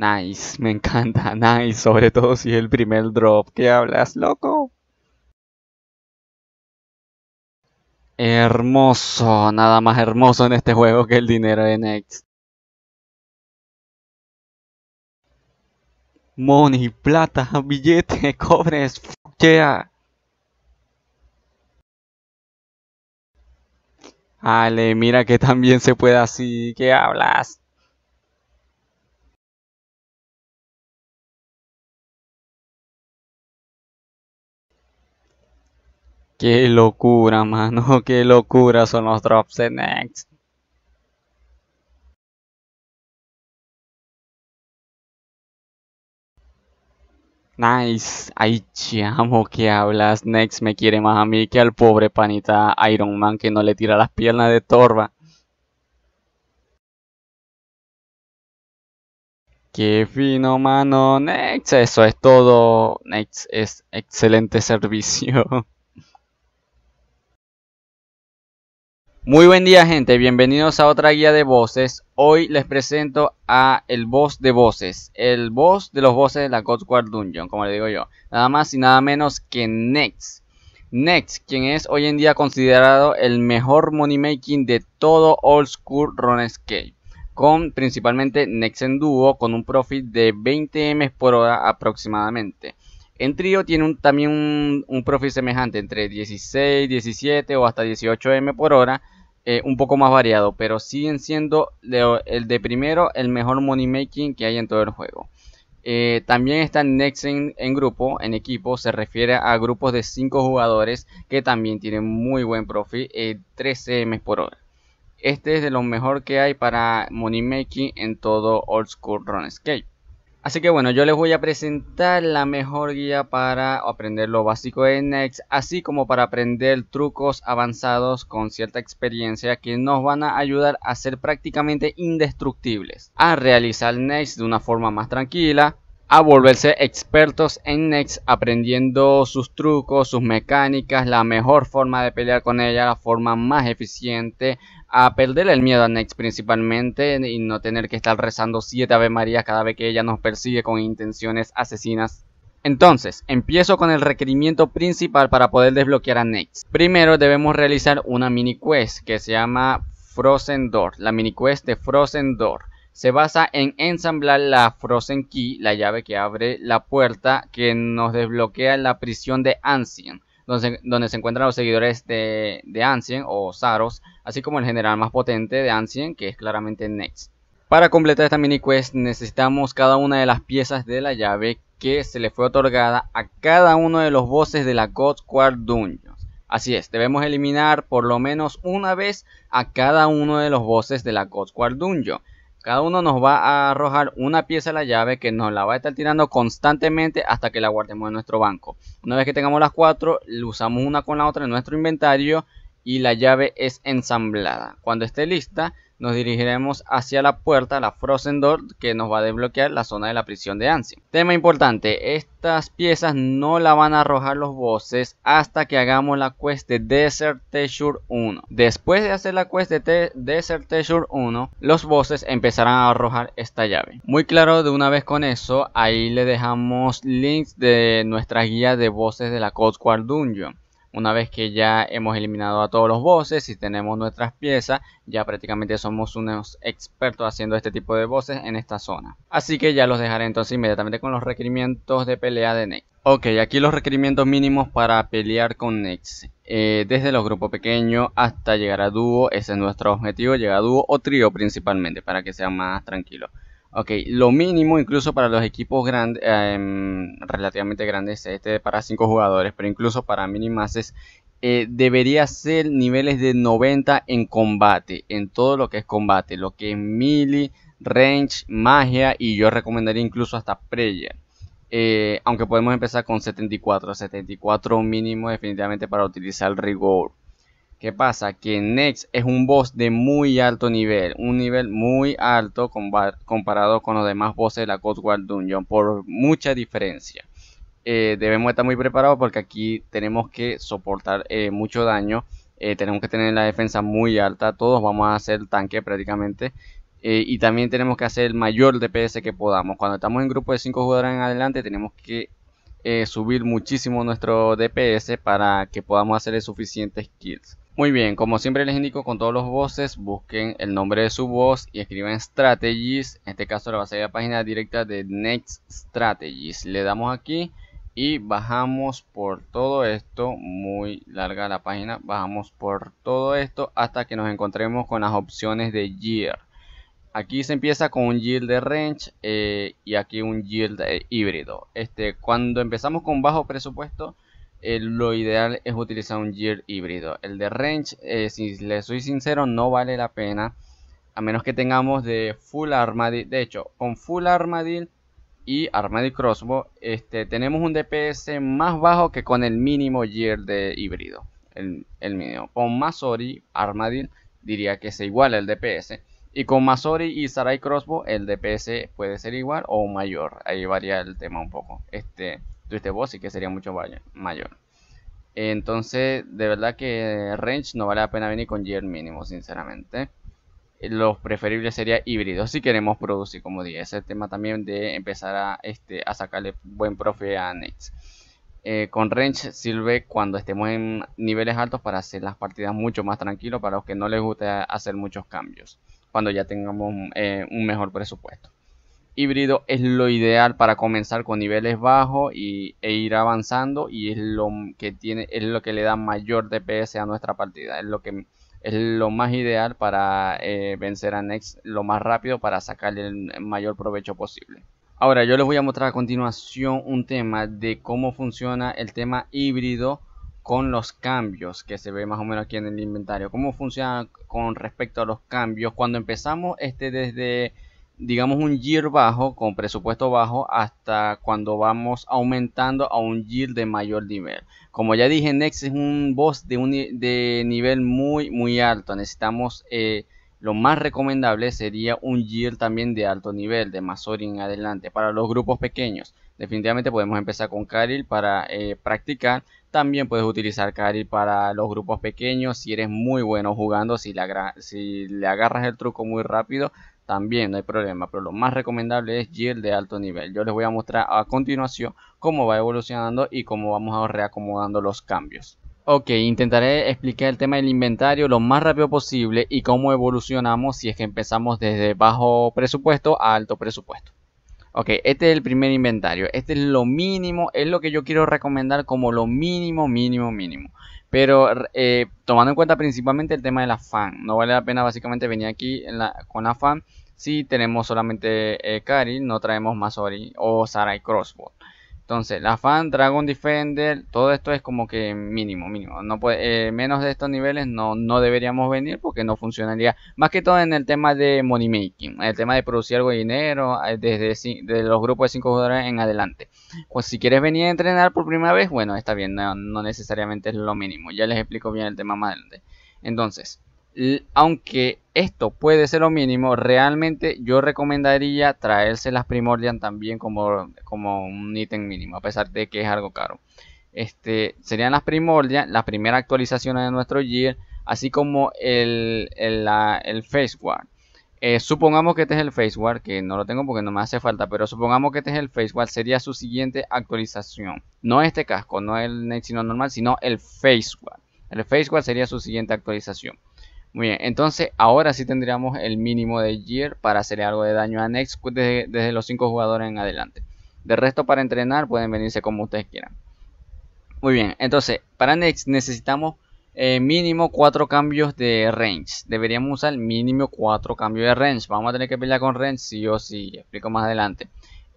Nice, me encanta, nice, sobre todo si es el primer drop ¿Qué hablas, loco. Hermoso, nada más hermoso en este juego que el dinero de Next. Money, plata, billete, cobres, Ale, mira que también se puede así, ¿qué hablas? Qué locura, mano. Qué locura son los drops de Next. Nice. Ay, chamo, que hablas. Next me quiere más a mí que al pobre panita Iron Man que no le tira las piernas de torba. Qué fino, mano. Next, eso es todo. Next es excelente servicio. Muy buen día gente, bienvenidos a otra guía de voces. Hoy les presento a el boss de voces, el boss de los voces de la God War Dungeon, como le digo yo. Nada más y nada menos que Nex Nex, quien es hoy en día considerado el mejor money making de todo Old School RuneScape. Con principalmente Nex en dúo con un profit de 20 M por hora aproximadamente. En trío tiene también un, un, profit semejante entre 16, 17 o hasta 18 M por hora eh, un poco más variado, pero siguen siendo el de primero el mejor money making que hay en todo el juego. Eh, también está next en grupo, en equipo, se refiere a grupos de 5 jugadores que también tienen muy buen profit, eh, 13 m por hora. Este es de lo mejor que hay para money making en todo Old School Runescape. Así que bueno, yo les voy a presentar la mejor guía para aprender lo básico de Next, así como para aprender trucos avanzados con cierta experiencia que nos van a ayudar a ser prácticamente indestructibles, a realizar Next de una forma más tranquila, a volverse expertos en Next aprendiendo sus trucos, sus mecánicas, la mejor forma de pelear con ella, la forma más eficiente, a perder el miedo a Nex principalmente y no tener que estar rezando siete Ave Marías cada vez que ella nos persigue con intenciones asesinas. Entonces, empiezo con el requerimiento principal para poder desbloquear a Nex. Primero debemos realizar una mini quest que se llama Frozen Door, la mini quest de Frozen Door se basa en ensamblar la Frozen Key, la llave que abre la puerta que nos desbloquea la prisión de Ancien donde se, encuentran los seguidores de, Ancien o Saros, así como el general más potente de Ancien, que es claramente Nex. Para completar esta mini quest necesitamos cada una de las piezas de la llave que se le fue otorgada a cada uno de los voces de la God duño Así es, debemos eliminar por lo menos una vez a cada uno de los voces de la God duño cada uno nos va a arrojar una pieza de la llave que nos la va a estar tirando constantemente hasta que la guardemos en nuestro banco. Una vez que tengamos las cuatro, usamos una con la otra en nuestro inventario y la llave es ensamblada. Cuando esté lista, nos dirigiremos hacia la puerta, la Frozen Door, que nos va a desbloquear la zona de la prisión de Ansi. Tema importante, estas piezas no la van a arrojar los bosses hasta que hagamos la quest de Desert Treasure 1. Después de hacer la quest de Desert Treasure 1, los bosses empezarán a arrojar esta llave. Muy claro de una vez con eso, ahí le dejamos links de nuestra guía de bosses de la Cold War Dungeon. Una vez que ya hemos eliminado a todos los voces y tenemos nuestras piezas, ya prácticamente somos unos expertos haciendo este tipo de voces en esta zona. Así que ya los dejaré entonces inmediatamente con los requerimientos de pelea de Nex. Ok, aquí los requerimientos mínimos para pelear con Nex. Eh, desde los grupos pequeños hasta llegar a dúo, ese es nuestro objetivo, llegar a dúo o trío principalmente, para que sea más tranquilo. Ok, lo mínimo incluso para los equipos grandes, em, relativamente grandes, este para 5 jugadores, pero incluso para minimases, eh, debería ser niveles de 90 en combate, en todo lo que es combate, lo que es melee, range, magia y yo recomendaría incluso hasta Preya. Eh, aunque podemos empezar con 74, 74 mínimo definitivamente para utilizar el rigor. ¿Qué pasa? Que Nex es un boss de muy alto nivel, un nivel muy alto comparado con los demás bosses de la Cold War Dungeon, por mucha diferencia. Eh, debemos estar muy preparados porque aquí tenemos que soportar eh, mucho daño, eh, tenemos que tener la defensa muy alta, todos vamos a hacer tanque prácticamente. y también tenemos que hacer el mayor DPS que podamos. Cuando estamos en grupo de 5 jugadores en adelante, tenemos que subir muchísimo nuestro DPS para que podamos hacer suficientes kills. Muy bien, como siempre les indico con todos los voces, busquen el nombre de su voz y escriban Strategies. En este caso, la va a la página directa de Next Strategies. Le damos aquí y bajamos por todo esto. Muy larga la página, bajamos por todo esto hasta que nos encontremos con las opciones de Year. Aquí se empieza con un yield de range eh, y aquí un yield de híbrido. Este, cuando empezamos con bajo presupuesto, lo ideal es utilizar un gear híbrido. El de range, eh, si les soy sincero, no vale la pena. A menos que tengamos de full armadil. De hecho, con full armadil y armadil crossbow, este, tenemos un DPS más bajo que con el mínimo gear de híbrido. El, el mínimo. Con Masori, armadil, diría que se igual el DPS. Y con Masori y Sarai Crossbow, el DPS puede ser igual o mayor. Ahí varía el tema un poco. Este, este Boss y que sería mucho mayor. Entonces, de verdad que Range no vale la pena venir con Gear mínimo, sinceramente. Lo preferible sería híbrido si queremos producir, como dije. el tema también de empezar a, este, a sacarle buen profe a Next. Eh, con range sirve cuando estemos en niveles altos para hacer las partidas mucho más tranquilos para los que no les guste hacer muchos cambios cuando ya tengamos eh, un mejor presupuesto híbrido es lo ideal para comenzar con niveles bajos y, e ir avanzando y es lo que tiene es lo que le da mayor DPS a nuestra partida es lo que es lo más ideal para eh, vencer a Nex lo más rápido para sacarle el mayor provecho posible. Ahora yo les voy a mostrar a continuación un tema de cómo funciona el tema híbrido con los cambios que se ve más o menos aquí en el inventario. Cómo funciona con respecto a los cambios. Cuando empezamos este desde digamos un gear bajo con presupuesto bajo hasta cuando vamos aumentando a un gear de mayor nivel como ya dije next es un boss de un de nivel muy muy alto necesitamos eh, lo más recomendable sería un gear también de alto nivel de masori en adelante para los grupos pequeños definitivamente podemos empezar con Karil para eh, practicar también puedes utilizar caril para los grupos pequeños si eres muy bueno jugando si si le agarras el truco muy rápido también no hay problema, pero lo más recomendable es yield de alto nivel. Yo les voy a mostrar a continuación cómo va evolucionando y cómo vamos a reacomodando los cambios. Ok, intentaré explicar el tema del inventario lo más rápido posible y cómo evolucionamos si es que empezamos desde bajo presupuesto a alto presupuesto. Ok, este es el primer inventario. Este es lo mínimo, es lo que yo quiero recomendar como lo mínimo, mínimo, mínimo. Pero eh, tomando en cuenta principalmente el tema de la fan. No vale la pena básicamente venir aquí con la fan si tenemos solamente eh, no traemos Masori o Sarai Crossbow. Entonces, la fan, Dragon Defender, todo esto es como que mínimo, mínimo. No puede, eh, menos de estos niveles no, no deberíamos venir porque no funcionaría. Más que todo en el tema de money making, el tema de producir algo de dinero eh, desde los grupos de 5 jugadores en adelante. Pues si quieres venir a entrenar por primera vez, bueno, está bien, no, no necesariamente es lo mínimo. Ya les explico bien el tema más adelante. Entonces, aunque esto puede ser lo mínimo, realmente yo recomendaría traerse las Primordian también como, como un ítem mínimo, a pesar de que es algo caro. Este, serían las Primordian, las primera actualizaciones de nuestro Gear, así como el, el, Face eh, supongamos que este es el Face que no lo tengo porque no me hace falta, pero supongamos que este es el Face sería su siguiente actualización. No este casco, no el Net normal, sino el Face El Face sería su siguiente actualización. Muy bien, entonces ahora sí tendríamos el mínimo de Gear para hacerle algo de daño a Next desde, los 5 jugadores en adelante. De resto para entrenar pueden venirse como ustedes quieran. Muy bien, entonces para Next necesitamos eh, mínimo 4 cambios de range. Deberíamos usar mínimo 4 cambios de range. Vamos a tener que pelear con range si o sí, explico más adelante.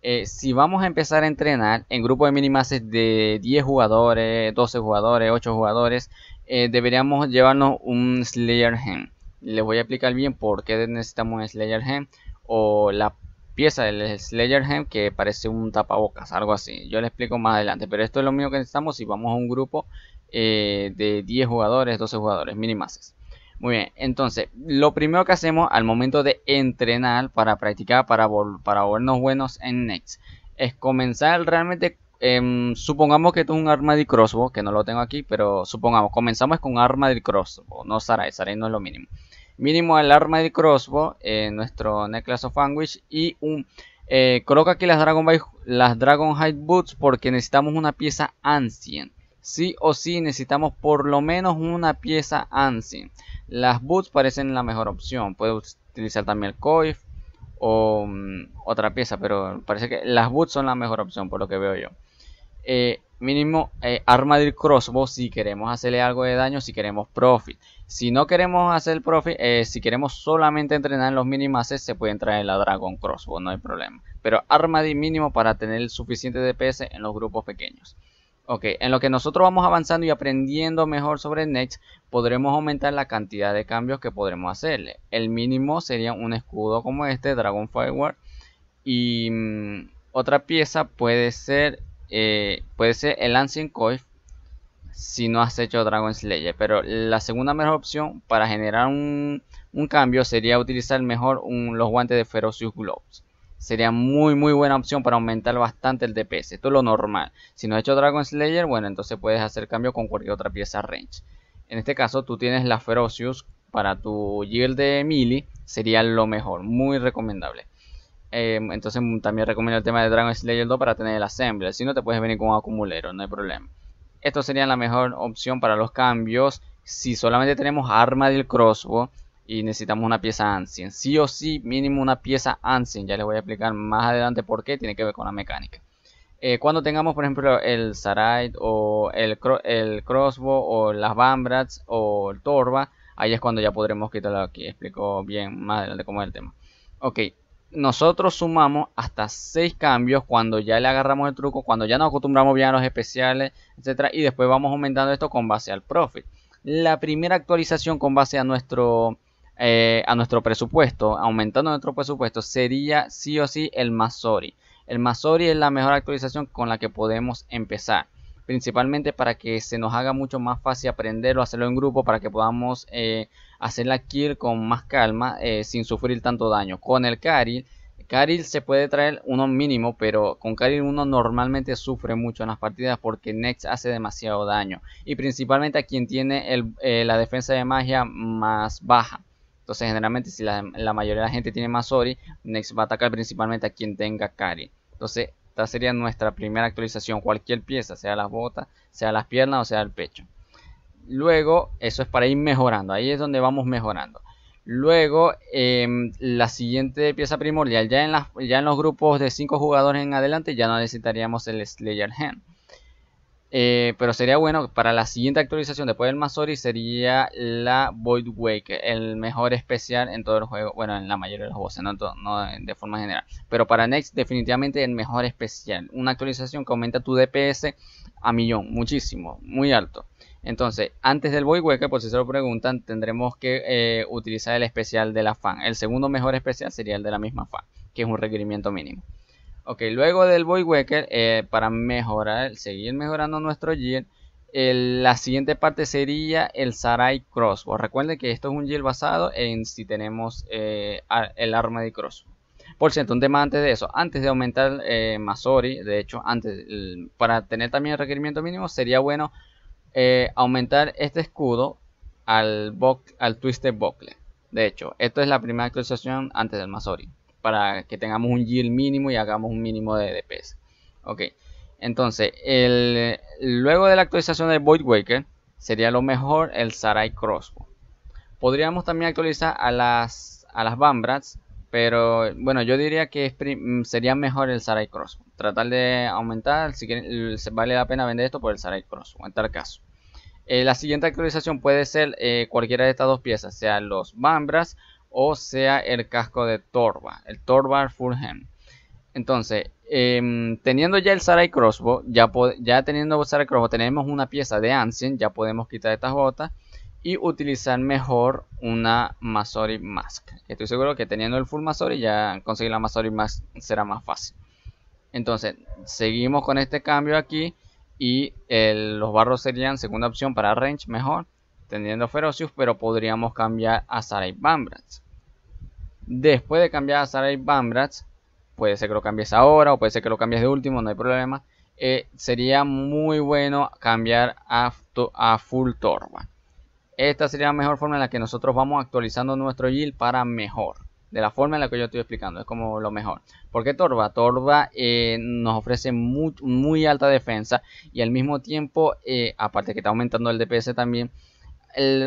Eh, si vamos a empezar a entrenar en grupos de minimas de 10 jugadores, 12 jugadores, 8 jugadores, eh, deberíamos llevarnos un Slayer Gem. Les voy a explicar bien por qué necesitamos un Slayer Gem o la pieza del Slayer Gem que parece un tapabocas, algo así. Yo le explico más adelante, pero esto es lo mismo que necesitamos si vamos a un grupo eh, de 10 jugadores, 12 jugadores, minimases. Muy bien, entonces, lo primero que hacemos al momento de entrenar para practicar, para, para volvernos buenos en Next, es comenzar realmente Em, supongamos que es un arma de crossbow, que no lo tengo aquí, pero supongamos, comenzamos con arma de crossbow, no Sarai, Sarai no es lo mínimo. Mínimo el arma de crossbow, en eh, nuestro Necklace of Anguish y un... Eh, coloca aquí las Dragon, las Dragon Hide Boots porque necesitamos una pieza Ancient. Sí o sí necesitamos por lo menos una pieza Ancient. Las Boots parecen la mejor opción. Puedo utilizar también el Coif o mm, otra pieza, pero parece que las Boots son la mejor opción por lo que veo yo. Eh, mínimo eh, armadil crossbow si queremos hacerle algo de daño, si queremos profit. Si no queremos hacer profit, eh, si queremos solamente entrenar en los minimases, se puede entrar en la Dragon Crossbow, no hay problema. Pero armadil mínimo para tener suficiente DPS en los grupos pequeños. Ok, en lo que nosotros vamos avanzando y aprendiendo mejor sobre Next, podremos aumentar la cantidad de cambios que podremos hacerle. El mínimo sería un escudo como este, Dragon firework Y mm, otra pieza puede ser eh, puede ser el Ancient Coif si no has hecho Dragon Slayer. Pero la segunda mejor opción para generar un, cambio sería utilizar mejor los guantes de Ferocious Globes Sería muy muy buena opción para aumentar bastante el DPS. Esto es lo normal. Si no has hecho Dragon Slayer, bueno, entonces puedes hacer cambio con cualquier otra pieza range. En este caso, tú tienes la Ferocious para tu Gear de melee. Sería lo mejor, muy recomendable. Eh, entonces mm, también recomiendo el tema de Dragon Slayer 2 para tener el assembler. Si no, te puedes venir con un acumulero, no hay problema. Esto sería la mejor opción para los cambios. Si solamente tenemos arma del crossbow y necesitamos una pieza ancient Sí o sí, mínimo una pieza Ancien. Ya les voy a explicar más adelante por qué. Tiene que ver con la mecánica. Eh, cuando tengamos, por ejemplo, el Sarai o el, el Crossbow o las Bambrats o el Torba, ahí es cuando ya podremos quitarlo aquí. Explico bien más adelante cómo es el tema. Ok, nosotros sumamos hasta 6 cambios cuando ya le agarramos el truco, cuando ya nos acostumbramos bien a los especiales, etcétera, y después vamos aumentando esto con base al profit. La primera actualización con base a nuestro eh, a nuestro presupuesto, aumentando nuestro presupuesto, sería sí o sí el Masori. El Masori es la mejor actualización con la que podemos empezar principalmente para que se nos haga mucho más fácil aprenderlo, hacerlo en grupo, para que podamos eh, hacer la kill con más calma, eh, sin sufrir tanto daño. Con el Karil, Karil se puede traer uno mínimo, pero con Karil uno normalmente sufre mucho en las partidas porque Nex hace demasiado daño. Y principalmente a quien tiene eh, la defensa de magia más baja. Entonces generalmente si la, mayoría de la gente tiene más Ori, Nex va a atacar principalmente a quien tenga Karil. Entonces esta sería nuestra primera actualización, cualquier pieza, sea las botas, sea las piernas o sea el pecho. Luego, eso es para ir mejorando, ahí es donde vamos mejorando. Luego, em, la siguiente pieza primordial, ya en, ya en los grupos de 5 jugadores en adelante, ya no necesitaríamos el Slayer Hand. Eh, pero sería bueno para la siguiente actualización después del Masori sería la Void Wake, el mejor especial en todo los juegos, bueno, en la mayoría de los juegos, no, de forma general. Pero para Next definitivamente el mejor especial, una actualización que aumenta tu DPS a millón, muchísimo, muy alto. Entonces, antes del Void Wake, por si se lo preguntan, tendremos que eh, utilizar el especial de la fan. El segundo mejor especial sería el de la misma fan, que es un requerimiento mínimo. Ok, luego del Boy Waker, eh, para mejorar, seguir mejorando nuestro Gear, la siguiente parte sería el Sarai Crossbow. Recuerden que esto es un Gear basado en si tenemos eh, el arma de Crossbow. Por cierto, un tema antes de eso, antes de aumentar eh, Masori, de hecho, antes para tener también el requerimiento mínimo, sería bueno aumentar este escudo al, al Twisted Buckle. De hecho, esto es la primera actualización antes del Masori para que tengamos un yield mínimo y hagamos un mínimo de DPS. Ok, entonces, el, luego de la actualización del Void Waker, sería lo mejor el Sarai Crossbow. Podríamos también actualizar a las, a las Bambrats, pero bueno, yo diría que sería mejor el Sarai Crossbow. Tratar de aumentar, si vale la pena vender esto por el Sarai Crossbow, en tal caso. Eh, la siguiente actualización puede ser eh, cualquiera de estas dos piezas, sea los Bambras o sea el casco de Torba, el Full Fulham. Entonces, em, teniendo ya el Sarai Crossbow, ya, ya teniendo Sarai Crossbow, tenemos una pieza de Ancient, ya podemos quitar estas botas y utilizar mejor una Masori Mask. Estoy seguro que teniendo el Full Masori ya conseguir la Masori Mask será más fácil. Entonces, seguimos con este cambio aquí y los barros serían segunda opción para range mejor, teniendo Ferocious, pero podríamos cambiar a Sarai Bambrats. Después de cambiar a Sarai Bambrats, puede ser que lo cambies ahora o puede ser que lo cambies de último, no hay problema. Eh, sería muy bueno cambiar a, Full Torba. Esta sería la mejor forma en la que nosotros vamos actualizando nuestro yield para mejor. De la forma en la que yo estoy explicando, es como lo mejor. porque Torba? Torba eh, nos ofrece muy, alta defensa y al mismo tiempo, eh, aparte que está aumentando el DPS también,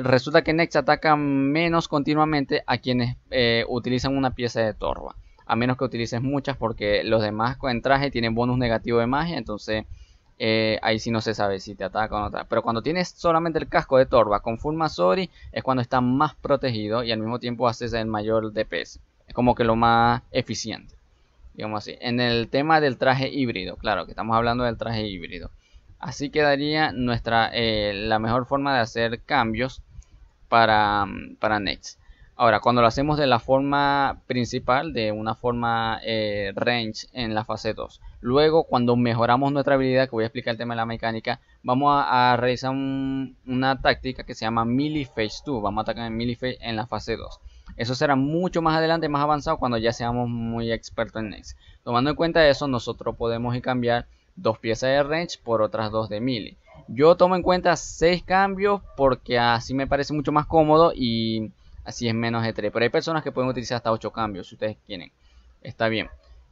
resulta que Nex ataca menos continuamente a quienes eh, utilizan una pieza de torba. A menos que utilices muchas porque los demás con traje tienen bonus negativo de magia. Entonces eh, ahí sí no se sabe si te ataca o no. Pero cuando tienes solamente el casco de torba con Full Masori es cuando está más protegido y al mismo tiempo haces el mayor DPS. Es como que lo más eficiente. Digamos así. En el tema del traje híbrido. Claro, que estamos hablando del traje híbrido. Así quedaría nuestra, eh, la mejor forma de hacer cambios para, para Next. Ahora, cuando lo hacemos de la forma principal, de una forma eh, range en la fase 2. Luego, cuando mejoramos nuestra habilidad, que voy a explicar el tema de la mecánica, vamos a, realizar una táctica que se llama Melee Phase 2. Vamos a atacar en Melee en la fase 2. Eso será mucho más adelante, más avanzado, cuando ya seamos muy expertos en Next. Tomando en cuenta eso, nosotros podemos ir cambiar dos piezas de range por otras dos de mili. Yo tomo en cuenta seis cambios porque así me parece mucho más cómodo y así es menos de tres Pero hay personas que pueden utilizar hasta ocho cambios si ustedes quieren. Está bien.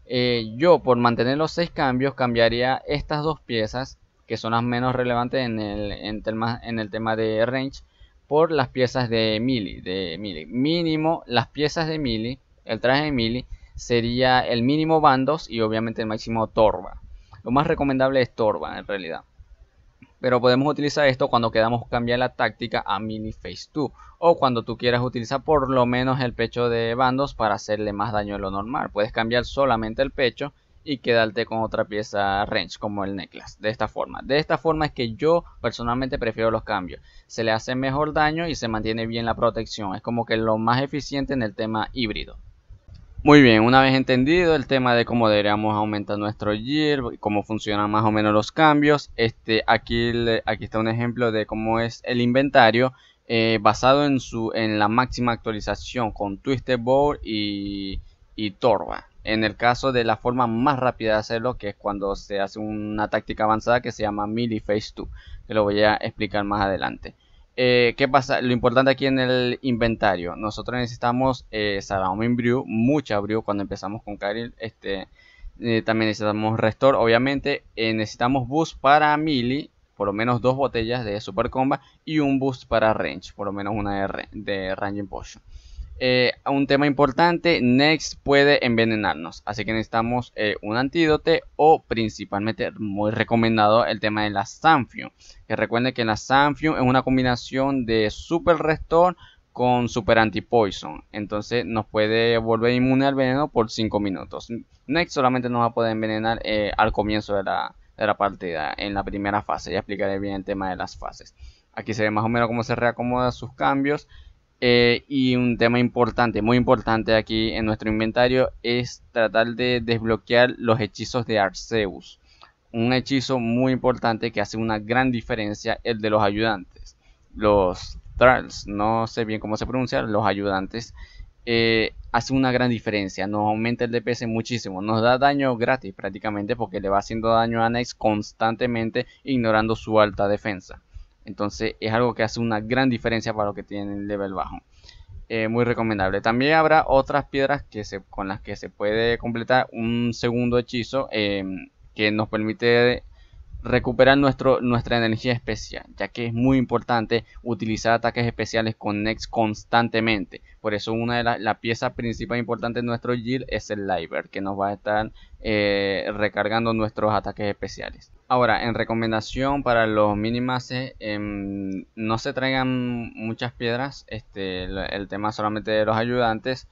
Eh, yo por mantener los seis cambios cambiaría estas dos piezas que son las menos relevantes en el, tema, de range por las piezas de mili, de Mínimo las piezas de mili, el traje de mili sería el mínimo bandos y obviamente el máximo torba. Lo más recomendable es Torban en realidad. Pero podemos utilizar esto cuando queramos cambiar la táctica a Mini Phase 2. O cuando tú quieras utilizar por lo menos el pecho de bandos para hacerle más daño de lo normal. Puedes cambiar solamente el pecho y quedarte con otra pieza range como el necklace de esta forma de esta forma es que yo personalmente prefiero los cambios se le hace mejor daño y se mantiene bien la protección es como que lo más eficiente en el tema híbrido muy bien, una vez entendido el tema de cómo deberíamos aumentar nuestro y cómo funcionan más o menos los cambios, este, aquí, aquí está un ejemplo de cómo es el inventario eh, basado en, su, en la máxima actualización con Twisted board y, y Torba. En el caso de la forma más rápida de hacerlo, que es cuando se hace una táctica avanzada que se llama Melee Phase 2, que lo voy a explicar más adelante. Eh, ¿qué pasa? Lo importante aquí en el inventario. Nosotros necesitamos eh, Salamin Brew, mucha Brew cuando empezamos con Karin, Este, eh, también necesitamos Restore, obviamente. Eh, necesitamos Boost para Melee, por lo menos dos botellas de Super Combat Y un Boost para Range, por lo menos una de, de Ranging Potion. Eh, un tema importante, Next puede envenenarnos, así que necesitamos eh, un antídoto o principalmente muy recomendado el tema de la Sanfium. Que recuerden que la Sanfium es una combinación de Super Restore con Super Antipoison, entonces nos puede volver inmune al veneno por 5 minutos. Next solamente nos va a poder envenenar eh, al comienzo de la, de la partida, en la primera fase, ya explicaré bien el tema de las fases. Aquí se ve más o menos cómo se reacomodan sus cambios eh, y un tema importante, muy importante aquí en nuestro inventario es tratar de desbloquear los hechizos de Arceus. Un hechizo muy importante que hace una gran diferencia, el de los ayudantes. Los Trals, no sé bien cómo se pronuncia, los ayudantes. Eh, hace una gran diferencia, nos aumenta el DPS muchísimo, nos da daño gratis prácticamente porque le va haciendo daño a Nex constantemente ignorando su alta defensa. Entonces es algo que hace una gran diferencia para los que tienen nivel bajo. Eh, muy recomendable. También habrá otras piedras que se, con las que se puede completar un segundo hechizo eh, que nos permite recuperar nuestro, nuestra energía especial, ya que es muy importante utilizar ataques especiales con NEXT constantemente. Por eso una de las piezas principales importantes de nuestro yield es el LIVER, que nos va a estar eh, recargando nuestros ataques especiales. Ahora, en recomendación para los minimaces em, no se traigan muchas piedras, este, el, tema solamente de los ayudantes,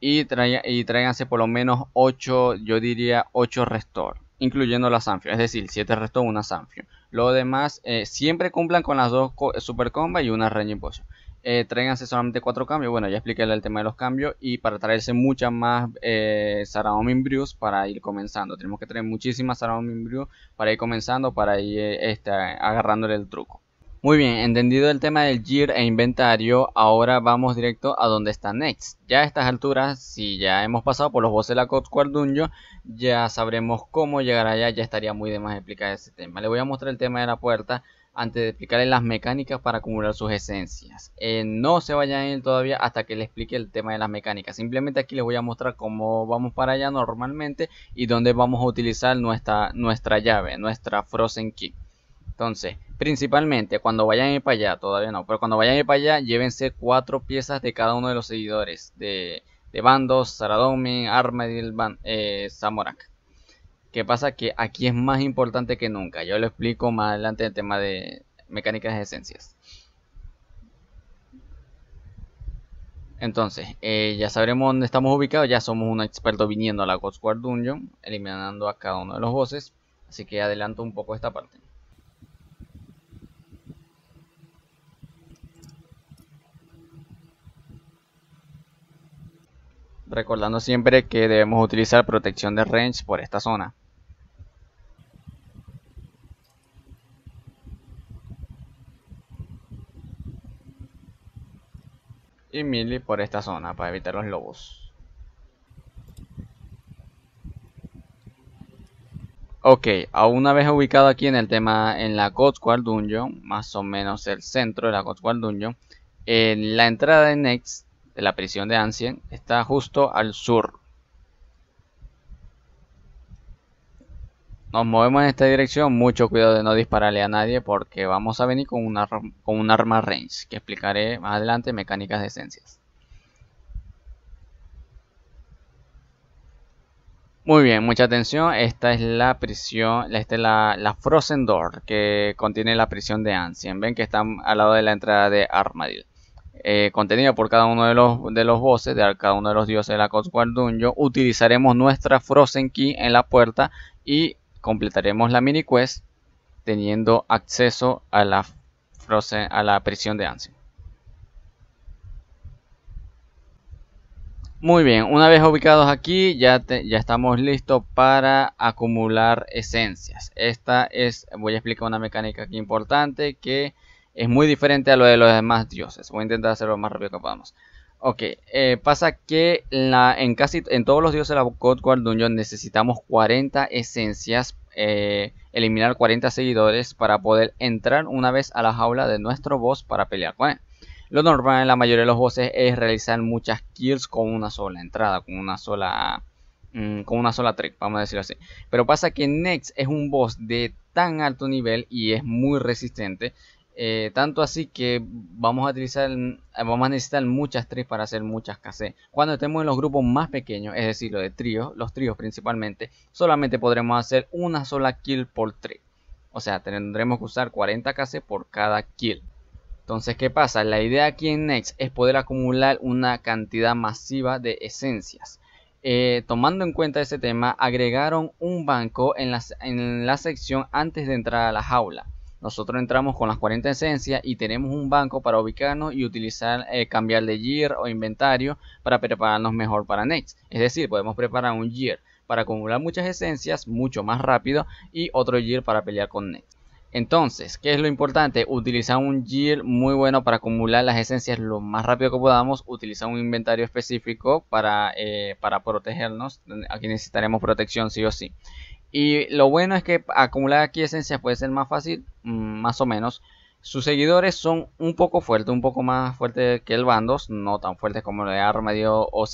y, traigan y tráiganse por lo menos 8, yo diría 8 restore incluyendo la Sanfio, es decir, siete restos, una Sanfio. Lo demás, eh, siempre cumplan con las dos eh, Super Comba y una Reña y Traigan tráiganse solamente cuatro cambios. Bueno, ya expliqué el tema de los cambios. Y para traerse muchas más eh, Saraomin para ir comenzando. Tenemos que traer muchísimas Saraomin Brews para ir comenzando, para ir agarrando eh, este, agarrándole el truco. Muy bien, entendido el tema del Gear e inventario, ahora vamos directo a donde está Next. Ya a estas alturas, si ya hemos pasado por los bosques de la Cotquard Dungeon, ya sabremos cómo llegar allá, ya estaría muy de más explicar ese tema. Le voy a mostrar el tema de la puerta antes de explicarle las mecánicas para acumular sus esencias. Eh, no se vayan a todavía hasta que le explique el tema de las mecánicas. Simplemente aquí les voy a mostrar cómo vamos para allá normalmente y dónde vamos a utilizar nuestra, nuestra llave, nuestra Frozen Key. Entonces, Principalmente, cuando vayan a ir para allá, todavía no, pero cuando vayan a ir para allá, llévense cuatro piezas de cada uno de los seguidores de, de Bandos, Saradomin, Armadil, Samorak eh, Zamorak. ¿Qué pasa? Que aquí es más importante que nunca. Yo lo explico más adelante el tema de mecánicas de esencias. Entonces, eh, ya sabremos dónde estamos ubicados. Ya somos un experto viniendo a la God Dungeon, eliminando a cada uno de los bosses. Así que adelanto un poco esta parte. recordando siempre que debemos utilizar protección de range por esta zona. Y melee por esta zona para evitar los lobos. Ok, a una vez ubicado aquí en el tema, en la Squad Dungeon, más o menos el centro de la Squad Dungeon, en la entrada de Next de la prisión de Ancien, está justo al sur. Nos movemos en esta dirección, mucho cuidado de no dispararle a nadie porque vamos a venir con, con un arma range que explicaré más adelante mecánicas de esencias. Muy bien, mucha atención. Esta es la prisión, esta es la, la, Frozen Door que contiene la prisión de Ancien. Ven que están al lado de la entrada de Armadil. Eh, contenido por cada uno de los, de los voces de cada uno de los dioses de la Cosquare Dungeon, utilizaremos nuestra Frozen Key en la puerta y completaremos la mini quest teniendo acceso a la, a la prisión de Ansem. Muy bien, una vez ubicados aquí ya, ya estamos listos para acumular esencias. Esta es, voy a explicar una mecánica aquí importante que es muy diferente a lo de los demás dioses. Voy a intentar hacerlo más rápido que podamos. Ok, eh, pasa que en casi en todos los dioses de la God War Dungeon necesitamos 40 esencias, eh, eliminar 40 seguidores para poder entrar una vez a la jaula de nuestro boss para pelear con él. Lo normal en la mayoría de los bosses es realizar muchas kills con una sola entrada, con una sola mm, con una sola trick, vamos a decirlo así. Pero pasa que Next es un boss de tan alto nivel y es muy resistente eh, tanto así que vamos a utilizar, eh, vamos a necesitar muchas tres para hacer muchas cassettes. Cuando estemos en los grupos más pequeños, es decir, los de tríos, los tríos principalmente, solamente podremos hacer una sola kill por tres. O sea, tendremos que usar 40 KC por cada kill. Entonces, ¿qué pasa? La idea aquí en Next es poder acumular una cantidad masiva de esencias. Eh, tomando en cuenta ese tema, agregaron un banco en la sección antes de entrar a la jaula nosotros entramos con las 40 esencias y tenemos un banco para ubicarnos y utilizar, eh, cambiar de year o inventario para prepararnos mejor para next. Es decir, podemos preparar un gear para acumular muchas esencias mucho más rápido y otro year para pelear con next. Entonces, ¿qué es lo importante? Utilizar un gear muy bueno para acumular las esencias lo más rápido que podamos. Utilizar un inventario específico para, eh, para protegernos. Aquí necesitaremos protección sí o sí. Y lo bueno es que acumular aquí esencias puede ser más fácil, mm, más o menos. Sus seguidores son un poco fuertes, un poco más fuertes que el Bandos, no tan fuertes como el de Armadio o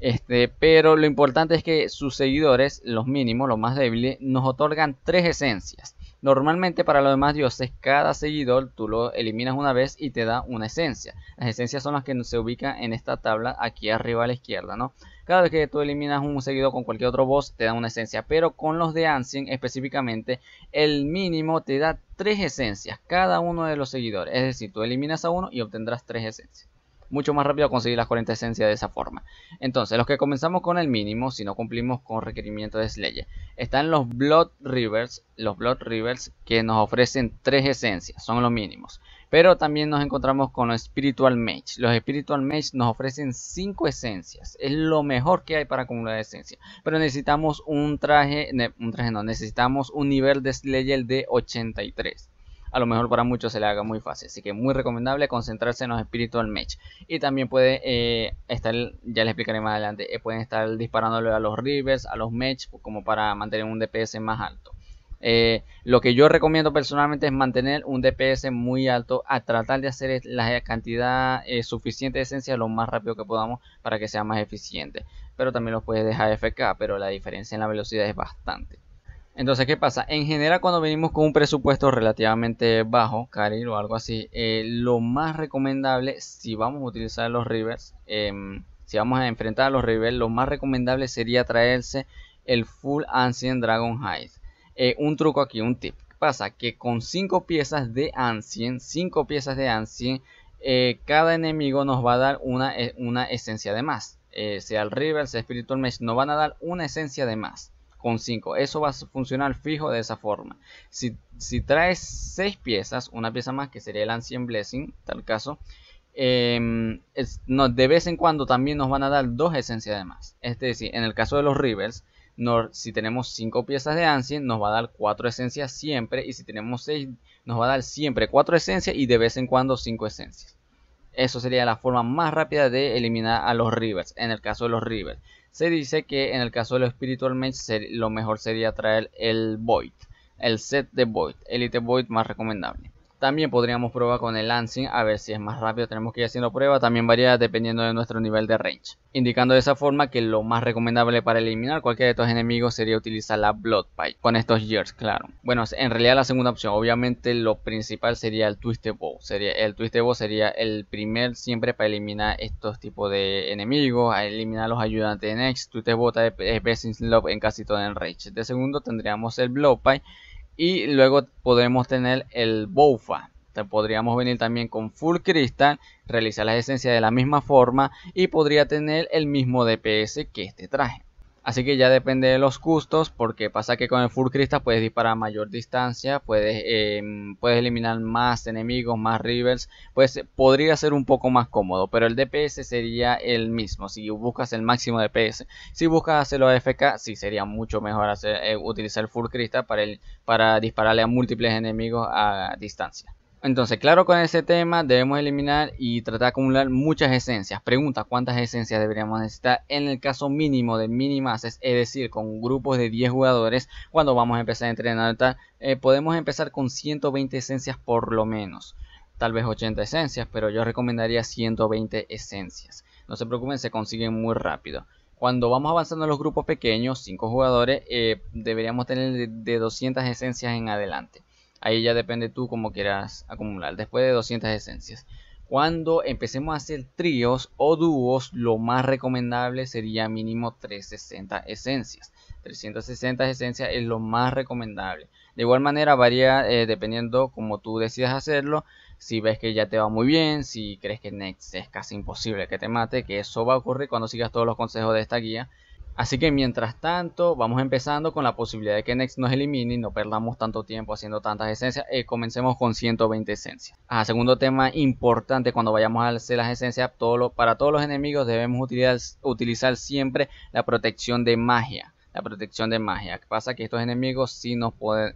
Este, pero lo importante es que sus seguidores, los mínimos, los más débiles, nos otorgan tres esencias. Normalmente para los demás dioses, cada seguidor tú lo eliminas una vez y te da una esencia. Las esencias son las que se ubican en esta tabla aquí arriba a la izquierda, ¿no? Cada vez que tú eliminas un seguidor con cualquier otro boss te da una esencia, pero con los de Ancien específicamente el mínimo te da tres esencias cada uno de los seguidores. Es decir, tú eliminas a uno y obtendrás tres esencias. Mucho más rápido conseguir las 40 esencias de esa forma. Entonces, los que comenzamos con el mínimo, si no cumplimos con requerimientos de Slayer, están los Blood Rivers, los Blood Rivers que nos ofrecen tres esencias, son los mínimos. Pero también nos encontramos con los Spiritual Mage. Los Spiritual Mage nos ofrecen 5 esencias. Es lo mejor que hay para acumular esencia, Pero necesitamos un traje, un traje no, necesitamos un nivel de Slayer de 83. A lo mejor para muchos se le haga muy fácil. Así que muy recomendable concentrarse en los Spiritual Mage. Y también puede eh, estar, ya les explicaré más adelante, eh, pueden estar disparándole a los Rivers, a los Mage, como para mantener un DPS más alto. Eh, lo que yo recomiendo personalmente es mantener un DPS muy alto, a tratar de hacer la cantidad eh, suficiente de esencia lo más rápido que podamos para que sea más eficiente. Pero también los puedes dejar FK, pero la diferencia en la velocidad es bastante. Entonces, ¿qué pasa? En general, cuando venimos con un presupuesto relativamente bajo, Caril o algo así, eh, lo más recomendable, si vamos a utilizar los rivers, em, si vamos a enfrentar a los rivers, lo más recomendable sería traerse el Full Ancient Dragon Hide eh, un truco aquí, un tip. pasa? Que con 5 piezas de Ancien, 5 piezas de Ancien, eh, cada enemigo nos va a dar una, eh, una esencia de más. sea el River, sea Spiritual Mesh, nos van a dar una esencia de más con 5. Eso va a funcionar fijo de esa forma. Si, traes 6 piezas, una pieza más que sería el Ancien Blessing, tal caso, em, de vez en cuando también nos van a dar dos esencias de más. Es decir, en el caso de los Rivers, si tenemos 5 piezas de Ancient, nos va a dar 4 esencias siempre. Y si tenemos 6, nos va a dar siempre 4 esencias y de vez en cuando 5 esencias. Eso sería la forma más rápida de eliminar a los rivers. En el caso de los rivers, se dice que en el caso de los Spiritual Mage, lo mejor sería traer el Void, el set de Void, Elite Void más recomendable. También podríamos probar con el Lansing a ver si es más rápido. Tenemos que ir haciendo prueba También varía dependiendo de nuestro nivel de range. Indicando de esa forma que lo más recomendable para eliminar cualquier de estos enemigos sería utilizar la Bloodpipe. Con estos years claro. Bueno, en realidad la segunda opción. Obviamente lo principal sería el Twisted Bow. Sería, el Twisted Bow sería el primer siempre para eliminar estos tipos de enemigos. A eliminar los ayudantes de Next. Twisted Bow es Best in en casi todo el range. De segundo tendríamos el Bloodpipe y luego podemos tener el te Podríamos venir también con Full Crystal, realizar las esencias de la misma forma y podría tener el mismo DPS que este traje. Así que ya depende de los gustos, porque pasa que con el full Crista puedes disparar a mayor distancia, puedes, em, puedes eliminar más enemigos, más rivers, pues eh, podría ser un poco más cómodo, pero el DPS sería el mismo, si buscas el máximo DPS, si buscas hacerlo FK, sí sería mucho mejor hacer, eh, utilizar el full Crista para, el, para dispararle a múltiples enemigos a distancia. Entonces, claro, con ese tema debemos eliminar y tratar de acumular muchas esencias. Pregunta, ¿cuántas esencias deberíamos necesitar en el caso mínimo de minimases? Es decir, con grupos de 10 jugadores, cuando vamos a empezar a entrenar, eh, podemos empezar con 120 esencias por lo menos. Tal vez 80 esencias, pero yo recomendaría 120 esencias. No se preocupen, se consiguen muy rápido cuando vamos avanzando en los grupos pequeños, 5 jugadores, eh, deberíamos tener de, 200 esencias en adelante. Ahí ya depende tú cómo quieras acumular. Después de 200 esencias. Cuando empecemos a hacer tríos o dúos, lo más recomendable sería mínimo 360 esencias. 360 esencias es lo más recomendable. De igual manera varía eh, dependiendo como tú decidas hacerlo. Si ves que ya te va muy bien, si crees que Next es casi imposible que te mate, que eso va a ocurrir cuando sigas todos los consejos de esta guía. Así que mientras tanto, vamos empezando con la posibilidad de que Next nos elimine y no perdamos tanto tiempo haciendo tantas esencias. Eh, comencemos con 120 esencias. Ah, segundo tema importante cuando vayamos a hacer las esencias, para todos los enemigos debemos utilizar, siempre la protección de magia la protección de magia. pasa que estos enemigos sí nos, pueden,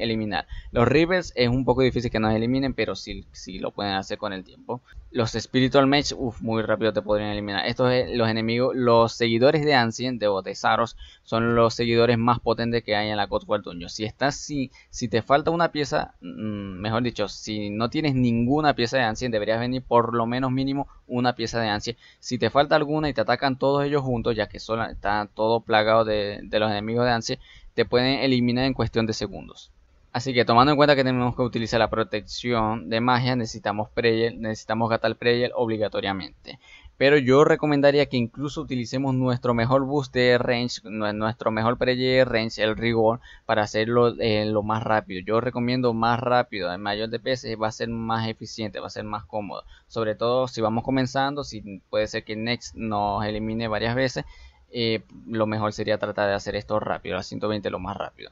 eliminar. Los Rivers es un poco difícil que nos eliminen, pero sí lo pueden hacer con el tiempo. Los Spiritual Mage, uff, muy rápido te podrían eliminar. Estos eh, los enemigos, los seguidores de Ancient, de Botesaros, son los seguidores más potentes que hay en la God Guarduño. Si estás, si, si te falta una pieza, mm, mejor dicho, si no tienes ninguna pieza de Ancien, deberías venir por lo menos mínimo una pieza de Ancien. Si te falta alguna y te atacan todos ellos juntos, ya que está todo plagado de, los enemigos de Ancien, te pueden eliminar en cuestión de segundos. Así que tomando en cuenta que tenemos que utilizar la protección de magia, necesitamos Preyel, necesitamos Gatal Preyel obligatoriamente. Pero yo recomendaría que incluso utilicemos nuestro mejor boost de range, nuestro mejor Preyel range, el rigor, para hacerlo eh, lo más rápido. Yo recomiendo más rápido, en mayor de peces va a ser más eficiente, va a ser más cómodo. Sobre todo si vamos comenzando, si puede ser que Next nos elimine varias veces. Eh, lo mejor sería tratar de hacer esto rápido, a 120 lo más rápido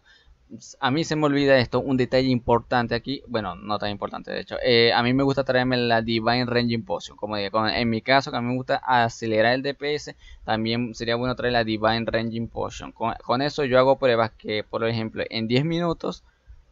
a mí se me olvida esto, un detalle importante aquí, bueno, no tan importante de hecho, eh, a mí me gusta traerme la Divine Ranging Potion, como dije, en mi caso que a mí me gusta acelerar el DPS, también sería bueno traer la Divine Ranging Potion, con, eso yo hago pruebas que, por ejemplo, en 10 minutos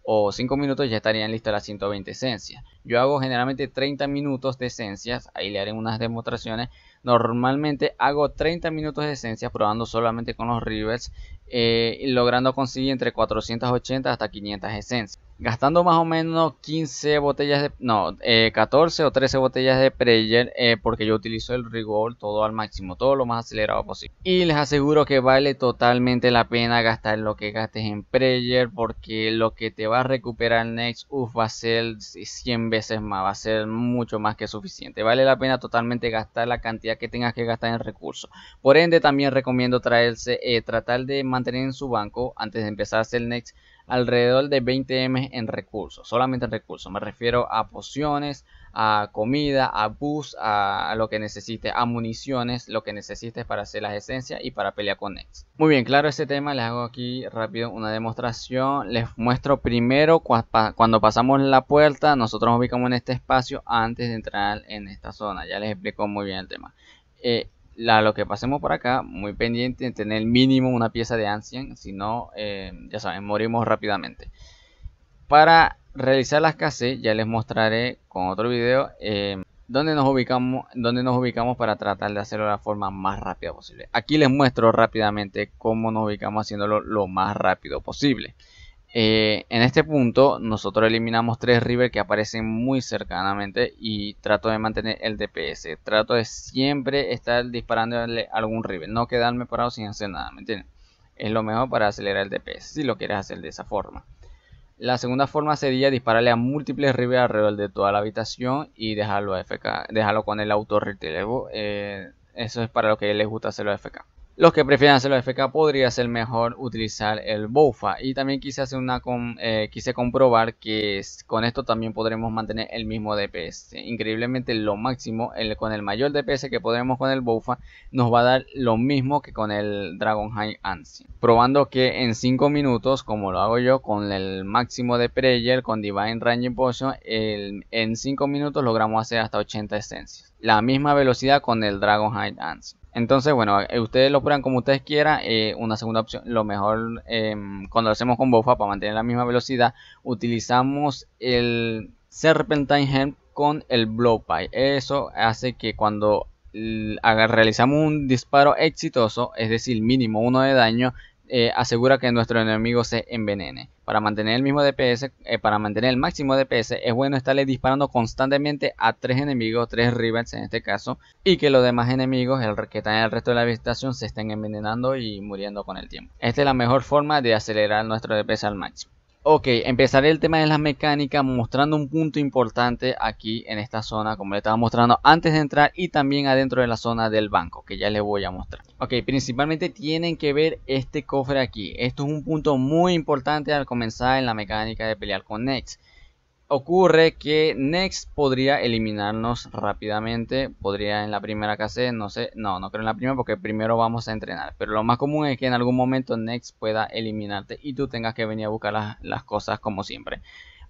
o 5 minutos ya estarían listas las 120 esencias. Yo hago generalmente 30 minutos de esencias, ahí le haré unas demostraciones. Normalmente hago 30 minutos de esencias probando solamente con los rivers eh, logrando conseguir entre 480 hasta 500 esencias gastando más o menos 15 botellas de... no, 14 eh, o 13 botellas de Preyer eh, porque yo utilizo el rigor todo al máximo, todo lo más acelerado posible. Y les aseguro que vale totalmente la pena gastar lo que gastes en Preyer porque lo que te va a recuperar Next va a ser 100 veces más, va a ser mucho más que suficiente. Vale la pena totalmente gastar la cantidad que tengas que gastar en recursos. Por ende también recomiendo traerse, eh, tratar de mantener en su banco antes de empezar el Next alrededor de 20 M en recursos, solamente en recursos. Me refiero a pociones, a comida, a bus, a lo que necesites, a municiones, lo que necesites para hacer las esencias y para pelear con X. Muy bien, claro ese tema, les hago aquí rápido una demostración. Les muestro primero cuando pasamos la puerta, nosotros nos ubicamos en este espacio antes de entrar en esta zona. Ya les explico muy bien el tema. Eh, lo que pasemos por acá, muy pendiente en tener mínimo una pieza de ancian, si no, eh, ya saben, morimos rápidamente. Para realizar las escasez ya les mostraré con otro video eh, donde nos ubicamos, dónde nos ubicamos para tratar de hacerlo de la forma más rápida posible. Aquí les muestro rápidamente cómo nos ubicamos haciéndolo lo más rápido posible. Eh, en este punto nosotros eliminamos tres River que aparecen muy cercanamente y trato de mantener el DPS. Trato de siempre estar disparándole algún River, no quedarme parado sin hacer nada, ¿me entiendes? Es lo mejor para acelerar el DPS si lo quieres hacer de esa forma. La segunda forma sería dispararle a múltiples River alrededor de toda la habitación y dejarlo FK. dejarlo con el auto eh, eso es para lo que les gusta hacerlo FK. Los que prefieran hacerlo FK podría ser mejor utilizar el BOFA. Y también quise hacer una eh, quise comprobar que con esto también podremos mantener el mismo DPS. Increíblemente lo máximo, con el mayor DPS que podremos con el BOFA, nos va a dar lo mismo que con el Dragon High Probando que en 5 minutos, como lo hago yo, con el máximo de Prayer, con Divine Range Potion, en 5 minutos logramos hacer hasta 80 esencias. La misma velocidad con el Dragon High entonces, bueno, eh, ustedes lo prueban como ustedes quieran. Eh, una segunda opción, lo mejor em, cuando lo hacemos con bofa para mantener la misma velocidad, utilizamos el Serpentine Helm con el Blowpipe. Eso hace que cuando realizamos un disparo exitoso, es decir, mínimo uno de daño, eh, asegura que nuestro enemigo se envenene. Para mantener el mismo DPS, eh, para mantener el máximo DPS, es bueno estarle disparando constantemente a tres enemigos, tres rivals en este caso, y que los demás enemigos, el que están en el resto de la habitación, se estén envenenando y muriendo con el tiempo. Esta es la mejor forma de acelerar nuestro DPS al máximo. Ok, empezaré el tema de las mecánicas mostrando un punto importante aquí en esta zona como le estaba mostrando antes de entrar y también adentro de la zona del banco que ya le voy a mostrar. Ok, principalmente tienen que ver este cofre aquí. Esto es un punto muy importante al comenzar en la mecánica de pelear con Next ocurre que Next podría eliminarnos rápidamente. Podría en la primera fase no sé. No, no creo en la primera porque primero vamos a entrenar. Pero lo más común es que en algún momento Next pueda eliminarte y tú tengas que venir a buscar las, cosas como siempre.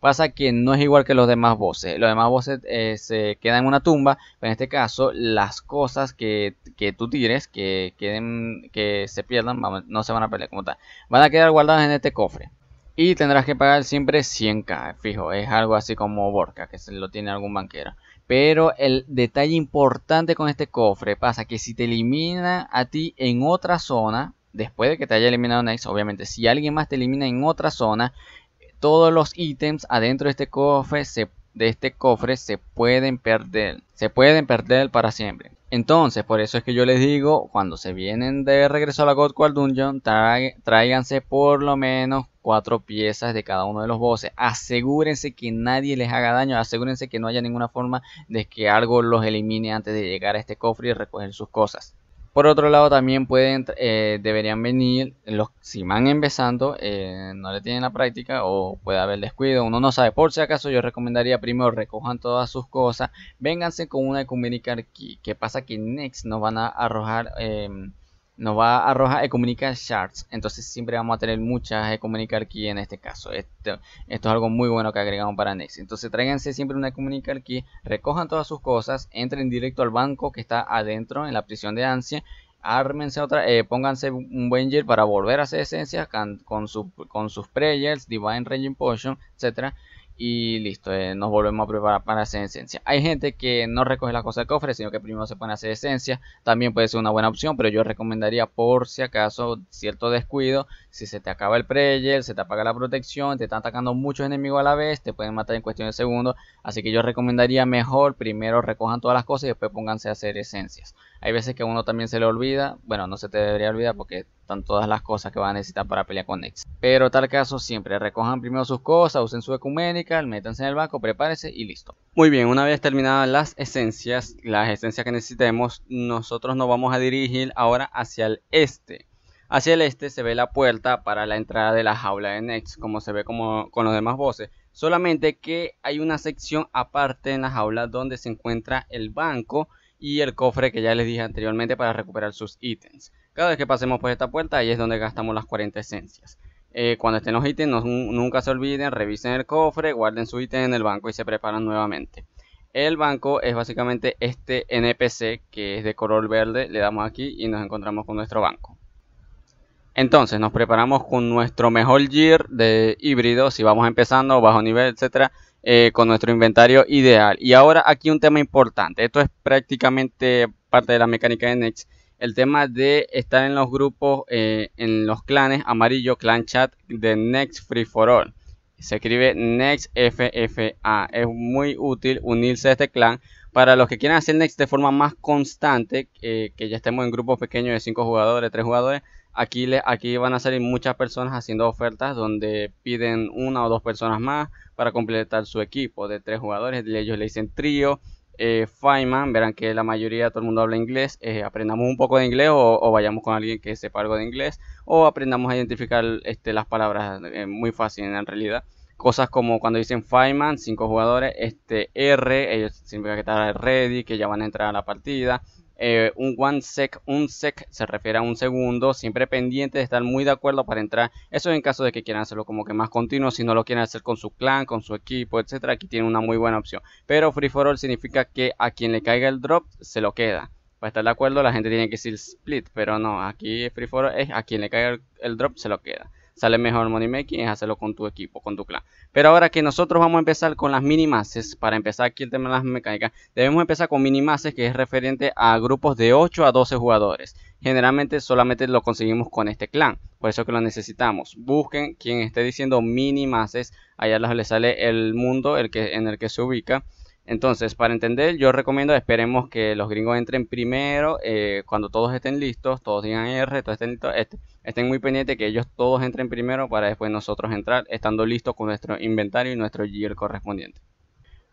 Pasa que no es igual que los demás voces. Los demás voces eh, se quedan en una tumba. Pero en este caso, las cosas que, que tú tires, que que se pierdan, no se van a perder como tal. Van a quedar guardadas en este cofre y tendrás que pagar siempre 100k, fijo, es algo así como Borca, que se lo tiene algún banquero. Pero el detalle importante con este cofre pasa que si te elimina a ti en otra zona, después de que te haya eliminado Nex, obviamente, si alguien más te elimina en otra zona, todos los ítems adentro de este cofre se de este cofre se pueden perder, se pueden perder para siempre. Entonces, por eso es que yo les digo, cuando se vienen de regreso a la God Dungeon, tráiganse por lo menos cuatro piezas de cada uno de los bosses. Asegúrense que nadie les haga daño, asegúrense que no haya ninguna forma de que algo los elimine antes de llegar a este cofre y recoger sus cosas. Por otro lado, también pueden, eh, deberían venir, los si van empezando, eh, no le tienen la práctica o puede haber descuido, uno no sabe. Por si acaso, yo recomendaría primero recojan todas sus cosas, vénganse con una de Comunicar, ¿Qué pasa? Que next nos van a arrojar... Em, nos va a arrojar e comunicar Shards. Entonces siempre vamos a tener muchas e comunicar Key en este caso. Esto, es algo muy bueno que agregamos para Next. Entonces tráiganse siempre una e comunicar Key, recojan todas sus cosas, entren directo al banco que está adentro en la prisión de ansia. Ármense otra, eh, pónganse un buen para volver a hacer esencias con, sus prayers, Divine Raging Potion, etcétera y listo, eh, nos volvemos a preparar para hacer esencia. Hay gente que no recoge las cosas del cofre, sino que primero se pone a hacer esencia. También puede ser una buena opción, pero yo recomendaría por si acaso cierto descuido. Si se te acaba el preyel, se te apaga la protección, te están atacando muchos enemigos a la vez, te pueden matar en cuestión de segundos. Así que yo recomendaría mejor primero recojan todas las cosas y después pónganse a hacer esencias. Hay veces que a uno también se le olvida, bueno, no se te debería olvidar porque todas las cosas que van a necesitar para pelear con Nex. Pero tal caso siempre, recojan primero sus cosas, usen su ecuménica, métanse en el banco, prepárense y listo. Muy bien, una vez terminadas las esencias, las esencias que necesitemos, nosotros nos vamos a dirigir ahora hacia el este. Hacia el este se ve la puerta para la entrada de la jaula de Nex, como se ve como con los demás voces. Solamente que hay una sección aparte en la jaula donde se encuentra el banco y el cofre que ya les dije anteriormente para recuperar sus ítems. Cada vez que pasemos por esta puerta, ahí es donde gastamos las 40 esencias. Eh, cuando estén los ítems, nunca se olviden, revisen el cofre, guarden su ítem en el banco y se preparan nuevamente. El banco es básicamente este NPC que es de color verde, le damos aquí y nos encontramos con nuestro banco. Entonces nos preparamos con nuestro mejor gear de híbrido, si vamos empezando, bajo nivel, etc eh, con nuestro inventario ideal. Y ahora aquí un tema importante, esto es prácticamente parte de la mecánica de Next el tema de estar en los grupos, eh, en los clanes amarillo, clan chat de Next Free For All. Se escribe Next FFA. Es muy útil unirse a este clan para los que quieran hacer Next de forma más constante, eh, que ya estemos en grupos pequeños de 5 jugadores, 3 jugadores. Aquí, le, aquí van a salir muchas personas haciendo ofertas donde piden una o dos personas más para completar su equipo de tres jugadores. Ellos le dicen trío eh, Feynman, verán que la mayoría, de todo el mundo habla inglés, eh, aprendamos un poco de inglés o, vayamos con alguien que sepa algo de inglés o aprendamos a identificar este, las palabras eh, muy fácil en realidad. Cosas como cuando dicen Feynman, cinco jugadores, este R, ellos significa que están ready, que ya van a entrar a la partida, eh, un one sec, un sec se refiere a un segundo, siempre pendiente de estar muy de acuerdo para entrar. Eso en caso de que quieran hacerlo como que más continuo, si no lo quieren hacer con su clan, con su equipo, etcétera, aquí tiene una muy buena opción. Pero free for all significa que a quien le caiga el drop se lo queda. Para estar de acuerdo, la gente tiene que decir split, pero no, aquí free for all es a quien le caiga el drop se lo queda sale mejor making es hacerlo con tu equipo, con tu clan. Pero ahora que nosotros vamos a empezar con las minimases, para empezar aquí el tema de las mecánicas, debemos empezar con minimases que es referente a grupos de 8 a 12 jugadores. Generalmente solamente lo conseguimos con este clan, por eso que lo necesitamos. Busquen quien esté diciendo minimases, allá les sale el mundo el que, en el que se ubica entonces, para entender, yo recomiendo, esperemos que los gringos entren primero, eh, cuando todos estén listos, todos digan R, todos estén listos, este, estén muy pendientes que ellos todos entren primero para después nosotros entrar, estando listos con nuestro inventario y nuestro gear correspondiente.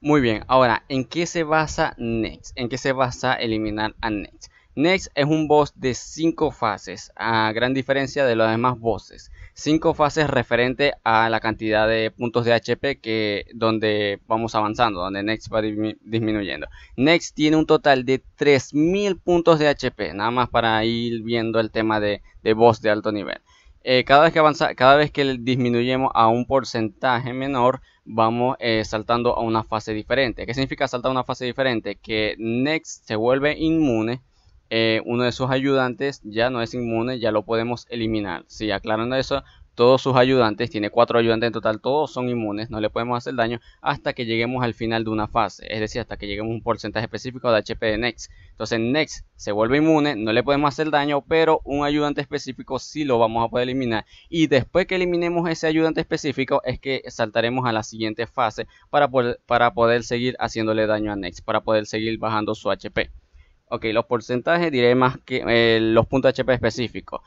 Muy bien, ahora, ¿en qué se basa Next? ¿En qué se basa eliminar a Next? Next es un boss de 5 fases, a gran diferencia de los demás bosses cinco fases referente a la cantidad de puntos de HP que donde vamos avanzando, donde Next va disminuyendo. Next tiene un total de 3000 puntos de HP, nada más para ir viendo el tema de, de boss de alto nivel. Eh, cada vez que avanza, cada vez que disminuyemos a un porcentaje menor, vamos eh, saltando a una fase diferente. ¿Qué significa saltar a una fase diferente? Que Next se vuelve inmune eh, uno de sus ayudantes ya no es inmune, ya lo podemos eliminar. Si aclaran aclarando eso, todos sus ayudantes, tiene cuatro ayudantes en total, todos son inmunes, no le podemos hacer daño hasta que lleguemos al final de una fase, es decir, hasta que lleguemos a un porcentaje específico de HP de Next. Entonces Next se vuelve inmune, no le podemos hacer daño, pero un ayudante específico sí lo vamos a poder eliminar. Y después que eliminemos ese ayudante específico es que saltaremos a la siguiente fase para poder, para poder seguir haciéndole daño a Next, para poder seguir bajando su HP. Ok, los porcentajes diré más que eh, los puntos HP específicos.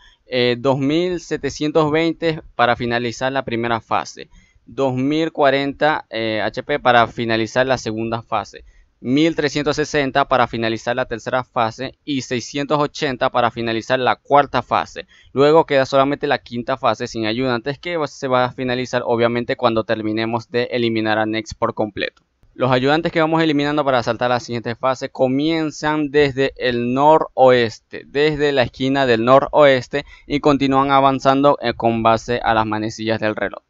2720 para finalizar la primera fase. 2040 eh, HP para finalizar la segunda fase. 1360 para finalizar la tercera fase y 680 para finalizar la cuarta fase. Luego queda solamente la quinta fase sin ayuda. Antes que se va a finalizar obviamente cuando terminemos de eliminar a Next por completo. Los ayudantes que vamos eliminando para saltar a la siguiente fase comienzan desde el noroeste, desde la esquina del noroeste y continúan avanzando eh, con base a las manecillas del reloj.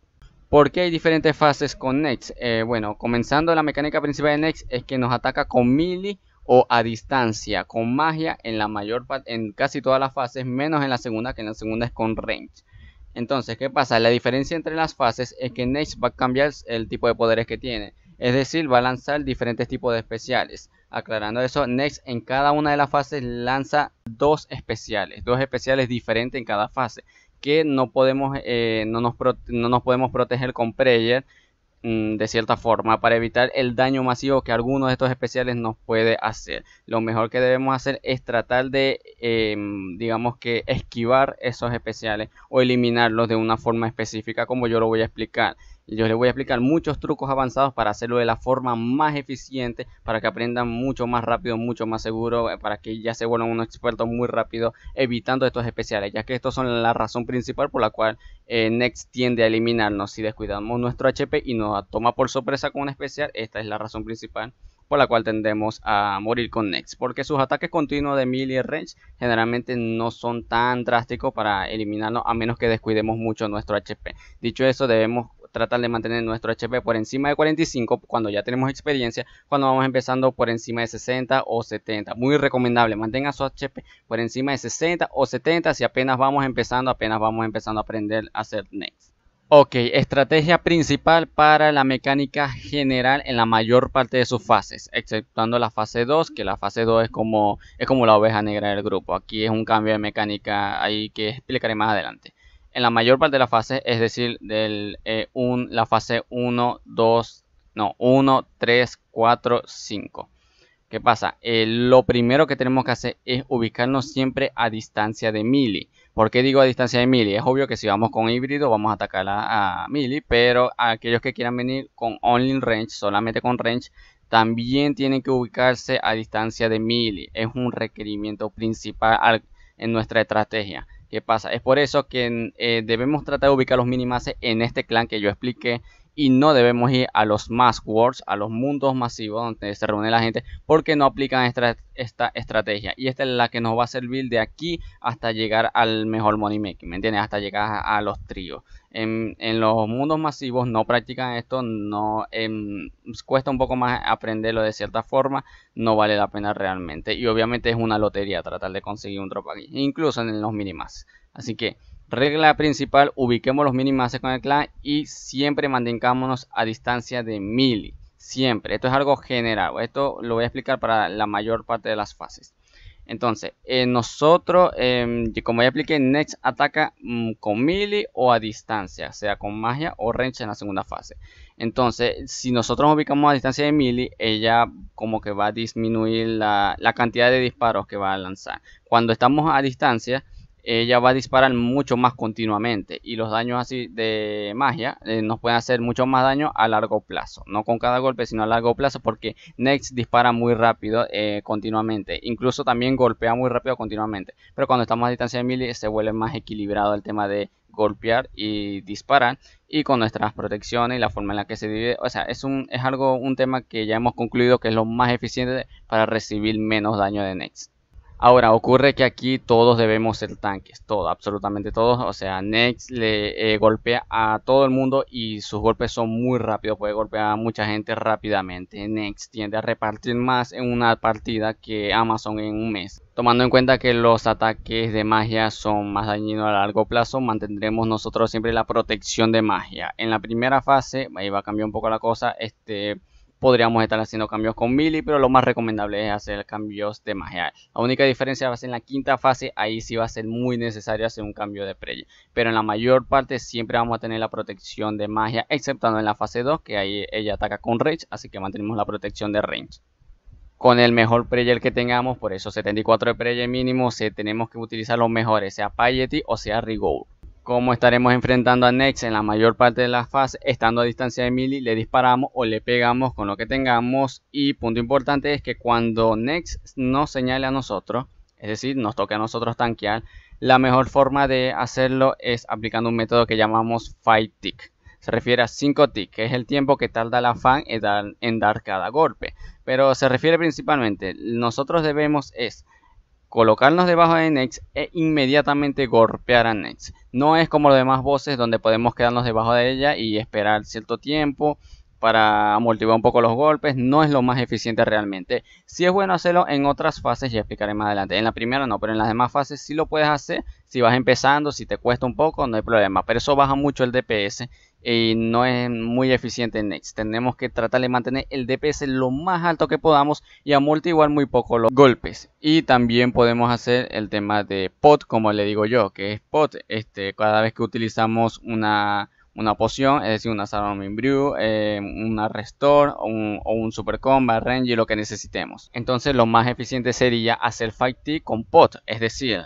¿Por qué hay diferentes fases con Nex? Eh, bueno, comenzando la mecánica principal de Nex es que nos ataca con mili o a distancia, con magia en la mayor en casi todas las fases, menos en la segunda, que en la segunda es con range. Entonces, ¿qué pasa? La diferencia entre las fases es que Nex va a cambiar el tipo de poderes que tiene. Es decir, va a lanzar diferentes tipos de especiales. Aclarando eso, Next en cada una de las fases lanza dos especiales, dos especiales diferentes en cada fase, que no, podemos, eh, nos, podemos proteger con Prayer mm, de cierta forma para evitar el daño masivo que alguno de estos especiales nos puede hacer. Lo mejor que debemos hacer es tratar de, em, digamos que, esquivar esos especiales o eliminarlos de una forma específica como yo lo voy a explicar. Yo les voy a explicar muchos trucos avanzados para hacerlo de la forma más eficiente, para que aprendan mucho más rápido, mucho más seguro, eh, para que ya se vuelvan unos expertos muy rápido, evitando estos especiales, ya que estos son la razón principal por la cual eh, Next tiende a eliminarnos si descuidamos nuestro HP y nos toma por sorpresa con un especial. Esta es la razón principal por la cual tendemos a morir con Next, porque sus ataques continuos de melee range generalmente no son tan drásticos para eliminarnos a menos que descuidemos mucho nuestro HP. Dicho eso, debemos tratar de mantener nuestro HP por encima de 45 cuando ya tenemos experiencia, cuando vamos empezando por encima de 60 o 70. Muy recomendable, mantenga su HP por encima de 60 o 70 si apenas vamos empezando, apenas vamos empezando a aprender a hacer next. Ok, estrategia principal para la mecánica general en la mayor parte de sus fases, exceptuando la fase 2, que la fase 2 es como, es como la oveja negra del grupo. Aquí es un cambio de mecánica ahí que explicaré más adelante en la mayor parte de la fase, es decir, del, eh, la fase 1, 2, no, 1, 3, 4, 5. ¿Qué pasa? Eh, lo primero que tenemos que hacer es ubicarnos siempre a distancia de Mili. ¿Por qué digo a distancia de Mili? Es obvio que si vamos con híbrido vamos a atacar a, Mili, pero aquellos que quieran venir con Only Range, solamente con Range, también tienen que ubicarse a distancia de Mili. Es un requerimiento principal en nuestra estrategia. ¿Qué pasa? Es por eso que eh, debemos tratar de ubicar los minimases en este clan que yo expliqué y no debemos ir a los mass Wars, a los mundos masivos donde se reúne la gente, porque no aplican esta, estrategia. Y esta es la que nos va a servir de aquí hasta llegar al mejor money making, ¿me entiendes? Hasta llegar a los tríos. En, los mundos masivos no practican esto, no em, cuesta un poco más aprenderlo de cierta forma, no vale la pena realmente. Y obviamente es una lotería tratar de conseguir un drop aquí, incluso en los minimas. Así que, regla principal, ubiquemos los minimas con el clan y siempre mantengámonos a distancia de mil Siempre, esto es algo general, esto lo voy a explicar para la mayor parte de las fases. Entonces, eh, nosotros, em, como ya expliqué, Next ataca mm, con melee o a distancia, sea con magia o rencha en la segunda fase. Entonces, si nosotros nos ubicamos a distancia de melee, ella como que va a disminuir la cantidad de disparos que va a lanzar. Cuando estamos a distancia, ella va a disparar mucho más continuamente y los daños así de magia eh, nos pueden hacer mucho más daño a largo plazo, no con cada golpe sino a largo plazo porque Next dispara muy rápido eh, continuamente, incluso también golpea muy rápido continuamente, pero cuando estamos a distancia de melee se vuelve más equilibrado el tema de golpear y disparar y con nuestras protecciones y la forma en la que se divide, o sea, es un es algo un tema que ya hemos concluido que es lo más eficiente para recibir menos daño de Next. Ahora, ocurre que aquí todos debemos ser tanques, todo, absolutamente todos. O sea, Nex le eh, golpea a todo el mundo y sus golpes son muy rápidos, puede golpear a mucha gente rápidamente. Nex tiende a repartir más en una partida que Amazon en un mes. Tomando en cuenta que los ataques de magia son más dañinos a largo plazo, mantendremos nosotros siempre la protección de magia. En la primera fase, ahí va a cambiar un poco la cosa, este podríamos estar haciendo cambios con Mili, pero lo más recomendable es hacer cambios de magia. La única diferencia va a ser en la quinta fase, ahí sí va a ser muy necesario hacer un cambio de Prey. Pero en la mayor parte siempre vamos a tener la protección de magia, exceptando en la fase 2, que ahí ella ataca con Rage, así que mantenemos la protección de range. Con el mejor player que tengamos, por eso 74 de Prey mínimo, se tenemos que utilizar los mejores, sea Pallety o sea Rigour como estaremos enfrentando a Nex en la mayor parte de la fase, estando a distancia de Mili, le disparamos o le pegamos con lo que tengamos. Y punto importante es que cuando Nex nos señale a nosotros, es decir, nos toque a nosotros tanquear, la mejor forma de hacerlo es aplicando un método que llamamos Fight Tick. Se refiere a 5 tick, que es el tiempo que tarda la fan en dar, en dar cada golpe. Pero se refiere principalmente, nosotros debemos es colocarnos debajo de Next e inmediatamente golpear a Next. No es como los demás voces donde podemos quedarnos debajo de ella y esperar cierto tiempo para amortiguar un poco los golpes. No es lo más eficiente realmente. Si es bueno hacerlo en otras fases, ya explicaré más adelante. En la primera no, pero en las demás fases sí lo puedes hacer. Si vas empezando, si te cuesta un poco, no hay problema. Pero eso baja mucho el DPS y no es muy eficiente en Next. Tenemos que tratar de mantener el DPS lo más alto que podamos y a muy poco los golpes. Y también podemos hacer el tema de pot, como le digo yo, que es pot. Este, cada vez que utilizamos una, una poción, es decir, una Saruman Brew, eh, una Restore o un Super Combat, Range, y lo que necesitemos. Entonces lo más eficiente sería hacer Fight T con pot, es decir,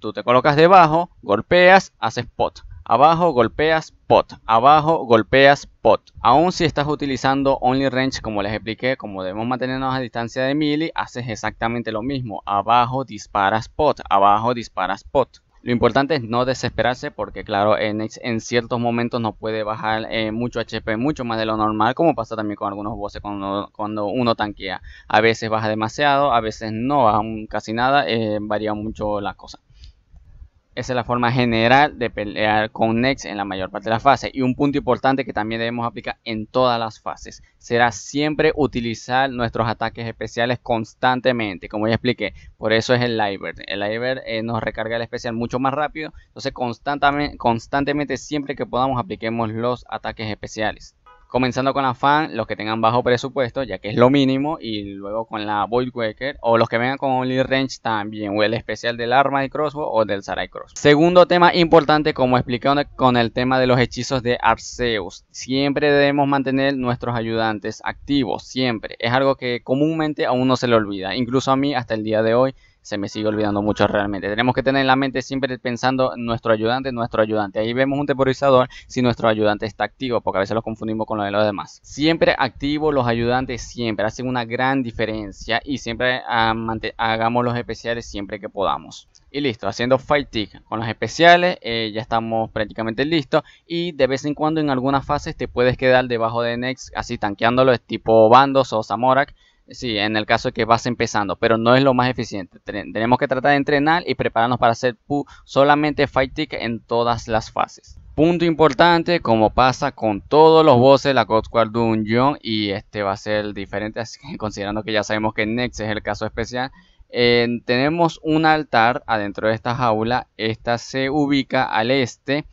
tú te colocas debajo, golpeas, haces pot Abajo golpeas pot, abajo golpeas pot. Aún si estás utilizando Only Range, como les expliqué, como debemos mantenernos a distancia de mili, haces exactamente lo mismo. Abajo disparas pot, abajo disparas pot. Lo importante es no desesperarse porque claro, en ciertos momentos no puede bajar eh, mucho HP, mucho más de lo normal, como pasa también con algunos bosses cuando, uno tanquea. A veces baja demasiado, a veces no baja casi nada, eh, varía mucho la cosa. Esa es la forma general de pelear con Nex en la mayor parte de las fases. Y un punto importante que también debemos aplicar en todas las fases será siempre utilizar nuestros ataques especiales constantemente, como ya expliqué. Por eso es el Liber. El Liber eh, nos recarga el especial mucho más rápido. Entonces constantemente, constantemente siempre que podamos apliquemos los ataques especiales comenzando con la fan, los que tengan bajo presupuesto, ya que es lo mínimo, y luego con la Void Waker, o los que vengan con Only Range también, o el especial del arma de Crossbow o del Sarai Cross. Segundo tema importante, como expliqué con el tema de los hechizos de Arceus, siempre debemos mantener nuestros ayudantes activos, siempre. Es algo que comúnmente a uno se le olvida, incluso a mí hasta el día de hoy se me sigue olvidando mucho realmente. Tenemos que tener en la mente siempre pensando nuestro ayudante, nuestro ayudante. Ahí vemos un temporizador si nuestro ayudante está activo, porque a veces lo confundimos con lo de los demás. Siempre activo los ayudantes, siempre hacen una gran diferencia y siempre ah, hagamos los especiales siempre que podamos. Y listo, haciendo fight tick con los especiales, eh, ya estamos prácticamente listos. Y de vez en cuando en algunas fases te puedes quedar debajo de Next, así tanqueándolo, es tipo Bandos o Zamorak Sí, en el caso de que vas empezando, pero no es lo más eficiente. Tenemos que tratar de entrenar y prepararnos para hacer solamente fight en todas las fases. Punto importante, como pasa con todos los bosses, la God Squad Dungeon, y este va a ser diferente, así que considerando que ya sabemos que Nex es el caso especial, tenemos un altar adentro de esta jaula, esta se ubica al este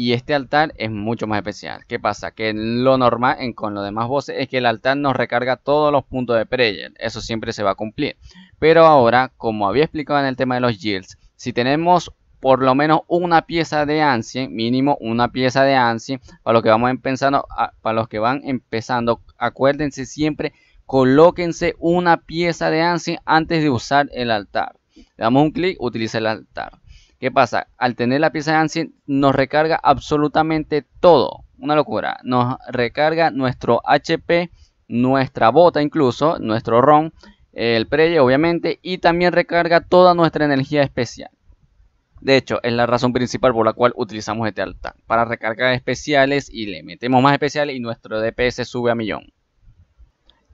y este altar es mucho más especial. ¿Qué pasa? Que lo normal con los demás voces es que el altar nos recarga todos los puntos de prayer. Eso siempre se va a cumplir. Pero ahora, como había explicado en el tema de los yields, si tenemos por lo menos una pieza de ansia mínimo una pieza de ansia para los que vamos empezando, para los que van empezando, acuérdense siempre, colóquense una pieza de ansia antes de usar el altar. Le damos un clic, utiliza el altar. ¿Qué pasa? Al tener la pieza de ANSI nos recarga absolutamente todo. Una locura. Nos recarga nuestro HP, nuestra bota incluso, nuestro ROM, el prey obviamente, y también recarga toda nuestra energía especial. De hecho, es la razón principal por la cual utilizamos este altar. Para recargar especiales y le metemos más especiales y nuestro DPS sube a millón.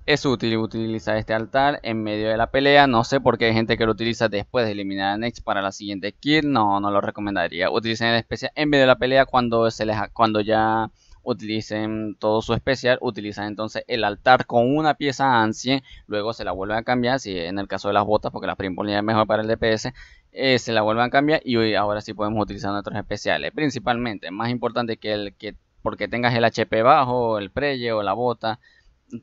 Es útil utilizar este altar en medio de la pelea, no sé por qué hay gente que lo utiliza después de eliminar a Nex para la siguiente kill, no, no lo recomendaría. Utilicen el especial en medio de la pelea cuando, se les, cuando ya utilicen todo su especial, utilizan entonces el altar con una pieza ancien, luego se la vuelven a cambiar, si en el caso de las botas, porque la primpolia es mejor para el DPS, eh, se la vuelven a cambiar y ahora sí podemos utilizar nuestros especiales. Principalmente, más importante que el que porque tengas el HP bajo, el preye o la bota,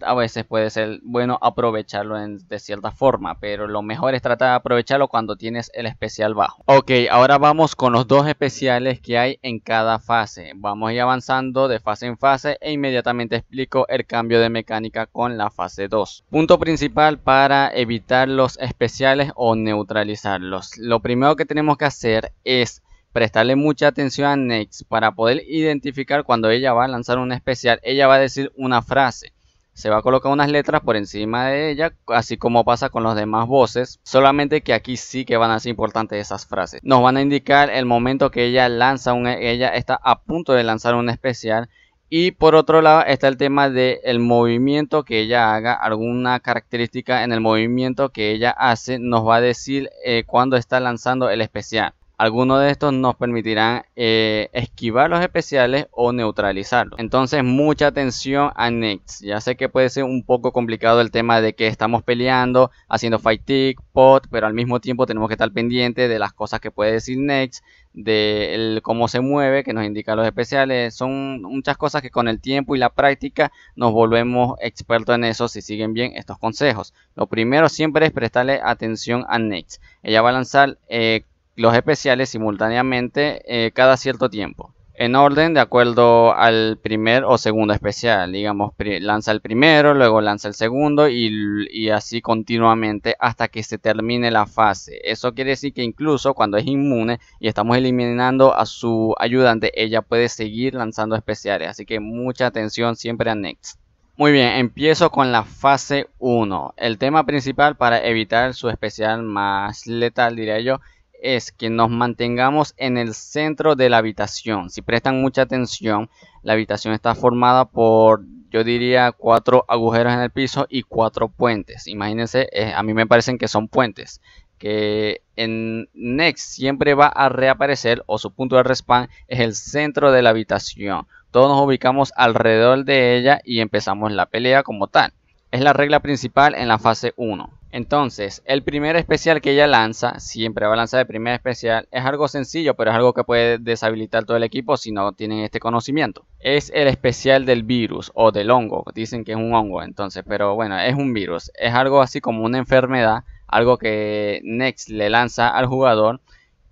a veces puede ser bueno aprovecharlo de cierta forma, pero lo mejor es tratar de aprovecharlo cuando tienes el especial bajo. Ok, ahora vamos con los dos especiales que hay en cada fase. Vamos a ir avanzando de fase en fase e inmediatamente explico el cambio de mecánica con la fase 2. Punto principal para evitar los especiales o neutralizarlos. Lo primero que tenemos que hacer es prestarle mucha atención a Nex para poder identificar cuando ella va a lanzar un especial. Ella va a decir una frase se va a colocar unas letras por encima de ella, así como pasa con los demás voces, solamente que aquí sí que van a ser importantes esas frases. Nos van a indicar el momento que ella lanza ella está a punto de lanzar un especial y por otro lado está el tema del movimiento que ella haga, alguna característica en el movimiento que ella hace nos va a decir eh, cuándo está lanzando el especial. Algunos de estos nos permitirán eh, esquivar los especiales o neutralizarlos. Entonces, mucha atención a Next. Ya sé que puede ser un poco complicado el tema de que estamos peleando, haciendo fight tick, pot, pero al mismo tiempo tenemos que estar pendiente de las cosas que puede decir Next, de cómo se mueve, que nos indica los especiales. Son muchas cosas que con el tiempo y la práctica nos volvemos expertos en eso si siguen bien estos consejos. Lo primero siempre es prestarle atención a Next. Ella va a lanzar eh, los especiales simultáneamente eh, cada cierto tiempo. En orden de acuerdo al primer o segundo especial. Digamos, lanza el primero, luego lanza el segundo y, y así continuamente hasta que se termine la fase. Eso quiere decir que incluso cuando es inmune y estamos eliminando a su ayudante, ella puede seguir lanzando especiales. Así que mucha atención siempre a Next. Muy bien, empiezo con la fase 1. El tema principal para evitar su especial más letal, diría yo, es que nos mantengamos en el centro de la habitación. Si prestan mucha atención, la habitación está formada por, yo diría, cuatro agujeros en el piso y cuatro puentes. Imagínense, eh, a mí me parecen que son puentes. Que en Next siempre va a reaparecer o su punto de respawn es el centro de la habitación. Todos nos ubicamos alrededor de ella y empezamos la pelea como tal. Es la regla principal en la fase 1. Entonces, el primer especial que ella lanza, siempre va a lanzar el primer especial, es algo sencillo, pero es algo que puede deshabilitar todo el equipo si no tienen este conocimiento. Es el especial del virus o del hongo, dicen que es un hongo, entonces, pero bueno, es un virus, es algo así como una enfermedad, algo que Next le lanza al jugador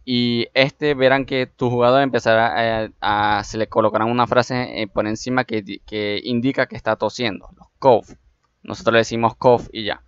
y este verán que tu jugador empezará eh, a, se le colocarán una frase eh, por encima que, indica que está tosiendo, los cough. Nosotros le decimos cough y ya.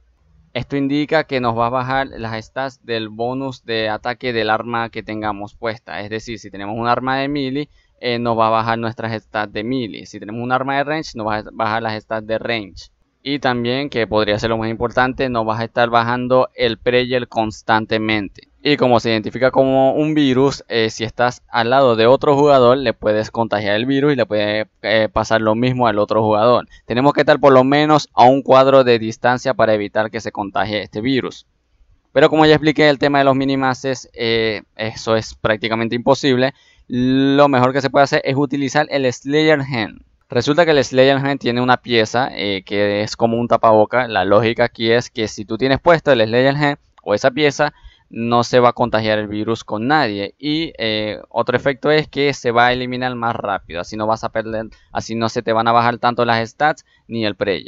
Esto indica que nos va a bajar las stats del bonus de ataque del arma que tengamos puesta. Es decir, si tenemos un arma de melee, eh, nos va a bajar nuestras stats de melee. Si tenemos un arma de range, nos va a bajar las stats de range. Y también, que podría ser lo más importante, nos va a estar bajando el prayer constantemente. Y como se identifica como un virus, eh, si estás al lado de otro jugador, le puedes contagiar el virus y le puede eh, pasar lo mismo al otro jugador. Tenemos que estar por lo menos a un cuadro de distancia para evitar que se contagie este virus. Pero como ya expliqué, el tema de los minimaces, eh, eso es prácticamente imposible. Lo mejor que se puede hacer es utilizar el Slayer Hand. Resulta que el Slayer Hand tiene una pieza eh, que es como un tapaboca. La lógica aquí es que si tú tienes puesto el Slayer Hand o esa pieza, no se va a contagiar el virus con nadie. Y eh, otro efecto es que se va a eliminar más rápido. Así no vas a perder, así no se te van a bajar tanto las stats ni el Prey.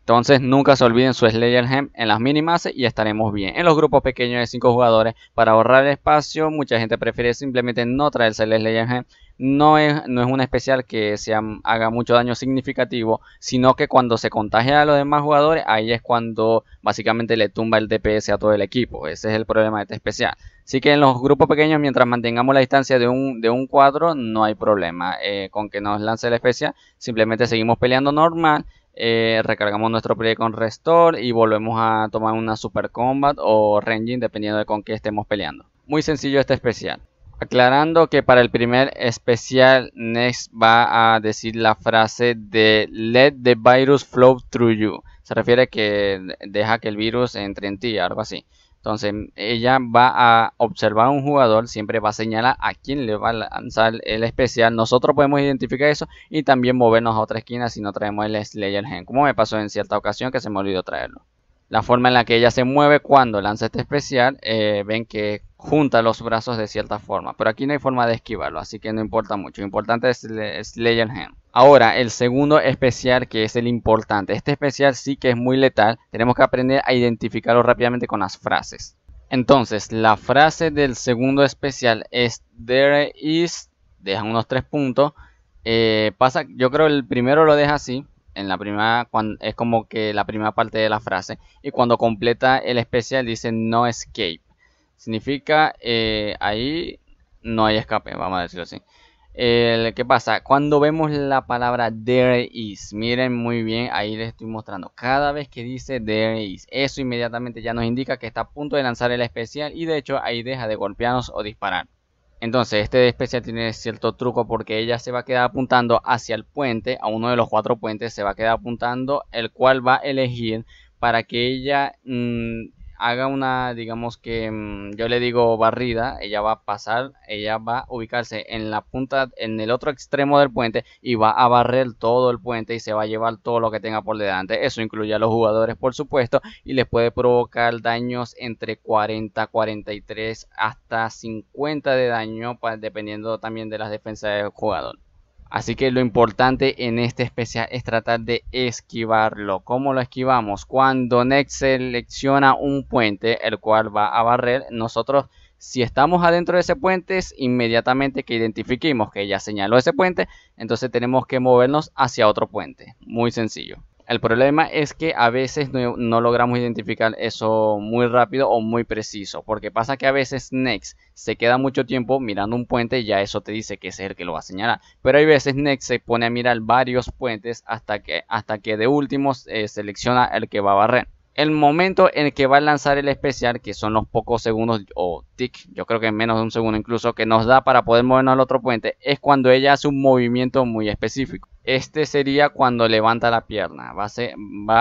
Entonces nunca se olviden su Slayer Gem en las mínimas y estaremos bien. En los grupos pequeños de 5 jugadores, para ahorrar espacio, mucha gente prefiere simplemente no traerse el Slayer Gem no es, no es un especial que se haga mucho daño significativo, sino que cuando se contagia a los demás jugadores, ahí es cuando básicamente le tumba el DPS a todo el equipo. Ese es el problema de este especial. Así que en los grupos pequeños, mientras mantengamos la distancia de un, de un cuadro, no hay problema eh, con que nos lance la especial. Simplemente seguimos peleando normal. Eh, recargamos nuestro play con Restore y volvemos a tomar una Super Combat o ranging dependiendo de con qué estemos peleando. Muy sencillo este especial. Aclarando que para el primer especial, Next va a decir la frase de Let the virus flow through you. Se refiere a que deja que el virus entre en ti, algo así. Entonces, ella va a observar a un jugador, siempre va a señalar a quién le va a lanzar el especial. Nosotros podemos identificar eso y también movernos a otra esquina si no traemos el Slayer Gen, como me pasó en cierta ocasión que se me olvidó traerlo. La forma en la que ella se mueve cuando lanza este especial, eh, ven que junta los brazos de cierta forma, pero aquí no hay forma de esquivarlo, así que no importa mucho. Lo importante es, Slayer Hand. Ahora, el segundo especial que es el importante. Este especial sí que es muy letal, tenemos que aprender a identificarlo rápidamente con las frases. Entonces, la frase del segundo especial es There is, dejan unos tres puntos. Eh, pasa, yo creo el primero lo deja así, en la primera cuando, es como que la primera parte de la frase y cuando completa el especial dice no escape Significa eh, ahí no hay escape, vamos a decirlo así. ¿Qué pasa? Cuando vemos la palabra there is, miren muy bien, ahí les estoy mostrando. Cada vez que dice there is, eso inmediatamente ya nos indica que está a punto de lanzar el especial y de hecho ahí deja de golpearnos o disparar. Entonces, este especial tiene cierto truco porque ella se va a quedar apuntando hacia el puente, a uno de los cuatro puentes se va a quedar apuntando, el cual va a elegir para que ella mm, haga una, digamos que mm, yo le digo barrida, ella va a pasar, ella va a ubicarse en la punta, en el otro extremo del puente y va a barrer todo el puente y se va a llevar todo lo que tenga por delante. Eso incluye a los jugadores, por supuesto, y les puede provocar daños entre 40, 43 hasta 50 de daño, dependiendo también de las defensas del jugador. Así que lo importante en este especial es tratar de esquivarlo. ¿Cómo lo esquivamos? Cuando Next selecciona un puente, el cual va a barrer, nosotros si estamos adentro de ese puente, es inmediatamente que identifiquemos que ya señaló ese puente, entonces tenemos que movernos hacia otro puente. Muy sencillo. El problema es que a veces no, logramos identificar eso muy rápido o muy preciso, porque pasa que a veces Next se queda mucho tiempo mirando un puente y ya eso te dice que ese es el que lo va a señalar. Pero hay veces Next se pone a mirar varios puentes hasta que, hasta que de último eh, selecciona el que va a barrer el momento en que va a lanzar el especial, que son los pocos segundos o tic, yo creo que menos de un segundo incluso, que nos da para poder movernos al otro puente, es cuando ella hace un movimiento muy específico. Este sería cuando levanta la pierna. va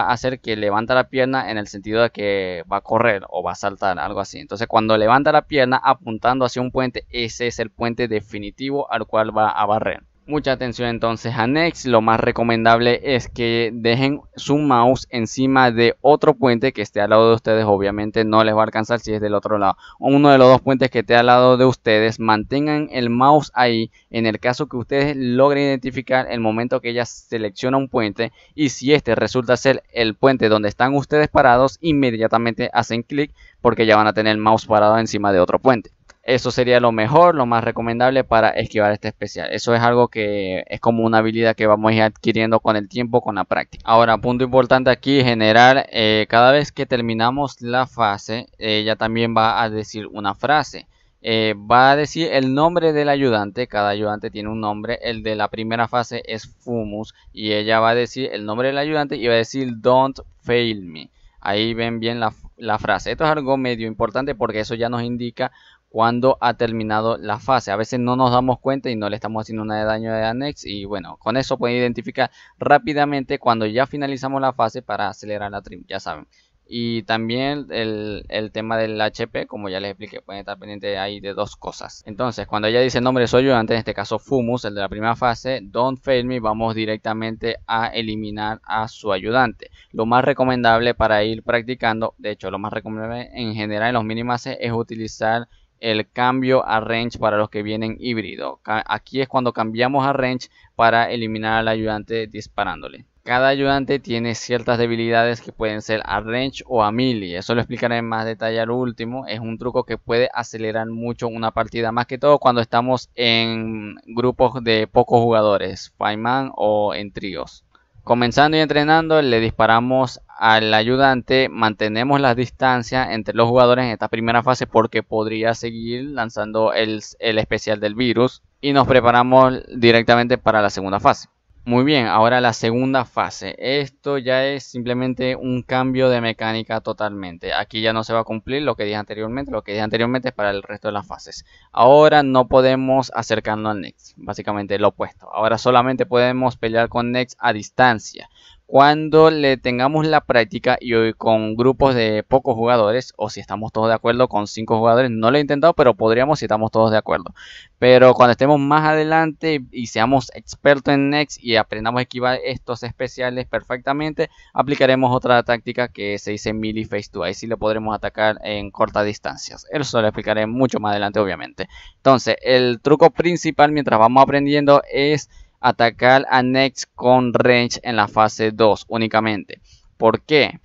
a hacer que levanta la pierna en el sentido de que va a correr o va a saltar, algo así. Entonces cuando levanta la pierna apuntando hacia un puente, ese es el puente definitivo al cual va a barrer. Mucha atención entonces a Next, lo más recomendable es que dejen su mouse encima de otro puente que esté al lado de ustedes, obviamente no les va a alcanzar si es del otro lado. Uno de los dos puentes que esté al lado de ustedes, mantengan el mouse ahí en el caso que ustedes logren identificar el momento que ella selecciona un puente y si este resulta ser el puente donde están ustedes parados, inmediatamente hacen clic porque ya van a tener el mouse parado encima de otro puente. Eso sería lo mejor, lo más recomendable para esquivar este especial. Eso es algo que es como una habilidad que vamos adquiriendo con el tiempo, con la práctica. Ahora, punto importante aquí, general, eh, cada vez que terminamos la fase, ella también va a decir una frase. Eh, va a decir el nombre del ayudante, cada ayudante tiene un nombre, el de la primera fase es Fumus y ella va a decir el nombre del ayudante y va a decir Don't fail me. Ahí ven bien la, la frase. Esto es algo medio importante porque eso ya nos indica cuando ha terminado la fase. A veces no nos damos cuenta y no le estamos haciendo nada de daño de Annex. Y bueno, con eso pueden identificar rápidamente cuando ya finalizamos la fase para acelerar la trim, ya saben. Y también el, tema del HP, como ya les expliqué, pueden estar pendientes ahí de dos cosas. Entonces, cuando ella dice nombre de su ayudante en este caso Fumus, el de la primera fase, Don't Fail Me, vamos directamente a eliminar a su ayudante. Lo más recomendable para ir practicando, de hecho, lo más recomendable en general en los minimases es utilizar el cambio a range para los que vienen híbrido. Aquí es cuando cambiamos a range para eliminar al ayudante disparándole. Cada ayudante tiene ciertas debilidades que pueden ser a range o a melee. Eso lo explicaré en más detalle al último. Es un truco que puede acelerar mucho una partida, más que todo cuando estamos en grupos de pocos jugadores, five o en tríos. Comenzando y entrenando, le disparamos al ayudante, mantenemos la distancia entre los jugadores en esta primera fase porque podría seguir lanzando el, especial del virus y nos preparamos directamente para la segunda fase. Muy bien, ahora la segunda fase. Esto ya es simplemente un cambio de mecánica totalmente. Aquí ya no se va a cumplir lo que dije anteriormente. Lo que dije anteriormente es para el resto de las fases. Ahora no podemos acercarnos al Next. Básicamente lo opuesto. Ahora solamente podemos pelear con Next a distancia cuando le tengamos la práctica y hoy con grupos de pocos jugadores o si estamos todos de acuerdo con cinco jugadores no lo he intentado pero podríamos si estamos todos de acuerdo pero cuando estemos más adelante y seamos expertos en next y aprendamos a esquivar estos especiales perfectamente aplicaremos otra táctica que se dice melee face to Ahí sí lo podremos atacar en cortas distancias eso lo explicaré mucho más adelante obviamente entonces el truco principal mientras vamos aprendiendo es atacar a Nex con range en la fase 2 únicamente. ¿Por qué?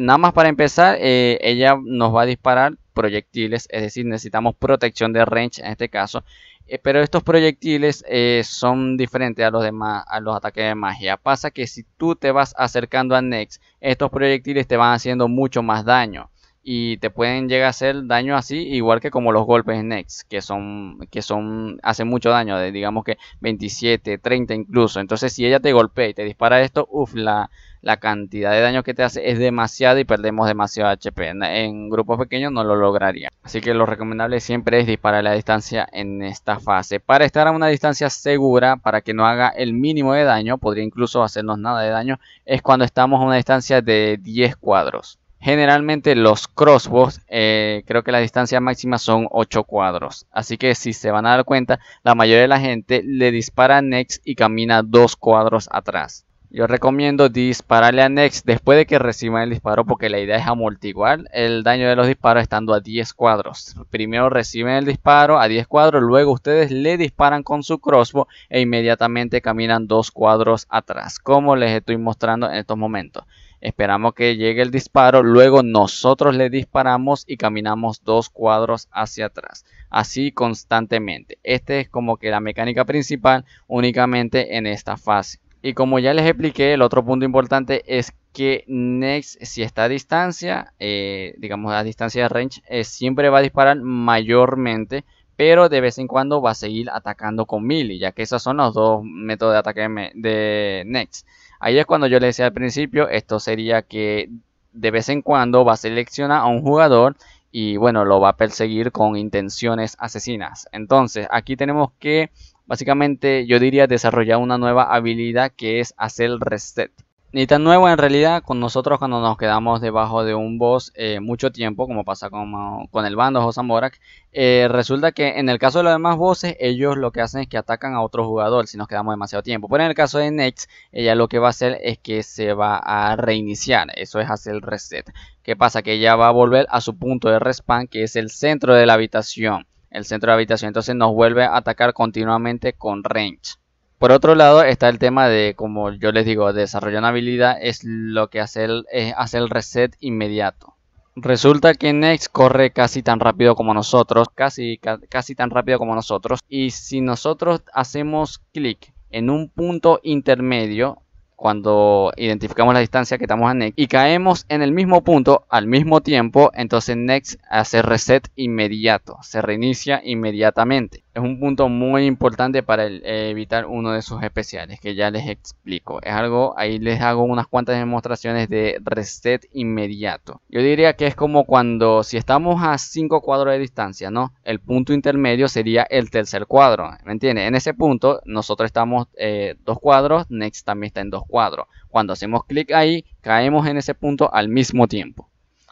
Nada más para empezar, eh, ella nos va a disparar proyectiles, es decir, necesitamos protección de range en este caso. Eh, pero estos proyectiles eh, son diferentes a los demás, a los ataques de magia. Pasa que si tú te vas acercando a Nex, estos proyectiles te van haciendo mucho más daño y te pueden llegar a hacer daño así, igual que como los golpes next, que son, que son, hacen mucho daño, de, digamos que 27, 30 incluso. Entonces, si ella te golpea y te dispara esto, uff, la, la cantidad de daño que te hace es demasiada y perdemos demasiado HP. En, en, grupos pequeños no lo lograría. Así que lo recomendable siempre es disparar a la distancia en esta fase. Para estar a una distancia segura, para que no haga el mínimo de daño, podría incluso hacernos nada de daño, es cuando estamos a una distancia de 10 cuadros. Generalmente los crossbows, eh, creo que la distancia máxima son 8 cuadros. Así que si se van a dar cuenta, la mayoría de la gente le dispara a Nex y camina 2 cuadros atrás. Yo recomiendo dispararle a Nex después de que reciban el disparo porque la idea es amortiguar el daño de los disparos estando a 10 cuadros. Primero reciben el disparo a 10 cuadros, luego ustedes le disparan con su crossbow e inmediatamente caminan 2 cuadros atrás, como les estoy mostrando en estos momentos. Esperamos que llegue el disparo, luego nosotros le disparamos y caminamos dos cuadros hacia atrás. Así constantemente. Esta es como que la mecánica principal únicamente en esta fase. Y como ya les expliqué, el otro punto importante es que Next, si está a distancia, eh, digamos a distancia de range, eh, siempre va a disparar mayormente pero de vez en cuando va a seguir atacando con melee, ya que esos son los dos métodos de ataque de Next. Ahí es cuando yo le decía al principio, esto sería que de vez en cuando va a seleccionar a un jugador y bueno, lo va a perseguir con intenciones asesinas. Entonces, aquí tenemos que, básicamente, yo diría desarrollar una nueva habilidad que es hacer reset ni tan nuevo en realidad con nosotros cuando nos quedamos debajo de un boss eh, mucho tiempo, como pasa con, el bando Josamorak, eh, resulta que en el caso de los demás bosses, ellos lo que hacen es que atacan a otro jugador si nos quedamos demasiado tiempo. Pero en el caso de Nex, ella lo que va a hacer es que se va a reiniciar, eso es hacer el reset. ¿Qué pasa? Que ella va a volver a su punto de respawn, que es el centro de la habitación. El centro de la habitación, entonces nos vuelve a atacar continuamente con range. Por otro lado está el tema de, como yo les digo, desarrollar una habilidad es lo que hace el, hacer el reset inmediato. Resulta que Next corre casi tan rápido como nosotros, casi, casi tan rápido como nosotros. Y si nosotros hacemos clic en un punto intermedio, cuando identificamos la distancia que estamos a Next y caemos en el mismo punto al mismo tiempo, entonces Next hace reset inmediato, se reinicia inmediatamente es un punto muy importante para eh, evitar uno de sus especiales, que ya les explico. Es algo, ahí les hago unas cuantas demostraciones de reset inmediato. Yo diría que es como cuando, si estamos a 5 cuadros de distancia, ¿no? El punto intermedio sería el tercer cuadro, ¿me En ese punto, nosotros estamos eh, dos cuadros, Next también está en dos cuadros. Cuando hacemos clic ahí, caemos en ese punto al mismo tiempo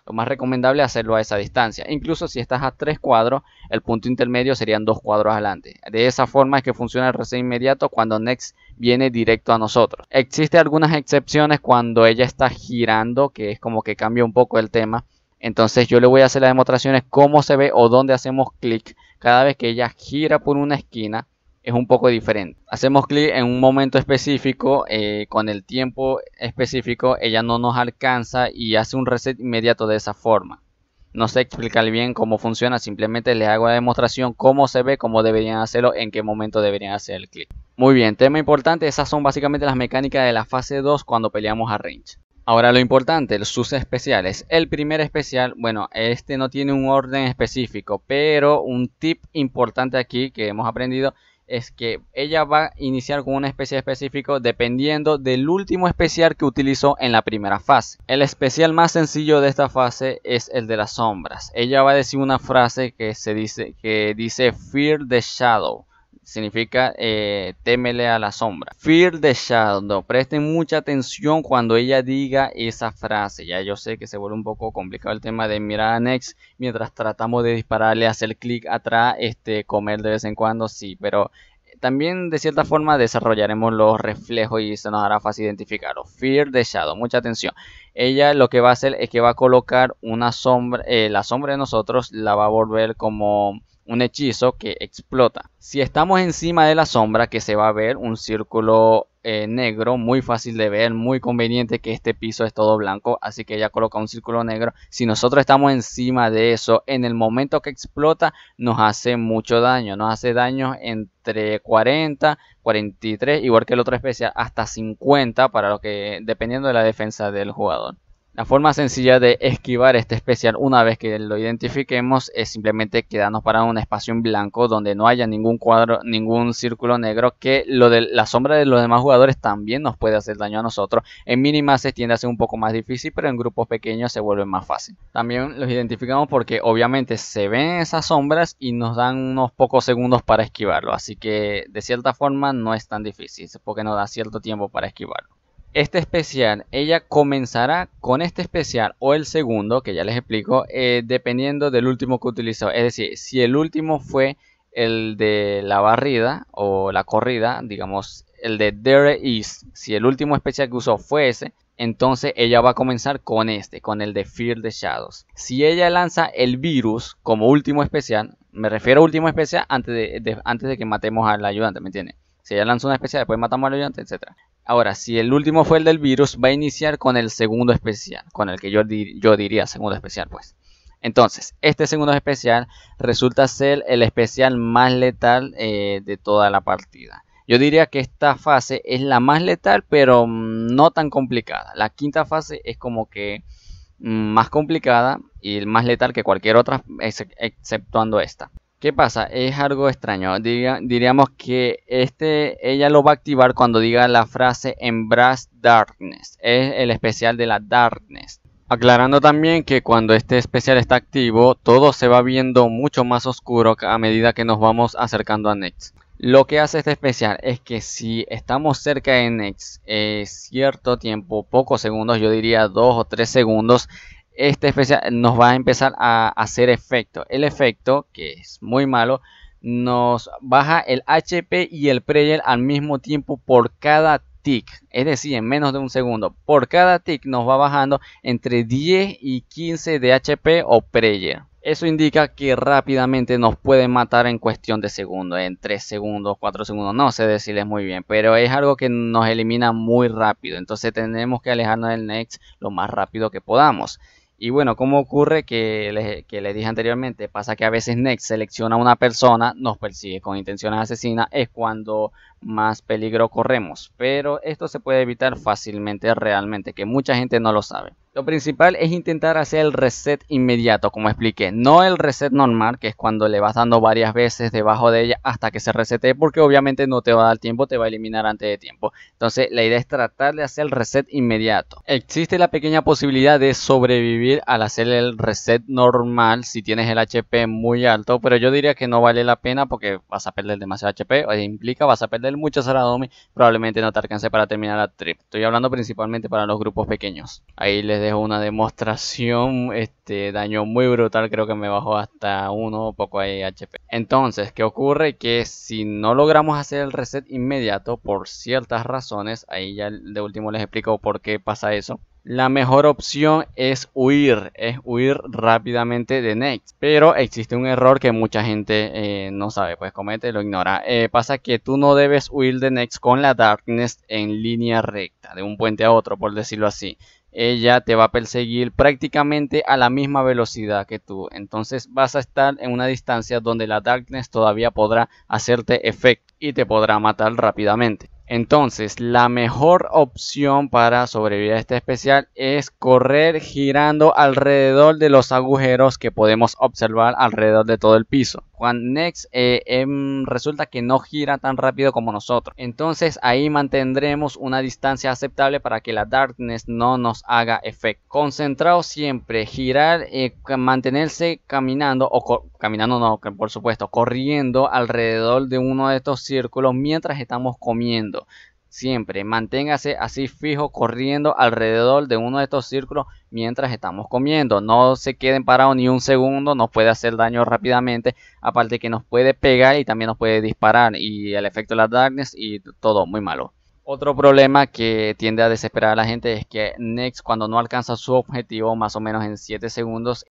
lo más recomendable es hacerlo a esa distancia. Incluso si estás a tres cuadros, el punto intermedio serían dos cuadros adelante. De esa forma es que funciona el reset inmediato cuando Next viene directo a nosotros. Existen algunas excepciones cuando ella está girando, que es como que cambia un poco el tema. Entonces yo le voy a hacer las demostraciones cómo se ve o dónde hacemos clic cada vez que ella gira por una esquina es un poco diferente. Hacemos clic en un momento específico, eh, con el tiempo específico, ella no nos alcanza y hace un reset inmediato de esa forma. No sé explicar bien cómo funciona, simplemente les hago la demostración cómo se ve, cómo deberían hacerlo, en qué momento deberían hacer el clic. Muy bien, tema importante, esas son básicamente las mecánicas de la fase 2 cuando peleamos a range. Ahora lo importante, sus especiales. El primer especial, bueno, este no tiene un orden específico, pero un tip importante aquí que hemos aprendido es que ella va a iniciar con una especie específico dependiendo del último especial que utilizó en la primera fase. El especial más sencillo de esta fase es el de las sombras. Ella va a decir una frase que se dice que dice Fear the Shadow significa eh, temele a la sombra. Fear the shadow. Presten mucha atención cuando ella diga esa frase. Ya yo sé que se vuelve un poco complicado el tema de mirar a Next mientras tratamos de dispararle, hacer clic atrás, este, comer de vez en cuando, sí, pero eh, también de cierta forma desarrollaremos los reflejos y se nos hará fácil identificarlo Fear the Shadow, mucha atención. Ella lo que va a hacer es que va a colocar una sombra, eh, la sombra de nosotros la va a volver como un hechizo que explota. Si estamos encima de la sombra que se va a ver un círculo eh, negro, muy fácil de ver, muy conveniente que este piso es todo blanco, así que ya coloca un círculo negro. Si nosotros estamos encima de eso, en el momento que explota nos hace mucho daño, nos hace daño entre 40, 43, igual que el otro especial, hasta 50 para lo que dependiendo de la defensa del jugador. La forma sencilla de esquivar este especial una vez que lo identifiquemos es simplemente quedarnos para un espacio en blanco donde no haya ningún cuadro, ningún círculo negro que lo de la sombra de los demás jugadores también nos puede hacer daño a nosotros. En mínimas se tiende a ser un poco más difícil, pero en grupos pequeños se vuelve más fácil. También los identificamos porque obviamente se ven esas sombras y nos dan unos pocos segundos para esquivarlo, así que de cierta forma no es tan difícil porque nos da cierto tiempo para esquivarlo este especial, ella comenzará con este especial o el segundo, que ya les explico, eh, dependiendo del último que utilizó. Es decir, si el último fue el de la barrida o la corrida, digamos, el de There Is, si el último especial que usó fue ese, entonces ella va a comenzar con este, con el de Fear the Shadows. Si ella lanza el virus como último especial, me refiero a último especial antes de, antes de que matemos al ayudante, ¿me entiendes? Si ella lanza una especial, después matamos al ayudante, etc. Ahora, si el último fue el del virus, va a iniciar con el segundo especial, con el que yo, yo diría segundo especial, pues. Entonces, este segundo especial resulta ser el especial más letal eh, de toda la partida. Yo diría que esta fase es la más letal, pero mm, no tan complicada. La quinta fase es como que mm, más complicada y más letal que cualquier otra, exceptuando esta. ¿Qué pasa? Es algo extraño. diríamos que este, ella lo va a activar cuando diga la frase Embrace Darkness. Es el especial de la Darkness. Aclarando también que cuando este especial está activo, todo se va viendo mucho más oscuro a medida que nos vamos acercando a Next. Lo que hace este especial es que si estamos cerca de Next eh, cierto tiempo, pocos segundos, yo diría 2 o 3 segundos, este especial nos va a empezar a hacer efecto. El efecto, que es muy malo, nos baja el HP y el Preyer al mismo tiempo por cada tick. Es decir, en menos de un segundo. Por cada tick nos va bajando entre 10 y 15 de HP o Preyer. Eso indica que rápidamente nos puede matar en cuestión de segundos, en 3 segundos, 4 segundos, no sé decirles muy bien, pero es algo que nos elimina muy rápido, entonces tenemos que alejarnos del Next lo más rápido que podamos. Y bueno, como ocurre que les, que dije anteriormente? Pasa que a veces Next selecciona a una persona, nos persigue con intenciones asesinas, es cuando más peligro corremos. Pero esto se puede evitar fácilmente realmente, que mucha gente no lo sabe. Lo principal es intentar hacer el reset inmediato, como expliqué. No el reset normal, que es cuando le vas dando varias veces debajo de ella hasta que se resete, porque obviamente no te va a dar tiempo, te va a eliminar antes de tiempo. Entonces la idea es tratar de hacer el reset inmediato. Existe la pequeña posibilidad de sobrevivir al hacer el reset normal si tienes el HP muy alto, pero yo diría que no vale la pena porque vas a perder demasiado HP, o implica vas a perder mucho Saradomi, probablemente no te alcance para terminar la trip. Estoy hablando principalmente para los grupos pequeños. Ahí les es una demostración, este daño muy brutal, creo que me bajó hasta uno poco ahí HP. Entonces, ¿qué ocurre? Que si no logramos hacer el reset inmediato por ciertas razones, ahí ya de último les explico por qué pasa eso. La mejor opción es huir, es huir rápidamente de Next. Pero existe un error que mucha gente eh, no sabe, pues comete, lo ignora. Eh, pasa que tú no debes huir de Next con la Darkness en línea recta, de un puente a otro, por decirlo así ella te va a perseguir prácticamente a la misma velocidad que tú. Entonces vas a estar en una distancia donde la Darkness todavía podrá hacerte efecto y te podrá matar rápidamente. Entonces, la mejor opción para sobrevivir a este especial es correr girando alrededor de los agujeros que podemos observar alrededor de todo el piso. Juan Next eh, em, resulta que no gira tan rápido como nosotros. Entonces ahí mantendremos una distancia aceptable para que la darkness no nos haga efecto. Concentrado siempre, girar, y eh, mantenerse caminando o caminando no, por supuesto, corriendo alrededor de uno de estos círculos mientras estamos comiendo. Siempre manténgase así fijo corriendo alrededor de uno de estos círculos mientras estamos comiendo. No se queden parados ni un segundo, nos puede hacer daño rápidamente. Aparte que nos puede pegar y también nos puede disparar. Y el efecto de la darkness y todo muy malo. Otro problema que tiende a desesperar a la gente es que Next cuando no alcanza su objetivo más o menos en 7 segundos,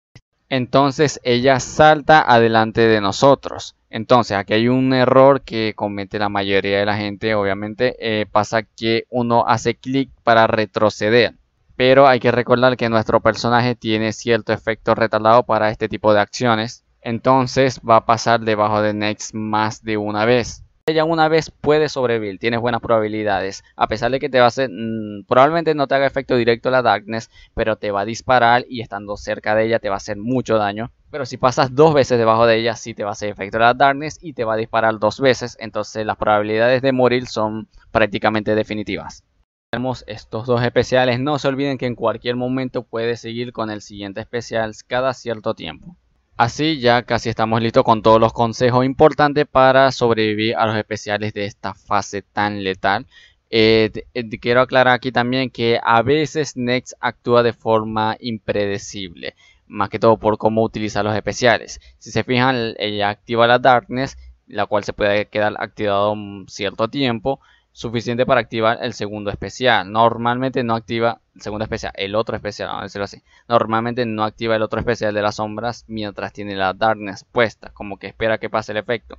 entonces ella salta adelante de nosotros. Entonces, aquí hay un error que comete la mayoría de la gente, obviamente, eh, pasa que uno hace clic para retroceder. Pero hay que recordar que nuestro personaje tiene cierto efecto retardado para este tipo de acciones. Entonces va a pasar debajo de Next más de una vez. Ella una vez puede sobrevivir, tienes buenas probabilidades. A pesar de que te va a hacer, mm, probablemente no te haga efecto directo la Darkness, pero te va a disparar y estando cerca de ella te va a hacer mucho daño. Pero si pasas dos veces debajo de ella, sí te va a hacer efecto la Darkness y te va a disparar dos veces. Entonces las probabilidades de morir son prácticamente definitivas. Tenemos estos dos especiales. No se olviden que en cualquier momento puedes seguir con el siguiente especial cada cierto tiempo. Así ya casi estamos listos con todos los consejos importantes para sobrevivir a los especiales de esta fase tan letal. Eh, eh, quiero aclarar aquí también que a veces Next actúa de forma impredecible más que todo por cómo utilizar los especiales. Si se fijan, ella eh, activa la Darkness, la cual se puede quedar activado un cierto tiempo, suficiente para activar el segundo especial. Normalmente no activa el segundo especial, el otro especial, vamos a decirlo así. Normalmente no activa el otro especial de las sombras mientras tiene la Darkness puesta, como que espera que pase el efecto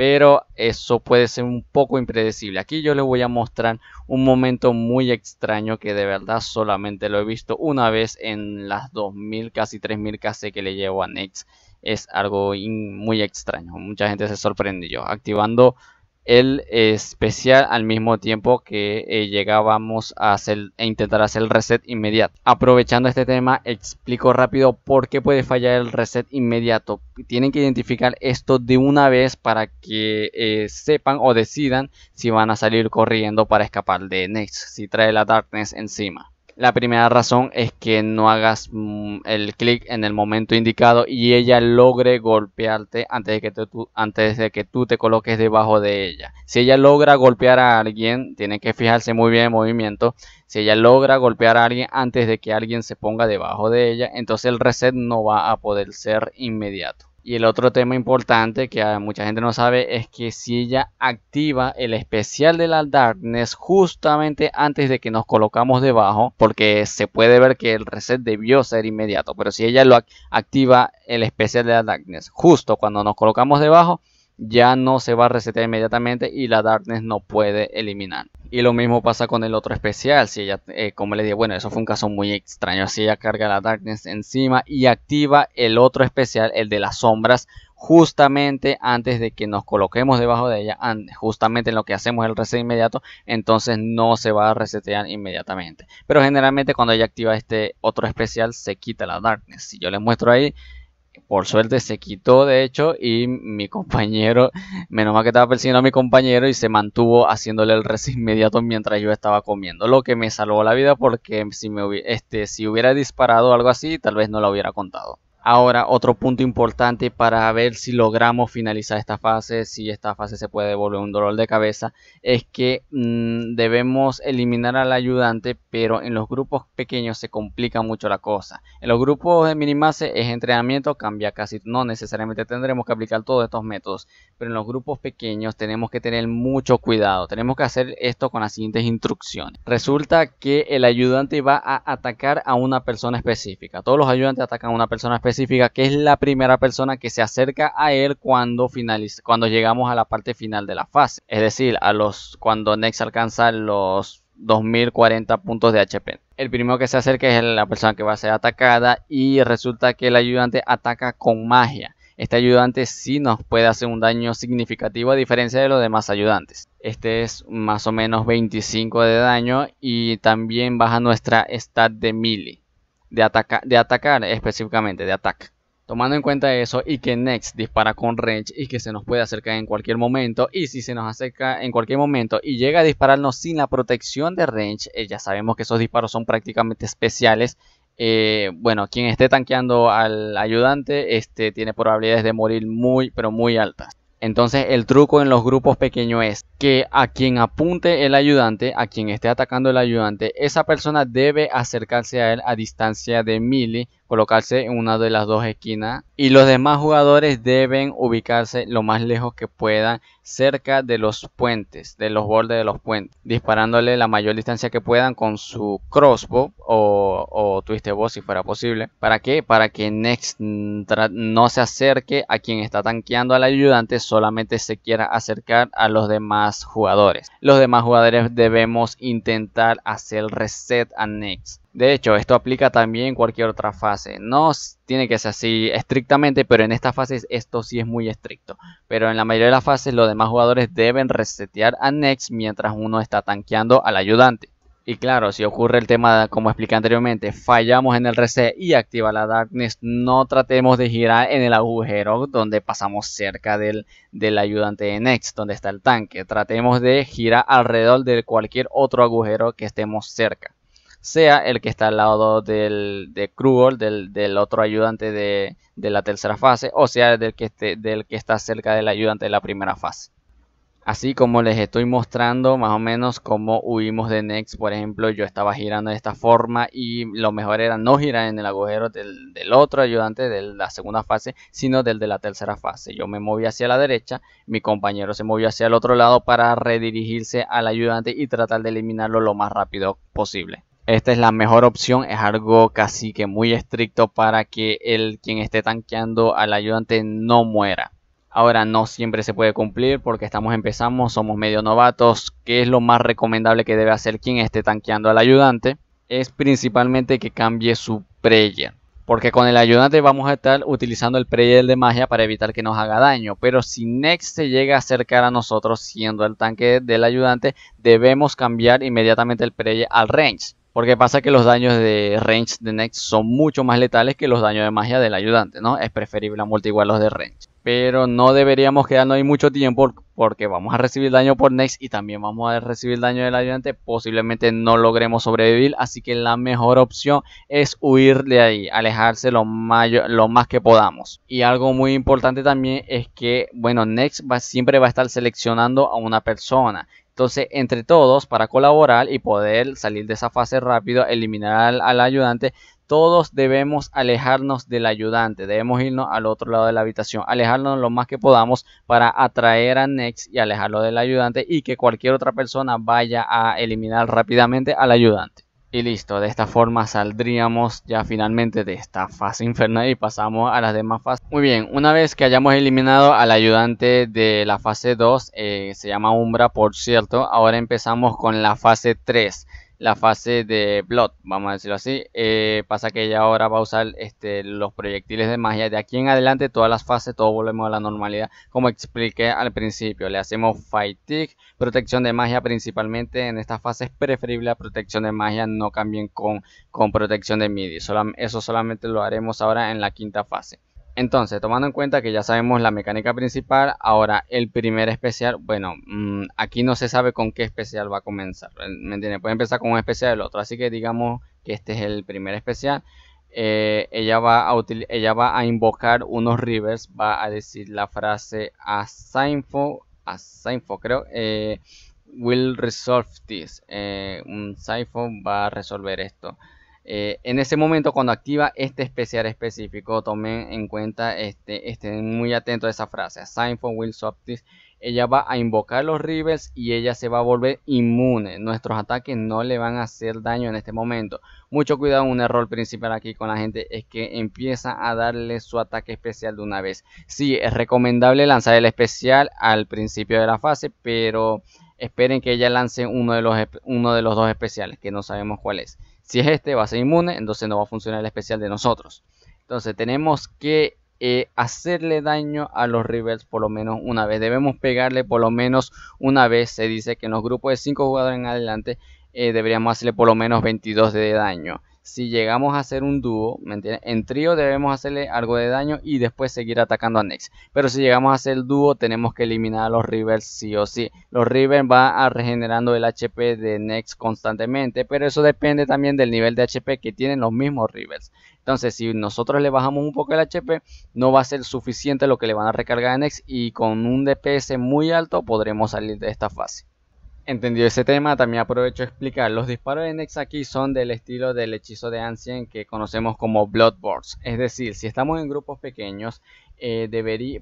pero eso puede ser un poco impredecible. Aquí yo les voy a mostrar un momento muy extraño que de verdad solamente lo he visto una vez en las 2000, casi 3000 cases que le llevo a Nex. Es algo muy extraño, mucha gente se sorprendió. Activando el especial al mismo tiempo que eh, llegábamos a, hacer, e intentar hacer el reset inmediato. Aprovechando este tema, explico rápido por qué puede fallar el reset inmediato. Tienen que identificar esto de una vez para que eh, sepan o decidan si van a salir corriendo para escapar de Next, si trae la Darkness encima. La primera razón es que no hagas mm, el clic en el momento indicado y ella logre golpearte antes de, que tú, antes de que tú te coloques debajo de ella. Si ella logra golpear a alguien, tiene que fijarse muy bien el movimiento. Si ella logra golpear a alguien antes de que alguien se ponga debajo de ella, entonces el reset no va a poder ser inmediato. Y el otro tema importante que mucha gente no sabe es que si ella activa el especial de la Darkness justamente antes de que nos colocamos debajo, porque se puede ver que el reset debió ser inmediato, pero si ella lo activa el especial de la Darkness justo cuando nos colocamos debajo, ya no se va a resetear inmediatamente y la Darkness no puede eliminar. Y lo mismo pasa con el otro especial, si ella, eh, como le dije, bueno, eso fue un caso muy extraño, si ella carga la Darkness encima y activa el otro especial, el de las sombras, justamente antes de que nos coloquemos debajo de ella, justamente en lo que hacemos el reset inmediato, entonces no se va a resetear inmediatamente. Pero generalmente cuando ella activa este otro especial se quita la Darkness, si yo le muestro ahí, por suerte se quitó de hecho y mi compañero, menos mal que estaba persiguiendo a mi compañero y se mantuvo haciéndole el res inmediato mientras yo estaba comiendo, lo que me salvó la vida porque si, me, este, si hubiera disparado algo así tal vez no la hubiera contado. Ahora, otro punto importante para ver si logramos finalizar esta fase, si esta fase se puede devolver un dolor de cabeza, es que mm, debemos eliminar al ayudante, pero en los grupos pequeños se complica mucho la cosa. En los grupos de minimase es entrenamiento, cambia casi, no necesariamente tendremos que aplicar todos estos métodos, pero en los grupos pequeños tenemos que tener mucho cuidado, tenemos que hacer esto con las siguientes instrucciones. Resulta que el ayudante va a atacar a una persona específica, todos los ayudantes atacan a una persona específica que es la primera persona que se acerca a él cuando, finaliza, cuando llegamos a la parte final de la fase. Es decir, a los, cuando Nex alcanza los 2040 puntos de HP. El primero que se acerca es la persona que va a ser atacada y resulta que el ayudante ataca con magia. Este ayudante sí nos puede hacer un daño significativo a diferencia de los demás ayudantes. Este es más o menos 25 de daño y también baja nuestra stat de melee de, ataca atacar específicamente, de ataque. Tomando en cuenta eso y que Next dispara con range y que se nos puede acercar en cualquier momento. Y si se nos acerca en cualquier momento y llega a dispararnos sin la protección de range, eh, ya sabemos que esos disparos son prácticamente especiales. Eh, bueno, quien esté tanqueando al ayudante este, tiene probabilidades de morir muy, pero muy altas. Entonces el truco en los grupos pequeños es que a quien apunte el ayudante, a quien esté atacando el ayudante, esa persona debe acercarse a él a distancia de mili colocarse en una de las dos esquinas y los demás jugadores deben ubicarse lo más lejos que puedan cerca de los puentes, de los bordes de los puentes, disparándole la mayor distancia que puedan con su crossbow o, o twiste si fuera posible. ¿Para qué? Para que Next no se acerque a quien está tanqueando al ayudante, solamente se quiera acercar a los demás jugadores. Los demás jugadores debemos intentar hacer reset a Next de hecho, esto aplica también en cualquier otra fase. No tiene que ser así estrictamente, pero en esta fase esto sí es muy estricto. Pero en la mayoría de las fases los demás jugadores deben resetear a Next mientras uno está tanqueando al ayudante. Y claro, si ocurre el tema como expliqué anteriormente, fallamos en el reset y activa la darkness, no tratemos de girar en el agujero donde pasamos cerca del, del ayudante de Next, donde está el tanque. Tratemos de girar alrededor de cualquier otro agujero que estemos cerca sea el que está al lado del, de Krugol, del, otro ayudante de, la tercera fase, o sea del que, esté, del que está cerca del ayudante de la primera fase. Así como les estoy mostrando más o menos cómo huimos de Next, por ejemplo, yo estaba girando de esta forma y lo mejor era no girar en el agujero del, del, otro ayudante de la segunda fase, sino del de la tercera fase. Yo me moví hacia la derecha, mi compañero se movió hacia el otro lado para redirigirse al ayudante y tratar de eliminarlo lo más rápido posible esta es la mejor opción. Es algo casi que muy estricto para que el quien esté tanqueando al ayudante no muera. Ahora no siempre se puede cumplir porque estamos empezamos, somos medio novatos. ¿Qué es lo más recomendable que debe hacer quien esté tanqueando al ayudante? Es principalmente que cambie su prayer. Porque con el ayudante vamos a estar utilizando el prayer de magia para evitar que nos haga daño. Pero si Next se llega a acercar a nosotros siendo el tanque del ayudante, debemos cambiar inmediatamente el prayer al range porque pasa que los daños de range de Next son mucho más letales que los daños de magia del ayudante, ¿no? Es preferible amortiguar los de range. Pero no deberíamos quedarnos ahí mucho tiempo porque vamos a recibir daño por Next y también vamos a recibir daño del ayudante. Posiblemente no logremos sobrevivir, así que la mejor opción es huir de ahí, alejarse lo, más que podamos. Y algo muy importante también es que, bueno, Next siempre va a estar seleccionando a una persona entonces, entre todos, para colaborar y poder salir de esa fase rápido, eliminar al, ayudante, todos debemos alejarnos del ayudante, debemos irnos al otro lado de la habitación, alejarnos lo más que podamos para atraer a Next y alejarlo del ayudante y que cualquier otra persona vaya a eliminar rápidamente al ayudante. Y listo, de esta forma saldríamos ya finalmente de esta fase infernal y pasamos a las demás fases. Muy bien, una vez que hayamos eliminado al ayudante de la fase 2, eh, se llama Umbra por cierto, ahora empezamos con la fase 3 la fase de Blood, vamos a decirlo así. Eh, pasa que ella ahora va a usar este, los proyectiles de magia. De aquí en adelante, todas las fases, todo volvemos a la normalidad. Como expliqué al principio, le hacemos Tick protección de magia principalmente. En esta fase es preferible la protección de magia, no cambien con, con protección de MIDI. eso solamente lo haremos ahora en la quinta fase. Entonces, tomando en cuenta que ya sabemos la mecánica principal, ahora el primer especial, bueno, mm, aquí no se sabe con qué especial va a comenzar, ¿me entiendes? Puede empezar con un especial del otro, así que digamos que este es el primer especial. Eh, ella, va a invocar unos rivers, va a decir la frase a Sainfo, a creo, eh, will resolve this, eh, un Sainfo va a resolver esto. Eh, en ese momento, cuando activa este especial específico, tomen en cuenta, este, estén muy atentos a esa frase. for will Softies. Ella va a invocar los rivers y ella se va a volver inmune. Nuestros ataques no le van a hacer daño en este momento. Mucho cuidado, un error principal aquí con la gente es que empieza a darle su ataque especial de una vez. Sí, es recomendable lanzar el especial al principio de la fase, pero esperen que ella lance uno de los, uno de los dos especiales, que no sabemos cuál es. Si es este, va a ser inmune, entonces no va a funcionar el especial de nosotros. Entonces tenemos que eh, hacerle daño a los rivers por lo menos una vez. Debemos pegarle por lo menos una vez. Se dice que en los grupos de 5 jugadores en adelante eh, deberíamos hacerle por lo menos 22 de daño si llegamos a hacer un dúo, En trío debemos hacerle algo de daño y después seguir atacando a Nex. Pero si llegamos a hacer el dúo, tenemos que eliminar a los Rivers sí o sí. Los Rivers van regenerando el HP de Nex constantemente, pero eso depende también del nivel de HP que tienen los mismos Rivers. Entonces, si nosotros le bajamos un poco el HP, no va a ser suficiente lo que le van a recargar a Nex y con un DPS muy alto podremos salir de esta fase entendido ese tema, también aprovecho a explicar. Los disparos de Nex aquí son del estilo del hechizo de Ancien que conocemos como Bloodborns. Es decir, si estamos en grupos pequeños, eh,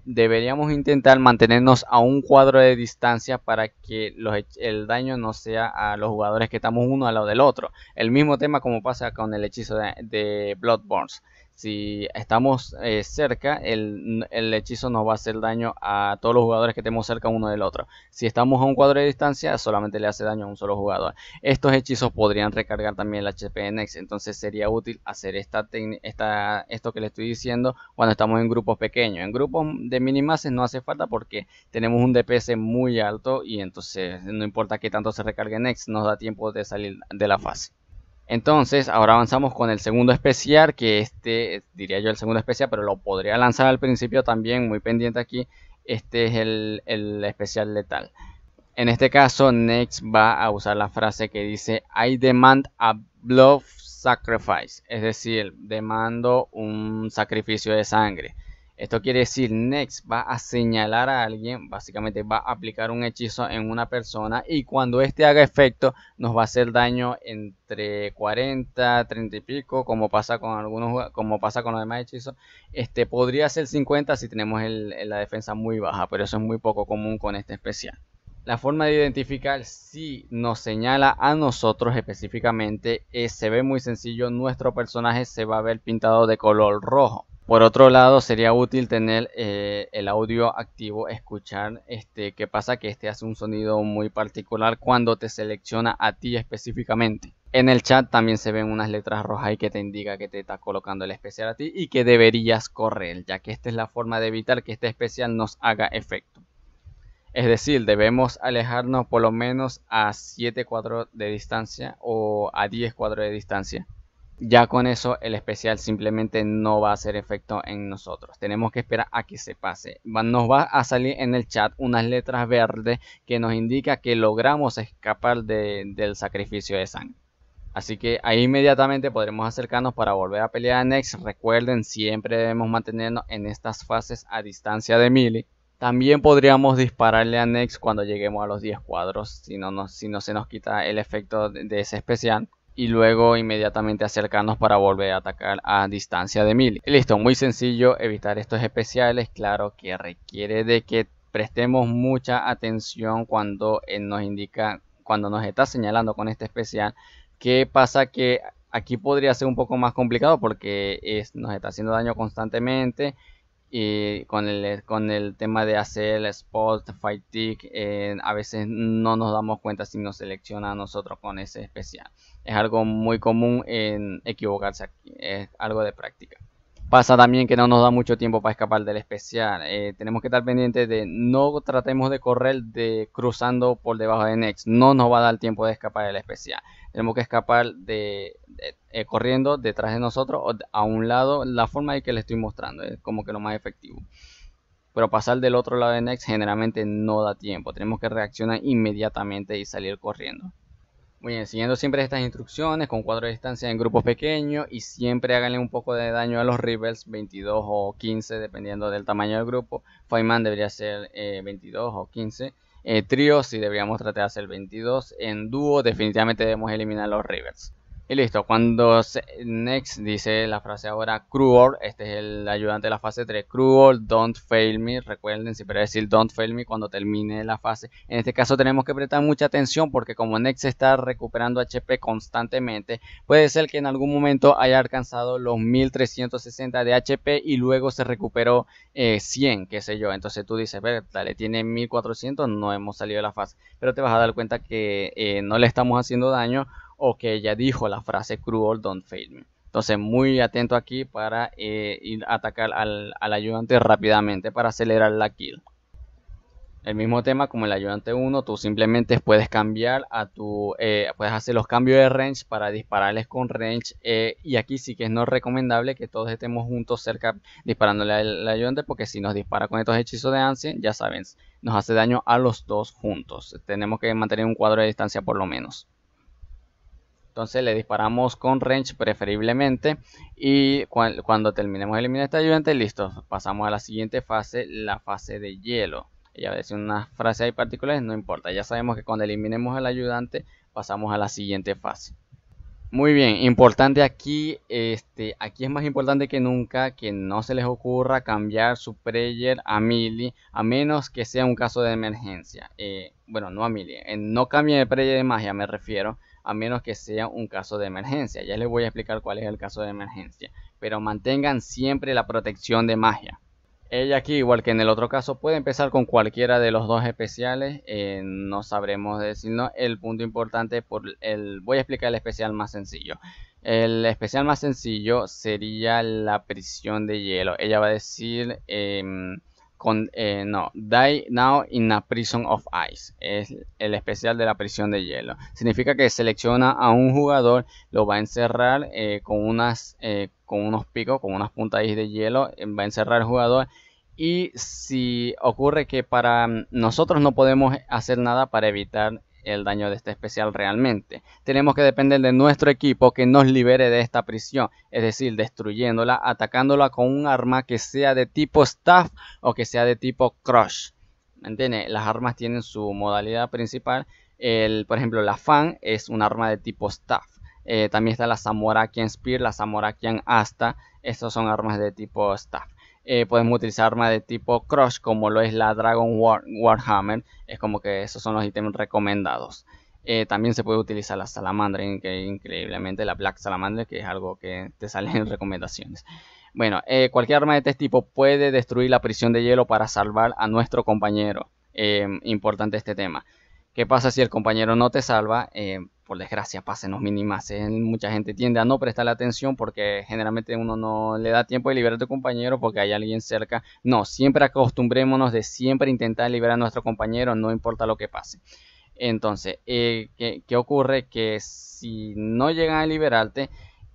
deberíamos intentar mantenernos a un cuadro de distancia para que el daño no sea a los jugadores que estamos uno al lado del otro. El mismo tema como pasa con el hechizo de, de si estamos eh, cerca, el, hechizo nos va a hacer daño a todos los jugadores que estemos cerca uno del otro. Si estamos a un cuadro de distancia, solamente le hace daño a un solo jugador. Estos hechizos podrían recargar también el HP en entonces sería útil hacer esta, esto que le estoy diciendo cuando estamos en grupos pequeños. En grupos de minimases no hace falta porque tenemos un DPS muy alto y entonces no importa que tanto se recargue en X, nos da tiempo de salir de la fase. Entonces, ahora avanzamos con el segundo especial, que este, diría yo el segundo especial, pero lo podría lanzar al principio también, muy pendiente aquí. Este es el, especial letal. En este caso, Next va a usar la frase que dice, I demand a blood sacrifice, es decir, demando un sacrificio de sangre. Esto quiere decir, Next va a señalar a alguien, básicamente va a aplicar un hechizo en una persona y cuando este haga efecto nos va a hacer daño entre 40, 30 y pico, como pasa con algunos, como pasa con los demás hechizos. Este podría ser 50 si tenemos la defensa muy baja, pero eso es muy poco común con este especial. La forma de identificar si nos señala a nosotros específicamente se ve muy sencillo, nuestro personaje se va a ver pintado de color rojo. Por otro lado, sería útil tener eh, el audio activo, escuchar este, qué pasa que este hace un sonido muy particular cuando te selecciona a ti específicamente. En el chat también se ven unas letras rojas ahí que te indica que te está colocando el especial a ti y que deberías correr, ya que esta es la forma de evitar que este especial nos haga efecto. Es decir, debemos alejarnos por lo menos a 7 cuadros de distancia o a 10 cuadros de distancia ya con eso el especial simplemente no va a hacer efecto en nosotros. Tenemos que esperar a que se pase. Nos va a salir en el chat unas letras verdes que nos indica que logramos escapar del sacrificio de sangre. Así que ahí inmediatamente podremos acercarnos para volver a pelear a Nex. Recuerden, siempre debemos mantenernos en estas fases a distancia de mili. También podríamos dispararle a Nex cuando lleguemos a los 10 cuadros, si no, si no se nos quita el efecto de ese especial y luego inmediatamente acercarnos para volver a atacar a distancia de mil. Listo, muy sencillo evitar estos especiales, claro que requiere de que prestemos mucha atención cuando eh, nos indica, cuando nos está señalando con este especial, que pasa que aquí podría ser un poco más complicado porque nos está haciendo daño constantemente y con el, con el tema de hacer el spot, fight tick, eh, a veces no nos damos cuenta si nos selecciona a nosotros con ese especial es algo muy común en equivocarse aquí, es algo de práctica. Pasa también que no nos da mucho tiempo para escapar del especial. Eh, tenemos que estar pendientes de no tratemos de correr de cruzando por debajo de Next. No nos va a dar tiempo de escapar del especial. Tenemos que escapar de, eh, corriendo detrás de nosotros o a un lado. La forma de que le estoy mostrando es como que lo más efectivo. Pero pasar del otro lado de Next generalmente no da tiempo. Tenemos que reaccionar inmediatamente y salir corriendo. Muy bien, siguiendo siempre estas instrucciones con cuatro distancias en grupos pequeños y siempre háganle un poco de daño a los rivers, 22 o 15 dependiendo del tamaño del grupo. Feynman debería ser 22 eh, o 15. Eh, trío si deberíamos tratar de hacer 22. En dúo definitivamente debemos eliminar los rivers. Y listo, cuando next dice la frase ahora Cruel, este es el ayudante de la fase 3, Cruel, don't fail me, recuerden siempre decir don't fail me cuando termine la fase. En este caso tenemos que prestar mucha atención porque como next está recuperando HP constantemente, puede ser que en algún momento haya alcanzado los 1360 de HP y luego se recuperó 100, eh, qué sé yo. Entonces tú dices, ver, le tiene 1400, no hemos salido de la fase, pero te vas a dar cuenta que eh, no le estamos haciendo daño o que ella dijo la frase cruel don't fail me. Entonces, muy atento aquí para eh, ir a atacar al, ayudante rápidamente para acelerar la kill. El mismo tema como el ayudante 1, tú simplemente puedes cambiar a tu, eh, puedes hacer los cambios de range para dispararles con range. Eh, y aquí sí que es no recomendable que todos estemos juntos cerca disparándole al, ayudante porque si nos dispara con estos hechizos de ansia ya saben, nos hace daño a los dos juntos. Tenemos que mantener un cuadro de distancia por lo menos. Entonces le disparamos con range preferiblemente y cuando terminemos de eliminar este ayudante, listo, pasamos a la siguiente fase, la fase de hielo. Ella ve a una frase hay particulares, no importa, ya sabemos que cuando eliminemos al ayudante pasamos a la siguiente fase. Muy bien, importante aquí, este, aquí es más importante que nunca que no se les ocurra cambiar su player a Mili, a menos que sea un caso de emergencia. Eh, bueno, no a Mili, eh, no cambie el player de magia, me refiero, a menos que sea un caso de emergencia. Ya les voy a explicar cuál es el caso de emergencia, pero mantengan siempre la protección de magia. Ella aquí, igual que en el otro caso, puede empezar con cualquiera de los dos especiales. Eh, no sabremos decirlo el punto importante. Por el, voy a explicar el especial más sencillo. El especial más sencillo sería la prisión de hielo. Ella va a decir, em, con, eh, no, die now in a prison of ice. Es el especial de la prisión de hielo. Significa que selecciona a un jugador, lo va a encerrar eh, con unas con unos picos, con unas puntas de hielo, eh, va a encerrar al jugador. Y si ocurre que para mm, nosotros no podemos hacer nada para evitar el daño de este especial realmente, tenemos que depender de nuestro equipo que nos libere de esta prisión, es decir, destruyéndola, atacándola con un arma que sea de tipo staff o que sea de tipo crush. ¿Me Las armas tienen su modalidad principal. El, por ejemplo, la fan es un arma de tipo staff eh, también está la Zamorakian Spear, la Zamorakian Asta. Estos son armas de tipo Staff. Eh, podemos utilizar armas de tipo Crush, como lo es la Dragon Warhammer. Es como que esos son los ítems recomendados. Eh, también se puede utilizar la salamandra, que increíblemente la Black Salamandra, que es algo que te sale en recomendaciones. Bueno, cualquier arma de este tipo puede destruir la prisión de hielo para salvar a nuestro compañero. importante este tema. ¿Qué pasa si el compañero no te salva? por desgracia pasen los mínimas. ¿eh? Mucha gente tiende a no prestar atención porque generalmente uno no le da tiempo de liberar a tu compañero porque hay alguien cerca. No, siempre acostumbrémonos de siempre intentar liberar a nuestro compañero, no importa lo que pase. Entonces, eh, ¿qué, ocurre? Que si no llegan a liberarte,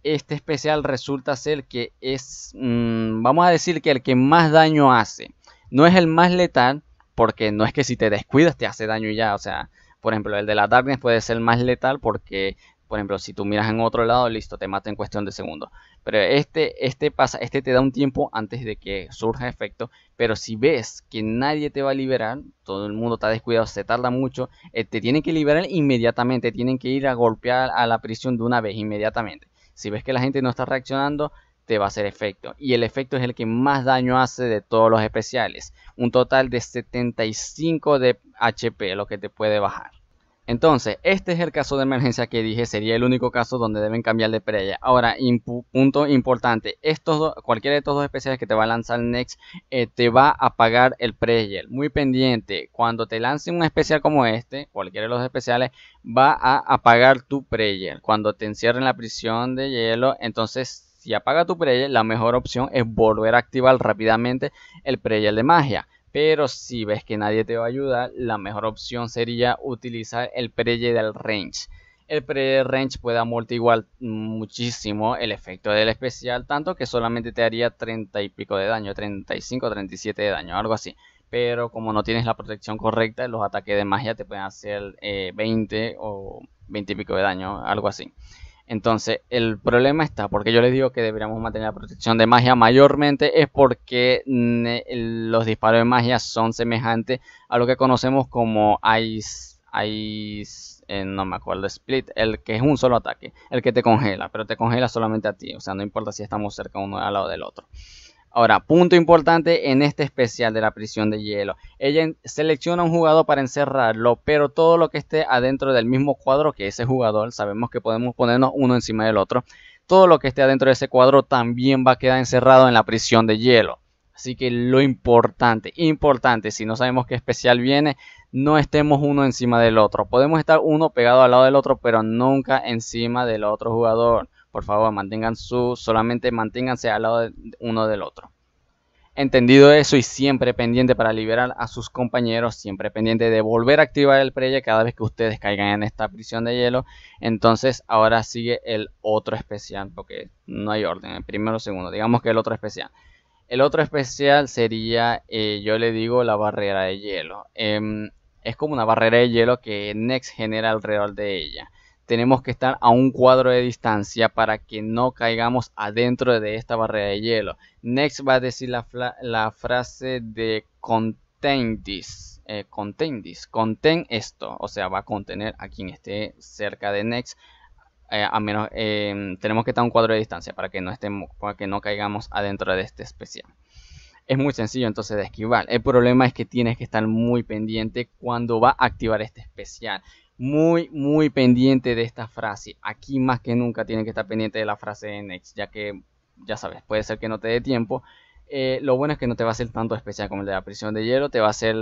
este especial resulta ser que es, mm, vamos a decir que el que más daño hace. No es el más letal, porque no es que si te descuidas te hace daño ya, o sea, por ejemplo, el de la Darkness puede ser más letal porque, por ejemplo, si tú miras en otro lado, listo, te mata en cuestión de segundos. Pero este, este pasa, este te da un tiempo antes de que surja efecto. Pero si ves que nadie te va a liberar, todo el mundo está descuidado, se tarda mucho, eh, te tienen que liberar inmediatamente, tienen que ir a golpear a la prisión de una vez inmediatamente. Si ves que la gente no está reaccionando, te va a hacer efecto. Y el efecto es el que más daño hace de todos los especiales. Un total de 75 de HP, lo que te puede bajar. Entonces, este es el caso de emergencia que dije, sería el único caso donde deben cambiar de preya. Ahora, punto importante, estos dos, cualquiera de estos dos especiales que te va a lanzar Next eh, te va a apagar el preyer. Muy pendiente, cuando te lance un especial como este, cualquiera de los especiales, va a apagar tu preyer. Cuando te encierren la prisión de hielo, entonces si apaga tu preyel, la mejor opción es volver a activar rápidamente el preyel de magia. Pero si ves que nadie te va a ayudar, la mejor opción sería utilizar el preyel del Range. El del Range puede amortiguar muchísimo el efecto del especial, tanto que solamente te haría 30 y pico de daño, 35, 37 de daño, algo así pero como no tienes la protección correcta, los ataques de magia te pueden hacer 20 eh, o 20 y pico de daño, algo así. Entonces, el problema está, porque yo les digo que deberíamos mantener la protección de magia mayormente, es porque mm, los disparos de magia son semejantes a lo que conocemos como Ice, Ice eh, no me acuerdo, Split, el que es un solo ataque, el que te congela, pero te congela solamente a ti, o sea, no importa si estamos cerca uno al lado del otro. Ahora, punto importante en este especial de la prisión de hielo. Ella selecciona un jugador para encerrarlo, pero todo lo que esté adentro del mismo cuadro que ese jugador, sabemos que podemos ponernos uno encima del otro, todo lo que esté adentro de ese cuadro también va a quedar encerrado en la prisión de hielo. Así que lo importante, importante, si no sabemos qué especial viene, no estemos uno encima del otro. Podemos estar uno pegado al lado del otro, pero nunca encima del otro jugador por favor, mantengan su, solamente manténganse al lado de uno del otro. Entendido eso y siempre pendiente para liberar a sus compañeros, siempre pendiente de volver a activar el prey cada vez que ustedes caigan en esta prisión de hielo. Entonces ahora sigue el otro especial, porque no hay orden, el primero, segundo, digamos que el otro especial. El otro especial sería, eh, yo le digo, la barrera de hielo. Em, es como una barrera de hielo que Next genera alrededor de ella tenemos que estar a un cuadro de distancia para que no caigamos adentro de esta barrera de hielo. Next va a decir la, frase de contain eh, this, contain this, esto, o sea, va a contener a quien esté cerca de Next. Eh, a menos em, tenemos que estar a un cuadro de distancia para que no estemos, para que no caigamos adentro de este especial es muy sencillo entonces de esquivar. El problema es que tienes que estar muy pendiente cuando va a activar este especial muy, muy pendiente de esta frase. Aquí más que nunca tienen que estar pendiente de la frase de Next, ya que, ya sabes, puede ser que no te dé tiempo. Eh, lo bueno es que no te va a ser tanto especial como el de la prisión de hielo, te va a ser,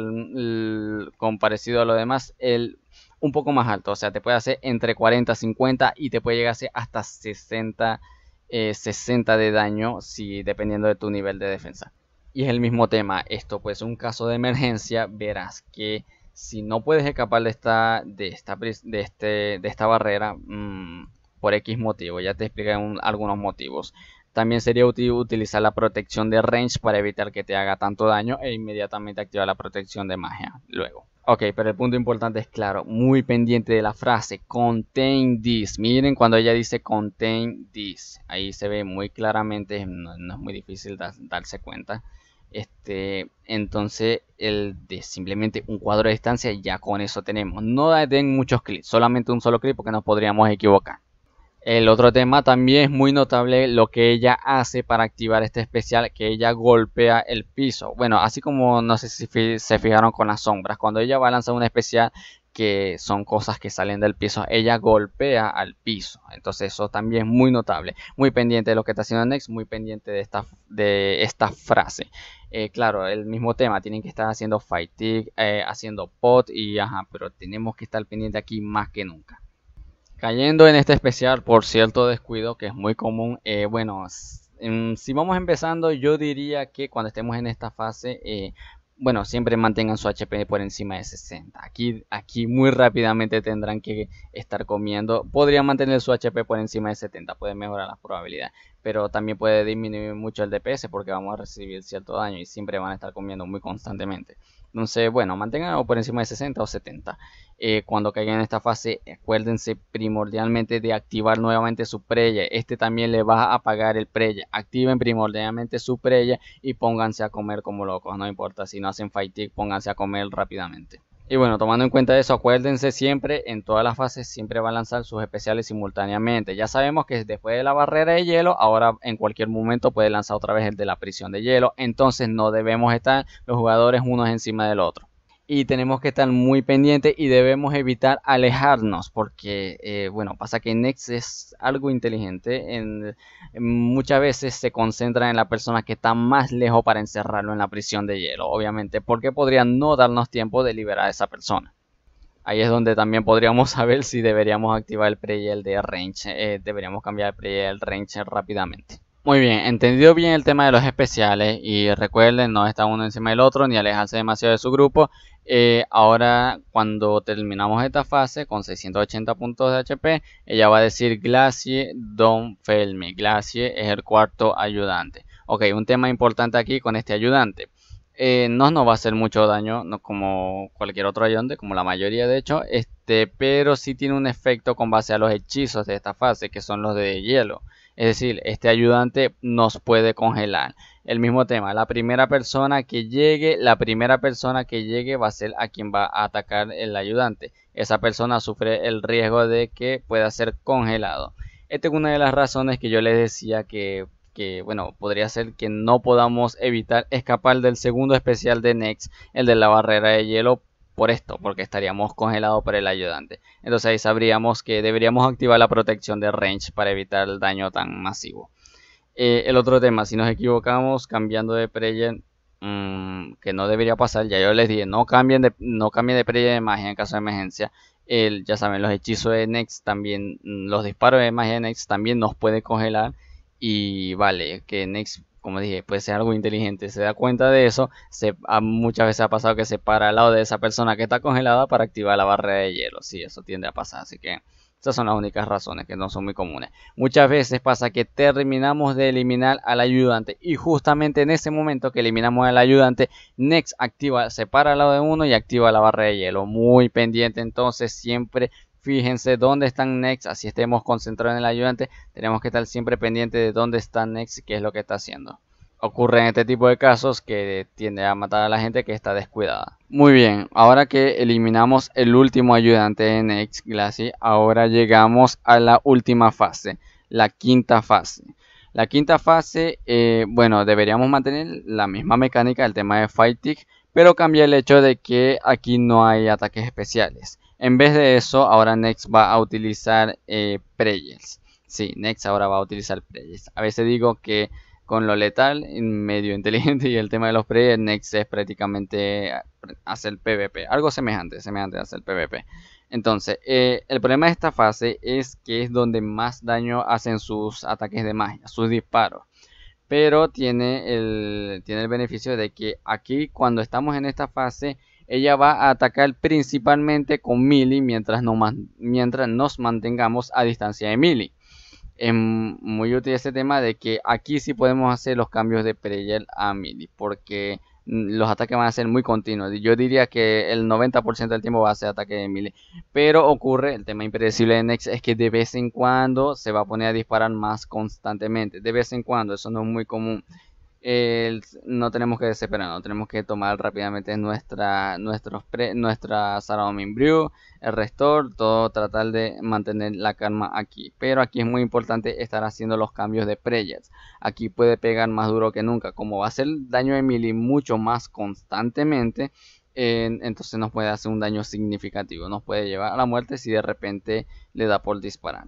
con parecido a lo demás, el un poco más alto. O sea, te puede hacer entre 40, 50 y te puede llegar a hacer hasta 60, 60 eh, de daño, si, dependiendo de tu nivel de defensa. Y es el mismo tema, esto pues un caso de emergencia, verás que si no puedes escapar de esta, de esta, este, de esta barrera mm, por X motivo, ya te expliqué algunos motivos. También sería útil utilizar la protección de range para evitar que te haga tanto daño e inmediatamente activar la protección de magia luego. Ok, pero el punto importante es claro, muy pendiente de la frase contain this. Miren cuando ella dice contain this, ahí se ve muy claramente, no, es muy difícil darse cuenta este, entonces, el de simplemente un cuadro de distancia, ya con eso tenemos. No den muchos clips solamente un solo clip porque nos podríamos equivocar. El otro tema también es muy notable lo que ella hace para activar este especial, que ella golpea el piso. Bueno, así como no sé si se fijaron con las sombras, cuando ella va a lanzar un especial, que son cosas que salen del piso, ella golpea al piso. Entonces eso también es muy notable. Muy pendiente de lo que está haciendo Next, muy pendiente de esta, de esta frase. Eh, claro, el mismo tema, tienen que estar haciendo fighting, eh, haciendo pot y ajá, pero tenemos que estar pendiente aquí más que nunca. Cayendo en este especial por cierto descuido que es muy común, eh, bueno, mm, si vamos empezando, yo diría que cuando estemos en esta fase, bueno, siempre mantengan su HP por encima de 60. Aquí, aquí muy rápidamente tendrán que estar comiendo. Podrían mantener su HP por encima de 70, puede mejorar las probabilidades. Pero también puede disminuir mucho el DPS porque vamos a recibir cierto daño y siempre van a estar comiendo muy constantemente. Entonces, bueno, manténganlo por encima de 60 o 70. Eh, cuando caigan en esta fase, acuérdense primordialmente de activar nuevamente su preya. Este también le va a apagar el preya. Activen primordialmente su preya y pónganse a comer como locos. No importa si no hacen fight pónganse a comer rápidamente. Y bueno, tomando en cuenta eso, acuérdense siempre, en todas las fases siempre va a lanzar sus especiales simultáneamente. Ya sabemos que después de la barrera de hielo, ahora en cualquier momento puede lanzar otra vez el de la prisión de hielo. Entonces no debemos estar los jugadores unos encima del otro y tenemos que estar muy pendientes y debemos evitar alejarnos porque eh, bueno pasa que Next es algo inteligente en, muchas veces se concentra en la persona que está más lejos para encerrarlo en la prisión de hielo obviamente porque podría no darnos tiempo de liberar a esa persona ahí es donde también podríamos saber si deberíamos activar el pre el de range eh, deberíamos cambiar el pre de range rápidamente muy bien, entendido bien el tema de los especiales y recuerden, no está uno encima del otro ni alejarse demasiado de su grupo. Eh, ahora, cuando terminamos esta fase con 680 puntos de HP, ella va a decir Glacie, Don Felme. Glacie es el cuarto ayudante. Ok, un tema importante aquí con este ayudante. Eh, no nos va a hacer mucho daño no, como cualquier otro ayudante, como la mayoría de hecho, este, pero sí tiene un efecto con base a los hechizos de esta fase, que son los de hielo. Es decir, este ayudante nos puede congelar. El mismo tema, la primera persona que llegue, la primera persona que llegue va a ser a quien va a atacar el ayudante. Esa persona sufre el riesgo de que pueda ser congelado. Esta es una de las razones que yo les decía que, que bueno, podría ser que no podamos evitar escapar del segundo especial de Next, el de la barrera de hielo, por esto, porque estaríamos congelados por el ayudante. Entonces ahí sabríamos que deberíamos activar la protección de range para evitar el daño tan masivo. Eh, el otro tema, si nos equivocamos cambiando de preyen, mm, que no debería pasar, ya yo les dije, no cambien de, no cambien de preyen de magia en caso de emergencia. El, ya saben, los hechizos de Next también, los disparos de magia de Next también nos puede congelar. Y vale, que Next como dije, puede ser algo inteligente, se da cuenta de eso, muchas veces ha pasado que se para al lado de esa persona que está congelada para activar la barra de hielo, sí, eso tiende a pasar, así que esas son las únicas razones que no son muy comunes. Muchas veces pasa que terminamos de eliminar al ayudante y justamente en ese momento que eliminamos al ayudante, Next activa, se para al lado de uno y activa la barra de hielo. Muy pendiente entonces siempre Fíjense dónde están next, así estemos concentrados en el ayudante, tenemos que estar siempre pendiente de dónde está next y qué es lo que está haciendo. Ocurre en este tipo de casos que tiende a matar a la gente que está descuidada. Muy bien, ahora que eliminamos el último ayudante de next, Glassy, ahora llegamos a la última fase, la quinta fase. La quinta fase, eh, bueno, deberíamos mantener la misma mecánica del tema de Fighting, pero cambia el hecho de que aquí no hay ataques especiales. En vez de eso, ahora Next va a utilizar eh, Sí, Next ahora va a utilizar Preyes. A veces digo que con lo letal, medio inteligente y el tema de los Preyes, Next es prácticamente eh, hacer PvP. Algo semejante, semejante a hacer PvP. Entonces, eh, el problema de esta fase es que es donde más daño hacen sus ataques de magia, sus disparos pero tiene el, tiene el beneficio de que aquí cuando estamos en esta fase ella va a atacar principalmente con Mili mientras, no mientras nos mantengamos a distancia de Mili. Es muy útil ese tema de que aquí sí podemos hacer los cambios de Preyel a Mili. porque mm, los ataques van a ser muy continuos. Yo diría que el 90% del tiempo va a ser ataque de Mili. Pero ocurre, el tema impredecible de Nex es que de vez en cuando se va a poner a disparar más constantemente. De vez en cuando, eso no es muy común no tenemos que desesperarnos, tenemos que tomar rápidamente nuestra, nuestros nuestra Brew, el Restore, todo tratar de mantener la calma aquí. Pero aquí es muy importante estar haciendo los cambios de preyes Aquí puede pegar más duro que nunca, como va a hacer daño de Mili mucho más constantemente. entonces nos puede hacer un daño significativo, nos puede llevar a la muerte si de repente le da por disparar.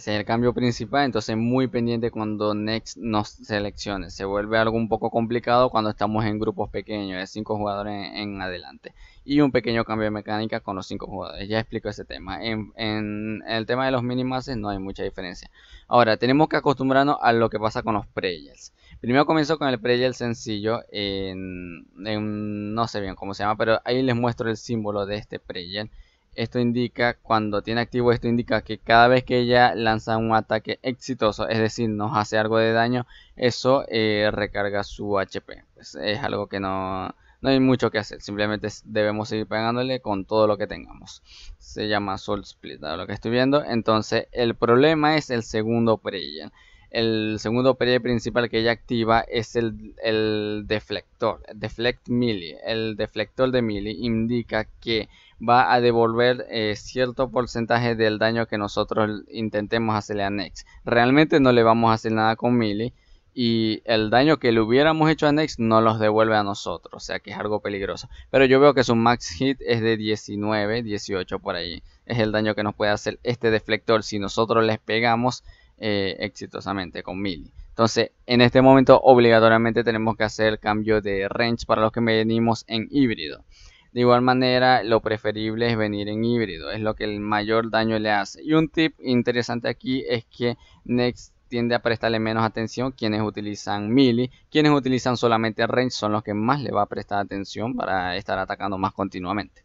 Ese es el cambio principal, entonces muy pendiente cuando Next nos seleccione. Se vuelve algo un poco complicado cuando estamos en grupos pequeños, de 5 jugadores en, adelante. Y un pequeño cambio de mecánica con los 5 jugadores. Ya explico ese tema. En, el tema de los minimases no hay mucha diferencia. Ahora, tenemos que acostumbrarnos a lo que pasa con los preyels. Primero comienzo con el preyel sencillo, no sé bien cómo se llama, pero ahí les muestro el símbolo de este preyel esto indica, cuando tiene activo esto indica que cada vez que ella lanza un ataque exitoso, es decir, nos hace algo de daño, eso eh, recarga su HP. Pues, es algo que no, no, hay mucho que hacer, simplemente debemos seguir pegándole con todo lo que tengamos. Se llama Soul Split, lo que estoy viendo. Entonces, el problema es el segundo Preyan. El segundo PRE principal que ella activa es el, el deflector, Deflect Melee. El deflector de Melee indica que va a devolver eh, cierto porcentaje del daño que nosotros intentemos hacerle a Nex. Realmente no le vamos a hacer nada con Mili y el daño que le hubiéramos hecho a Nex no los devuelve a nosotros, o sea que es algo peligroso. Pero yo veo que su max hit es de 19, 18 por ahí. Es el daño que nos puede hacer este deflector si nosotros les pegamos eh, exitosamente con Mili. Entonces, en este momento obligatoriamente tenemos que hacer el cambio de range para los que venimos en híbrido. De igual manera, lo preferible es venir en híbrido, es lo que el mayor daño le hace. Y un tip interesante aquí es que Next tiende a prestarle menos atención quienes utilizan Mili, quienes utilizan solamente Range son los que más le va a prestar atención para estar atacando más continuamente.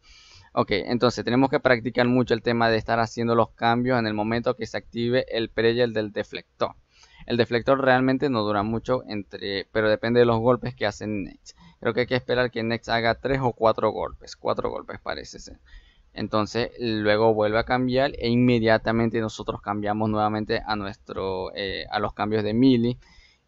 Ok, entonces tenemos que practicar mucho el tema de estar haciendo los cambios en el momento que se active el prey del deflector. El deflector realmente no dura mucho, entre, pero depende de los golpes que hacen Next. Creo que hay que esperar que Nex haga 3 o 4 golpes. 4 golpes parece ser. Entonces luego vuelve a cambiar e inmediatamente nosotros cambiamos nuevamente a, nuestro, eh, a los cambios de mili.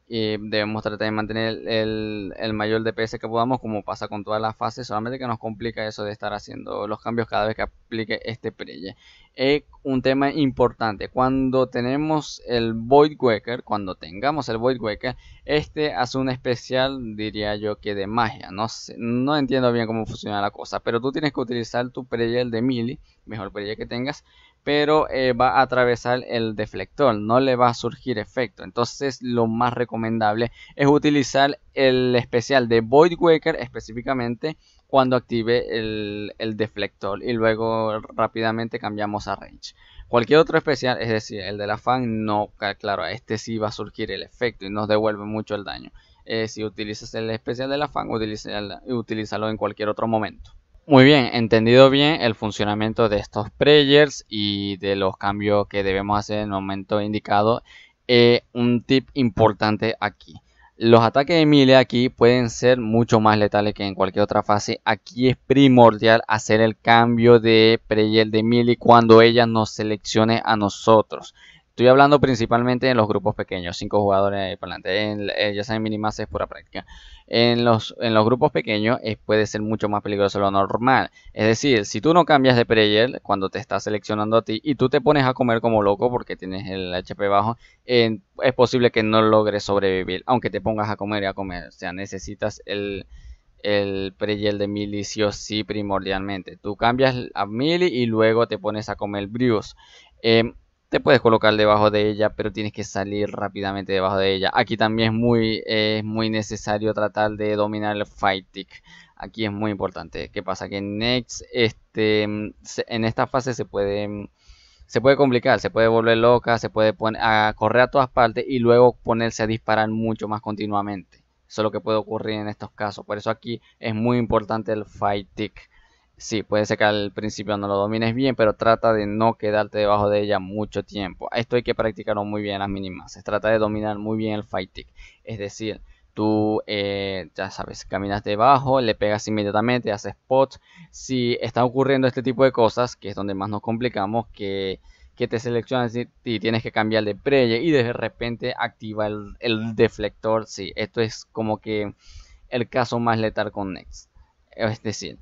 Y debemos tratar de mantener el, el, mayor DPS que podamos, como pasa con todas las fases, solamente que nos complica eso de estar haciendo los cambios cada vez que aplique este preye es un tema importante. Cuando tenemos el Void Waker, cuando tengamos el Void Waker, este hace un especial, diría yo, que de magia. No, no entiendo bien cómo funciona la cosa, pero tú tienes que utilizar tu el de Mili, mejor Preyel que tengas, pero eh, va a atravesar el deflector, no le va a surgir efecto. Entonces, lo más recomendable es utilizar el especial de Void Waker específicamente cuando active el, deflector y luego rápidamente cambiamos a range. Cualquier otro especial, es decir, el de la fan, no, claro, a este sí va a surgir el efecto y nos devuelve mucho el daño. Eh, si utilizas el especial de la fan, utilízalo, en cualquier otro momento. Muy bien, entendido bien el funcionamiento de estos prayers y de los cambios que debemos hacer en el momento indicado. Eh, un tip importante aquí. Los ataques de melee aquí pueden ser mucho más letales que en cualquier otra fase. Aquí es primordial hacer el cambio de Preyel de melee cuando ella nos seleccione a nosotros. Estoy hablando principalmente en los grupos pequeños, Cinco jugadores para adelante, eh, ya saben, minimas es pura práctica. En los, en los grupos pequeños eh, puede ser mucho más peligroso lo normal. Es decir, si tú no cambias de Preyel cuando te está seleccionando a ti y tú te pones a comer como loco porque tienes el HP bajo, eh, es posible que no logres sobrevivir, aunque te pongas a comer y a comer. O sea, necesitas el, el preyel de milicio. sí primordialmente. Tú cambias a mili y luego te pones a comer Bruce. Em, te puedes colocar debajo de ella, pero tienes que salir rápidamente debajo de ella. Aquí también es muy, muy necesario tratar de dominar el fight tick. Aquí es muy importante. ¿Qué pasa? Que en Next, este, mm, en esta fase se puede, mm, se puede complicar, se puede volver loca, se puede poner a correr a todas partes y luego ponerse a disparar mucho más continuamente. Eso es lo que puede ocurrir en estos casos. Por eso aquí es muy importante el fight tick. Sí, puede ser que al principio no lo domines bien, pero trata de no quedarte debajo de ella mucho tiempo. Esto hay que practicarlo muy bien las mínimas. Se trata de dominar muy bien el fighting. Es decir, tú eh, ya sabes, caminas debajo, le pegas inmediatamente, haces spots. Si está ocurriendo este tipo de cosas, que es donde más nos complicamos, que, que te seleccionas y, tienes que cambiar de prey y de repente activa el, el deflector. Sí, esto es como que el caso más letal con Next. Es decir,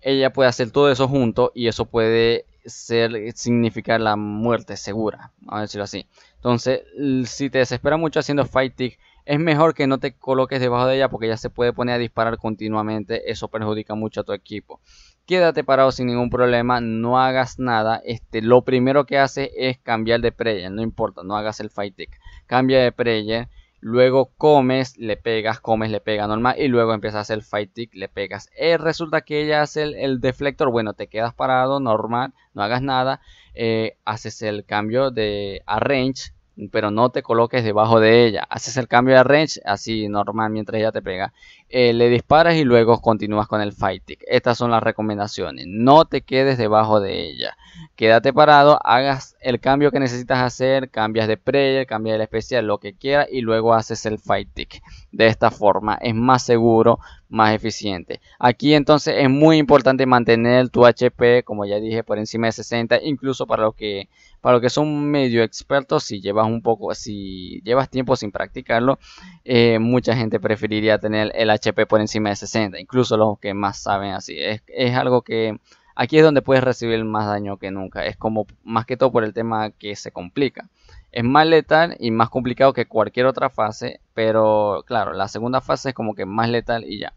ella puede hacer todo eso junto y eso puede ser, significar la muerte segura, vamos a decirlo así. Entonces, si te desespera mucho haciendo Fight Tick es mejor que no te coloques debajo de ella porque ella se puede poner a disparar continuamente, eso perjudica mucho a tu equipo. Quédate parado sin ningún problema, no hagas nada. Este, lo primero que haces es cambiar de player, no importa, no hagas el fight tick. Cambia de player Luego comes, le pegas, comes, le pega normal. Y luego empiezas a hacer el fight tick, le pegas. Eh, resulta que ella hace el, deflector. Bueno, te quedas parado, normal, no hagas nada. Eh, haces el cambio de arrange pero no te coloques debajo de ella. Haces el cambio de range así normal mientras ella te pega. Eh, le disparas y luego continúas con el tick. Estas son las recomendaciones. No te quedes debajo de ella. Quédate parado, hagas el cambio que necesitas hacer, cambias de player, cambias el especial, lo que quieras y luego haces el tick. De esta forma es más seguro más eficiente. Aquí entonces es muy importante mantener tu HP, como ya dije, por encima de 60, incluso para los que para los que son medio expertos, si llevas un poco, si llevas tiempo sin practicarlo, eh, mucha gente preferiría tener el HP por encima de 60, incluso los que más saben así. Es, es algo que aquí es donde puedes recibir más daño que nunca. Es como más que todo por el tema que se complica es más letal y más complicado que cualquier otra fase, pero claro, la segunda fase es como que más letal y ya.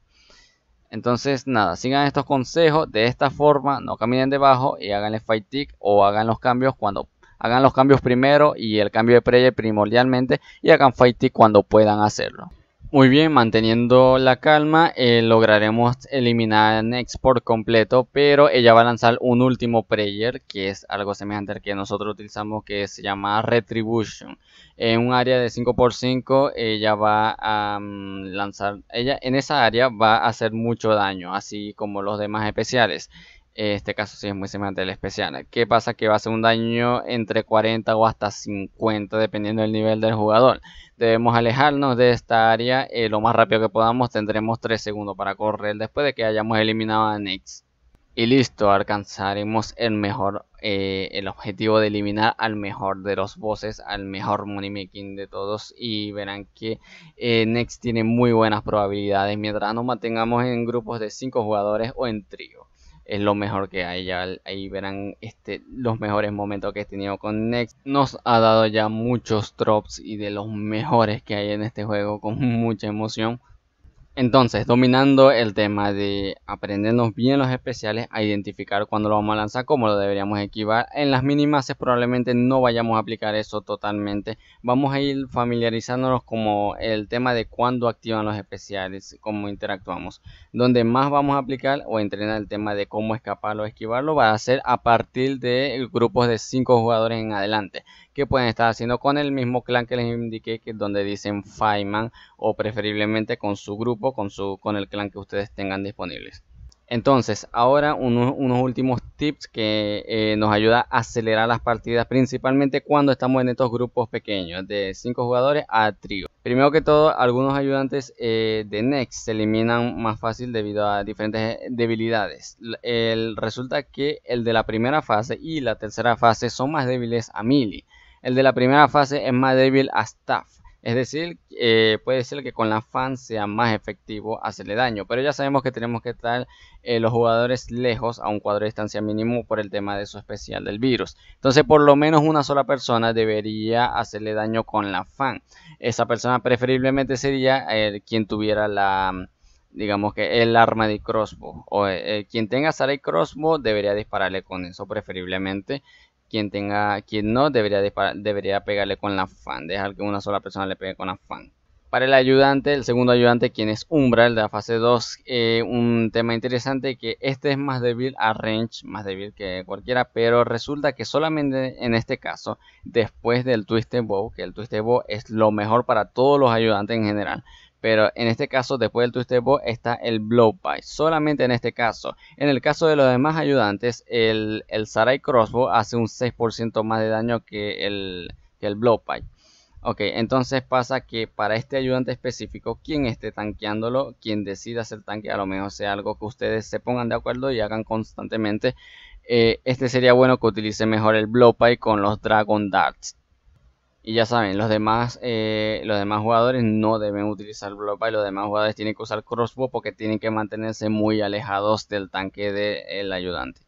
Entonces, nada, sigan estos consejos. De esta forma, no caminen debajo y háganle fight tick o hagan los cambios cuando hagan los cambios primero y el cambio de prey primordialmente y hagan fight tick cuando puedan hacerlo. Muy bien, manteniendo la calma, eh, lograremos eliminar a Nex por completo, pero ella va a lanzar un último prayer, que es algo semejante al que nosotros utilizamos, que se llama Retribution. En un área de 5x5, ella va a mm, lanzar, ella en esa área va a hacer mucho daño, así como los demás especiales. Este caso sí es muy semejante al especial. ¿Qué pasa? Que va a hacer un daño entre 40 o hasta 50, dependiendo del nivel del jugador debemos alejarnos de esta área eh, lo más rápido que podamos. Tendremos 3 segundos para correr después de que hayamos eliminado a Nex. Y listo, alcanzaremos el mejor, eh, el objetivo de eliminar al mejor de los bosses, al mejor money making de todos. Y verán que eh, Nex tiene muy buenas probabilidades mientras nos mantengamos en grupos de 5 jugadores o en trío es lo mejor que hay. Ya ahí verán este, los mejores momentos que he tenido con Next. Nos ha dado ya muchos drops y de los mejores que hay en este juego con mucha emoción. Entonces, dominando el tema de aprendernos bien los especiales, a identificar cuándo lo vamos a lanzar, cómo lo deberíamos esquivar En las minimases probablemente no vayamos a aplicar eso totalmente. Vamos a ir familiarizándonos como el tema de cuándo activan los especiales, cómo interactuamos. Donde más vamos a aplicar o entrenar el tema de cómo escaparlo o esquivarlo va a ser a partir de grupos de 5 jugadores en adelante que pueden estar haciendo con el mismo clan que les indiqué, que donde dicen Feynman o preferiblemente con su grupo, con, su, con el clan que ustedes tengan disponibles. Entonces, ahora unos, últimos tips que eh, nos ayuda a acelerar las partidas, principalmente cuando estamos en estos grupos pequeños, de 5 jugadores a trío. Primero que todo, algunos ayudantes eh, de Next se eliminan más fácil debido a diferentes eh, debilidades. El, resulta que el de la primera fase y la tercera fase son más débiles a mili. El de la primera fase es más débil a Staff. Es decir, eh, puede ser que con la fan sea más efectivo hacerle daño. Pero ya sabemos que tenemos que estar eh, los jugadores lejos a un cuadro de distancia mínimo por el tema de su especial del virus. Entonces, por lo menos una sola persona debería hacerle daño con la fan. Esa persona preferiblemente sería eh, quien tuviera la digamos que el arma de crossbow o quien tenga y crossbow debería dispararle con eso preferiblemente quien tenga, quien no debería debería pegarle con la fan, dejar que una sola persona le pegue con afán. Para el ayudante, el segundo ayudante, quien es Umbra, el de la fase 2, eh, un tema interesante que este es más débil a range, más débil que cualquiera, pero resulta que solamente en este caso, después del Twisted Bow, que el Twisted Bow es lo mejor para todos los ayudantes en general, pero en este caso después del twisted bow está el blowpipe, solamente en este caso. En el caso de los demás ayudantes, el, Sarai Crossbow hace un 6% más de daño que el, que el Ok, entonces pasa que para este ayudante específico, quien esté tanqueándolo, quien decida hacer tanque, a lo mejor sea algo que ustedes se pongan de acuerdo y hagan constantemente. Eh, este sería bueno que utilice mejor el blowpipe con los Dragon Darts. Y ya saben, los demás, eh, los demás jugadores no deben utilizar blopa y los demás jugadores tienen que usar crossbow porque tienen que mantenerse muy alejados del tanque del ayudante.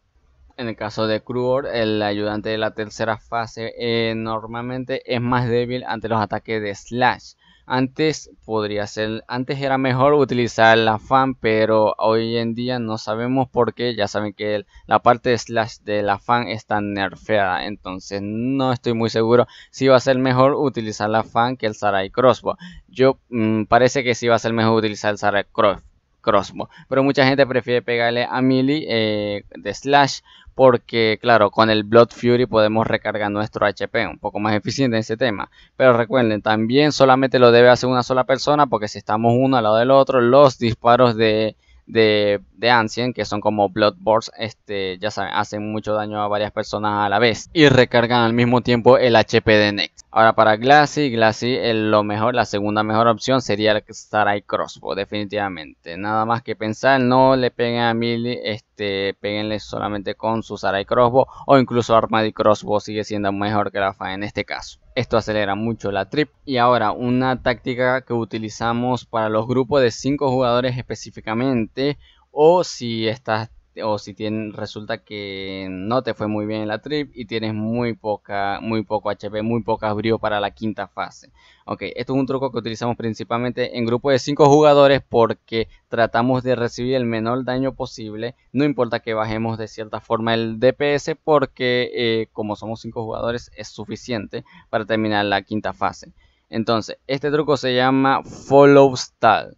En el caso de Cruor, el ayudante de la tercera fase eh, normalmente es más débil ante los ataques de Slash. Antes podría ser, antes era mejor utilizar la fan, pero hoy en día no sabemos por qué. Ya saben que la parte de slash de la fan está nerfeada, entonces no estoy muy seguro si va a ser mejor utilizar la fan que el Sarai Crossbow. Yo mm, parece que sí va a ser mejor utilizar el Sarai Crossbow crossbow. Pero mucha gente prefiere pegarle a mili eh, de slash porque claro, con el Blood Fury podemos recargar nuestro HP, un poco más eficiente en ese tema. Pero recuerden, también solamente lo debe hacer una sola persona porque si estamos uno al lado del otro, los disparos de, de, de Ancient, que son como boards este, ya saben, hacen mucho daño a varias personas a la vez y recargan al mismo tiempo el HP de Next. Ahora para Glassy, Glassy lo mejor, la segunda mejor opción sería el Sarai Crossbow, definitivamente. Nada más que pensar, no le peguen a Mili, este, peguenle solamente con su Sarai Crossbow o incluso armadi Crossbow sigue siendo mejor que la en este caso. Esto acelera mucho la trip. Y ahora, una táctica que utilizamos para los grupos de 5 jugadores específicamente o si estás o si resulta que no te fue muy bien en la trip y tienes muy poca, muy poco HP, muy poca brío para la quinta fase. Ok, esto es un truco que utilizamos principalmente en grupos de 5 jugadores porque tratamos de recibir el menor daño posible, no importa que bajemos de cierta forma el DPS porque eh, como somos 5 jugadores es suficiente para terminar la quinta fase. Entonces, este truco se llama Follow Style.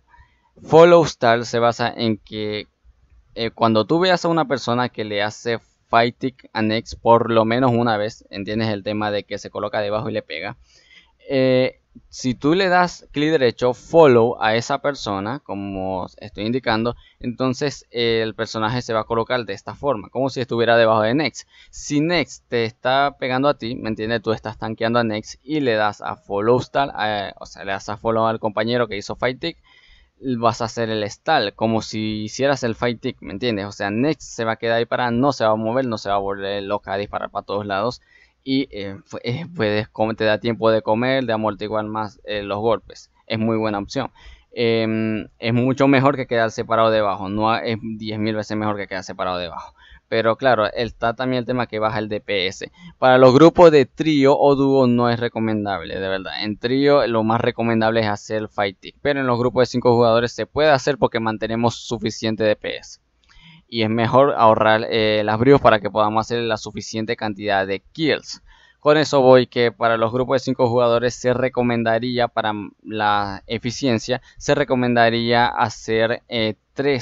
Follow Style se basa en que eh, cuando tú veas a una persona que le hace a Next por lo menos una vez, entiendes el tema de que se coloca debajo y le pega. Eh, si tú le das clic derecho, follow a esa persona, como estoy indicando, entonces el personaje se va a colocar de esta forma, como si estuviera debajo de Next. Si Next te está pegando a ti, ¿me entiendes? Tú estás tanqueando a Next y le das a follow eh, o sea, le das a follow al compañero que hizo fight vas a hacer el stall, como si hicieras el fight tick, ¿me entiendes? O sea, Next se va a quedar ahí para, no se va a mover, no se va a volver loca a disparar para todos lados. Y eh, eh, puedes, te da tiempo de comer, de amortiguar más eh, los golpes. Es muy buena opción. Em, es mucho mejor que quedarse parado debajo. No, es 10.000 veces mejor que quedarse parado debajo. Pero claro, está también el tema que baja el DPS. Para los grupos de trío o dúo no es recomendable, de verdad. En trío lo más recomendable es hacer el fight Pero en los grupos de 5 jugadores se puede hacer porque mantenemos suficiente DPS. Y es mejor ahorrar eh, las bríos para que podamos hacer la suficiente cantidad de kills. Con eso voy que para los grupos de 5 jugadores se recomendaría para la eficiencia, se recomendaría hacer 3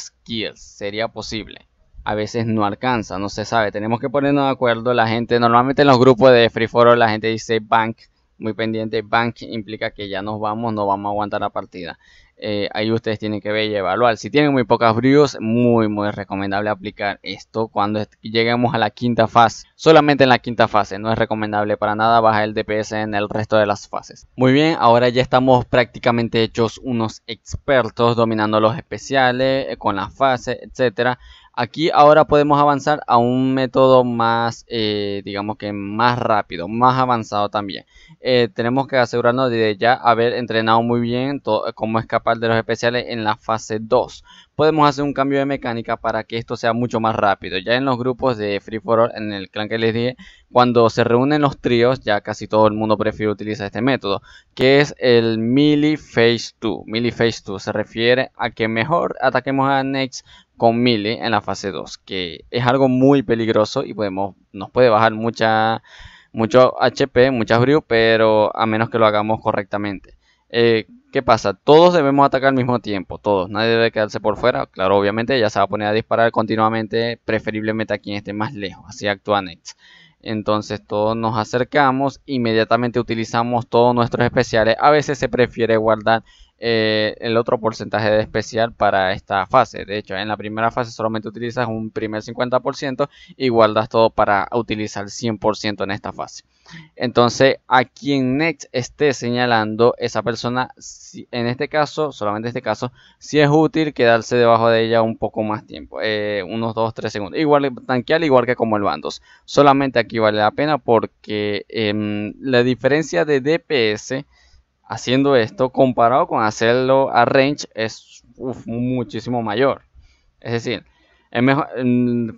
eh, kills, sería posible a veces no alcanza, no se sabe. Tenemos que ponernos de acuerdo. La gente, normalmente en los grupos de Free Foro la gente dice bank, muy pendiente. Bank implica que ya nos vamos, no vamos a aguantar la partida. Eh, ahí ustedes tienen que ver y evaluar. Si tienen muy pocas bríos, muy, muy recomendable aplicar esto cuando lleguemos a la quinta fase. Solamente en la quinta fase, no es recomendable para nada bajar el DPS en el resto de las fases. Muy bien, ahora ya estamos prácticamente hechos unos expertos dominando los especiales, eh, con las fases, etcétera. Aquí ahora podemos avanzar a un método más, eh, digamos que más rápido, más avanzado también. Eh, tenemos que asegurarnos de ya haber entrenado muy bien todo, cómo escapar de los especiales en la fase 2. Podemos hacer un cambio de mecánica para que esto sea mucho más rápido. Ya en los grupos de Free For All, en el clan que les dije, cuando se reúnen los tríos, ya casi todo el mundo prefiere utilizar este método, que es el Melee Phase 2. Melee Phase 2 se refiere a que mejor ataquemos a Next con melee en la fase 2, que es algo muy peligroso y podemos, nos puede bajar mucha, mucho HP, muchas brew, pero a menos que lo hagamos correctamente. Eh, ¿Qué pasa? Todos debemos atacar al mismo tiempo, todos, nadie debe quedarse por fuera, claro, obviamente ya se va a poner a disparar continuamente, preferiblemente a quien esté más lejos, así actúa Next. Entonces todos nos acercamos, inmediatamente utilizamos todos nuestros especiales. A veces se prefiere guardar eh, el otro porcentaje de especial para esta fase. De hecho, en la primera fase solamente utilizas un primer 50% y guardas todo para utilizar 100% en esta fase. Entonces, a quien Next esté señalando esa persona, en este caso, solamente en este caso, si es útil quedarse debajo de ella un poco más tiempo, eh, unos 2-3 segundos. Igual al igual que como el Bandos. Solamente aquí vale la pena porque em, la diferencia de DPS haciendo esto comparado con hacerlo a range es muchísimo mayor. Es decir, en mejor, mm,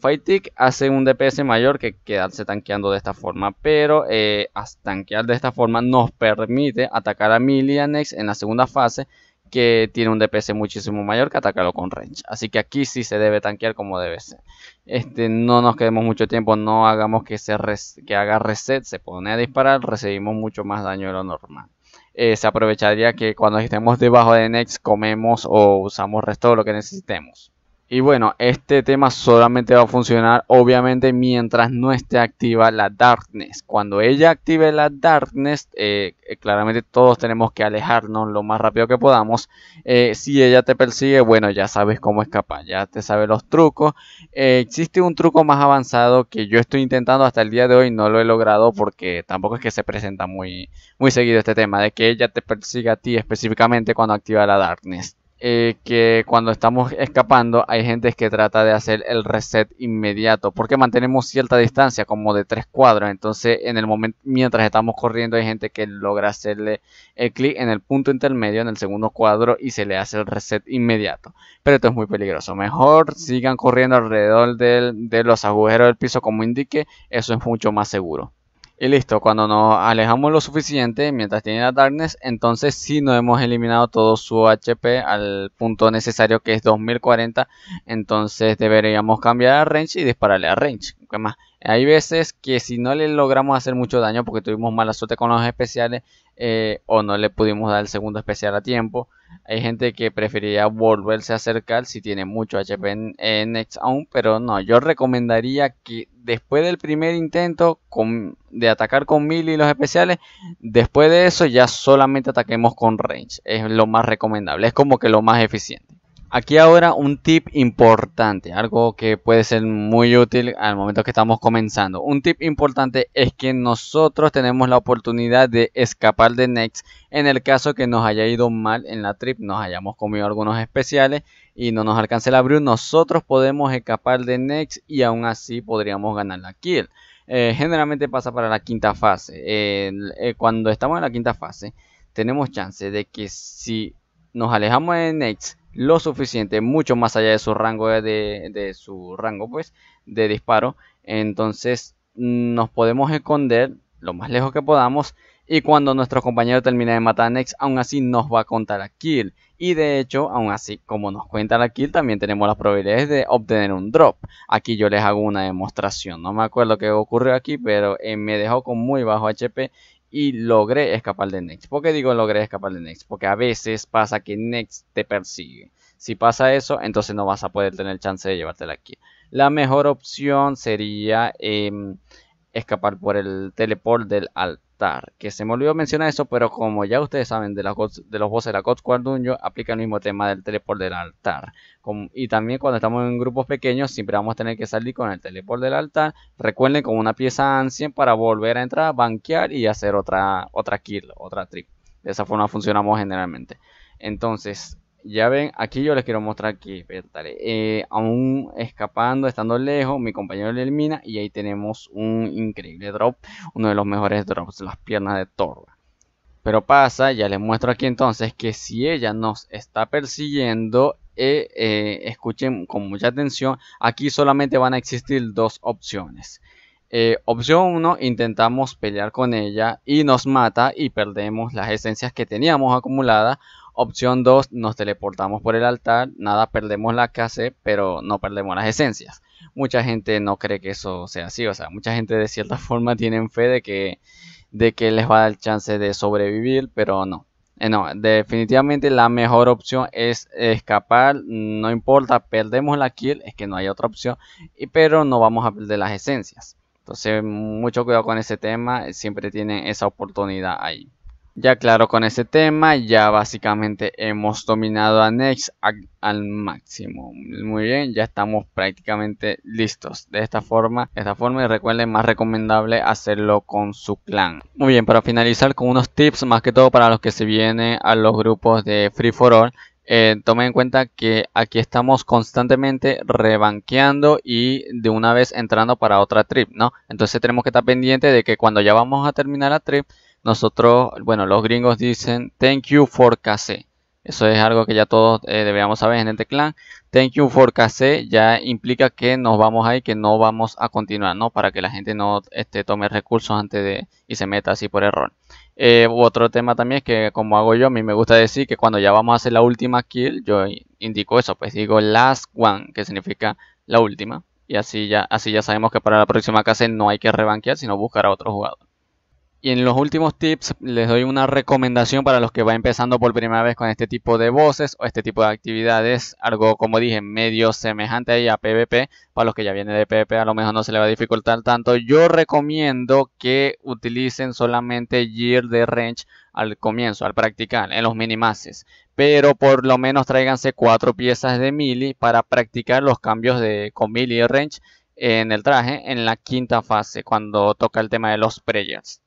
hace un DPS mayor que quedarse tanqueando de esta forma, pero eh, tanquear de esta forma nos permite atacar a Milianex en la segunda fase que tiene un DPS muchísimo mayor que atacarlo con range. Así que aquí sí se debe tanquear como debe ser. Este, no nos quedemos mucho tiempo, no hagamos que, se que haga reset, se pone a disparar, recibimos mucho más daño de lo normal. Eh, se aprovecharía que cuando estemos debajo de Next comemos o usamos resto de lo que necesitemos. Y bueno, este tema solamente va a funcionar obviamente mientras no esté activa la darkness. Cuando ella active la darkness, eh, eh, claramente todos tenemos que alejarnos lo más rápido que podamos. Eh, si ella te persigue, bueno, ya sabes cómo escapar, ya te sabes los trucos. existe un truco más avanzado que yo estoy intentando hasta el día de hoy, no lo he logrado porque tampoco es que se presenta muy, muy seguido este tema de que ella te persiga a ti específicamente cuando activa la darkness. Eh, que cuando estamos escapando hay gente que trata de hacer el reset inmediato porque mantenemos cierta distancia como de tres cuadros entonces en el momento mientras estamos corriendo hay gente que logra hacerle el clic en el punto intermedio en el segundo cuadro y se le hace el reset inmediato pero esto es muy peligroso mejor sigan corriendo alrededor de los agujeros del piso como indique eso es mucho más seguro y listo, cuando nos alejamos lo suficiente, mientras tiene la Darkness, entonces si no hemos eliminado todo su HP al punto necesario que es 2040. Entonces deberíamos cambiar a range y dispararle a range. Hay veces que si no le logramos hacer mucho daño porque tuvimos mala suerte con los especiales eh, o no le pudimos dar el segundo especial a tiempo hay gente que preferiría volverse a acercar si tiene mucho HP en, en pero no, yo recomendaría que después del primer intento de atacar con mil y los especiales, después de eso ya solamente ataquemos con range. Es lo más recomendable, es como que lo más eficiente. Aquí ahora un tip importante, algo que puede ser muy útil al momento que estamos comenzando. Un tip importante es que nosotros tenemos la oportunidad de escapar de Next en el caso que nos haya ido mal en la trip, nos hayamos comido algunos especiales y no nos alcance la brew. Nosotros podemos escapar de Next y aún así podríamos ganar la kill. Eh, generalmente pasa para la quinta fase. Eh, cuando estamos en la quinta fase, tenemos chance de que si nos alejamos de Next lo suficiente, mucho más allá de su rango de, su rango pues de disparo. Entonces nos podemos esconder lo más lejos que podamos y cuando nuestro compañero termina de matar a Nex, aún así nos va a contar a kill. Y de hecho, aún así, como nos cuenta la kill, también tenemos las probabilidades de obtener un drop. Aquí yo les hago una demostración. No me acuerdo qué ocurrió aquí, pero eh, me dejó con muy bajo HP y logré escapar de Next. ¿Por qué digo logré escapar de Next? Porque a veces pasa que Next te persigue. Si pasa eso, entonces no vas a poder tener chance de llevártela aquí. La mejor opción sería em, escapar por el teleport del altar. Que se me olvidó mencionar eso, pero como ya ustedes saben de, las de los bosses de la God Squad aplica el mismo tema del teleport del altar. y también cuando estamos en grupos pequeños, siempre vamos a tener que salir con el teleport del altar. Recuerden con una pieza ancien para volver a entrar, banquear y hacer otra, otra kill, otra trip. De esa forma funcionamos generalmente. Entonces, ya ven, aquí yo les quiero mostrar que eh, aún escapando, estando lejos, mi compañero le elimina y ahí tenemos un increíble drop, uno de los mejores drops, las piernas de Thor. Pero pasa, ya les muestro aquí entonces que si ella nos está persiguiendo, eh, eh, escuchen con mucha atención, aquí solamente van a existir dos opciones. opción 1, intentamos pelear con ella y nos mata y perdemos las esencias que teníamos acumuladas. Opción 2, nos teleportamos por el altar, nada, perdemos la casa, pero no perdemos las esencias. Mucha gente no cree que eso sea así, o sea, mucha gente de cierta forma tiene fe de que, de que les va a dar chance de sobrevivir, pero no. Eh, no, definitivamente la mejor opción es escapar, no importa, perdemos la kill, es que no hay otra opción, y, pero no vamos a perder las esencias. Entonces, mucho cuidado con ese tema, siempre tienen esa oportunidad ahí. Ya claro con ese tema, ya básicamente hemos dominado a Next al máximo. Muy bien, ya estamos prácticamente listos. De esta forma, esta forma y recuerden más recomendable hacerlo con su clan. Muy bien, para finalizar con unos tips más que todo para los que se vienen a los grupos de Free for All. Eh, tomen en cuenta que aquí estamos constantemente rebanqueando y de una vez entrando para otra trip, ¿no? Entonces tenemos que estar pendiente de que cuando ya vamos a terminar la trip, nosotros, bueno, los gringos dicen thank you for KC. Eso es algo que ya todos eh, debemos saber en este clan. Thank you for KC ya implica que nos vamos ahí, que no vamos a continuar, ¿no? Para que la gente no este, tome recursos antes de y se meta así por error. Eh, otro tema también es que como hago yo, a mí me gusta decir que cuando ya vamos a hacer la última kill, yo indico eso, pues digo last one, que significa la última. Y así ya, así ya sabemos que para la próxima KC no hay que rebanquear, sino buscar a otro jugador. Y en los últimos tips les doy una recomendación para los que van empezando por primera vez con este tipo de voces o este tipo de actividades. Algo, como dije, medio semejante ahí a PvP. Para los que ya vienen de PvP a lo mejor no se les va a dificultar tanto. Yo recomiendo que utilicen solamente Gear de Range al comienzo, al practicar, en los minimases. Pero por lo menos tráiganse cuatro piezas de mili para practicar los cambios de con melee y range en el traje en la quinta fase cuando toca el tema de los prayers.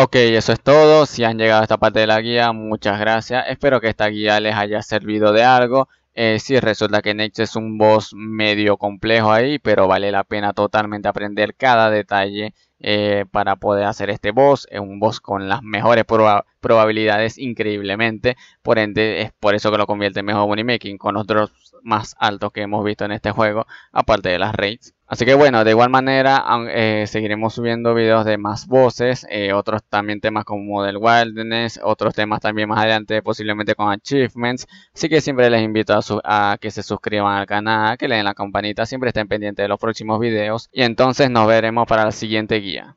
Ok, eso es todo. Si han llegado a esta parte de la guía, muchas gracias. Espero que esta guía les haya servido de algo. Eh, si resulta que Nex es un boss medio complejo ahí, pero vale la pena totalmente aprender cada detalle eh, para poder hacer este boss. Es un boss con las mejores probabilidades increíblemente. Por ende, es por eso que lo convierte en mejor Moneymaking making con drops más altos que hemos visto en este juego, aparte de las raids. Así que bueno, de igual manera eh, seguiremos subiendo videos de más voces, eh, otros también temas como del wilderness, otros temas también más adelante posiblemente con achievements. Así que siempre les invito a, a que se suscriban al canal, que le den la campanita, siempre estén pendientes de los próximos videos y entonces nos veremos para la siguiente guía.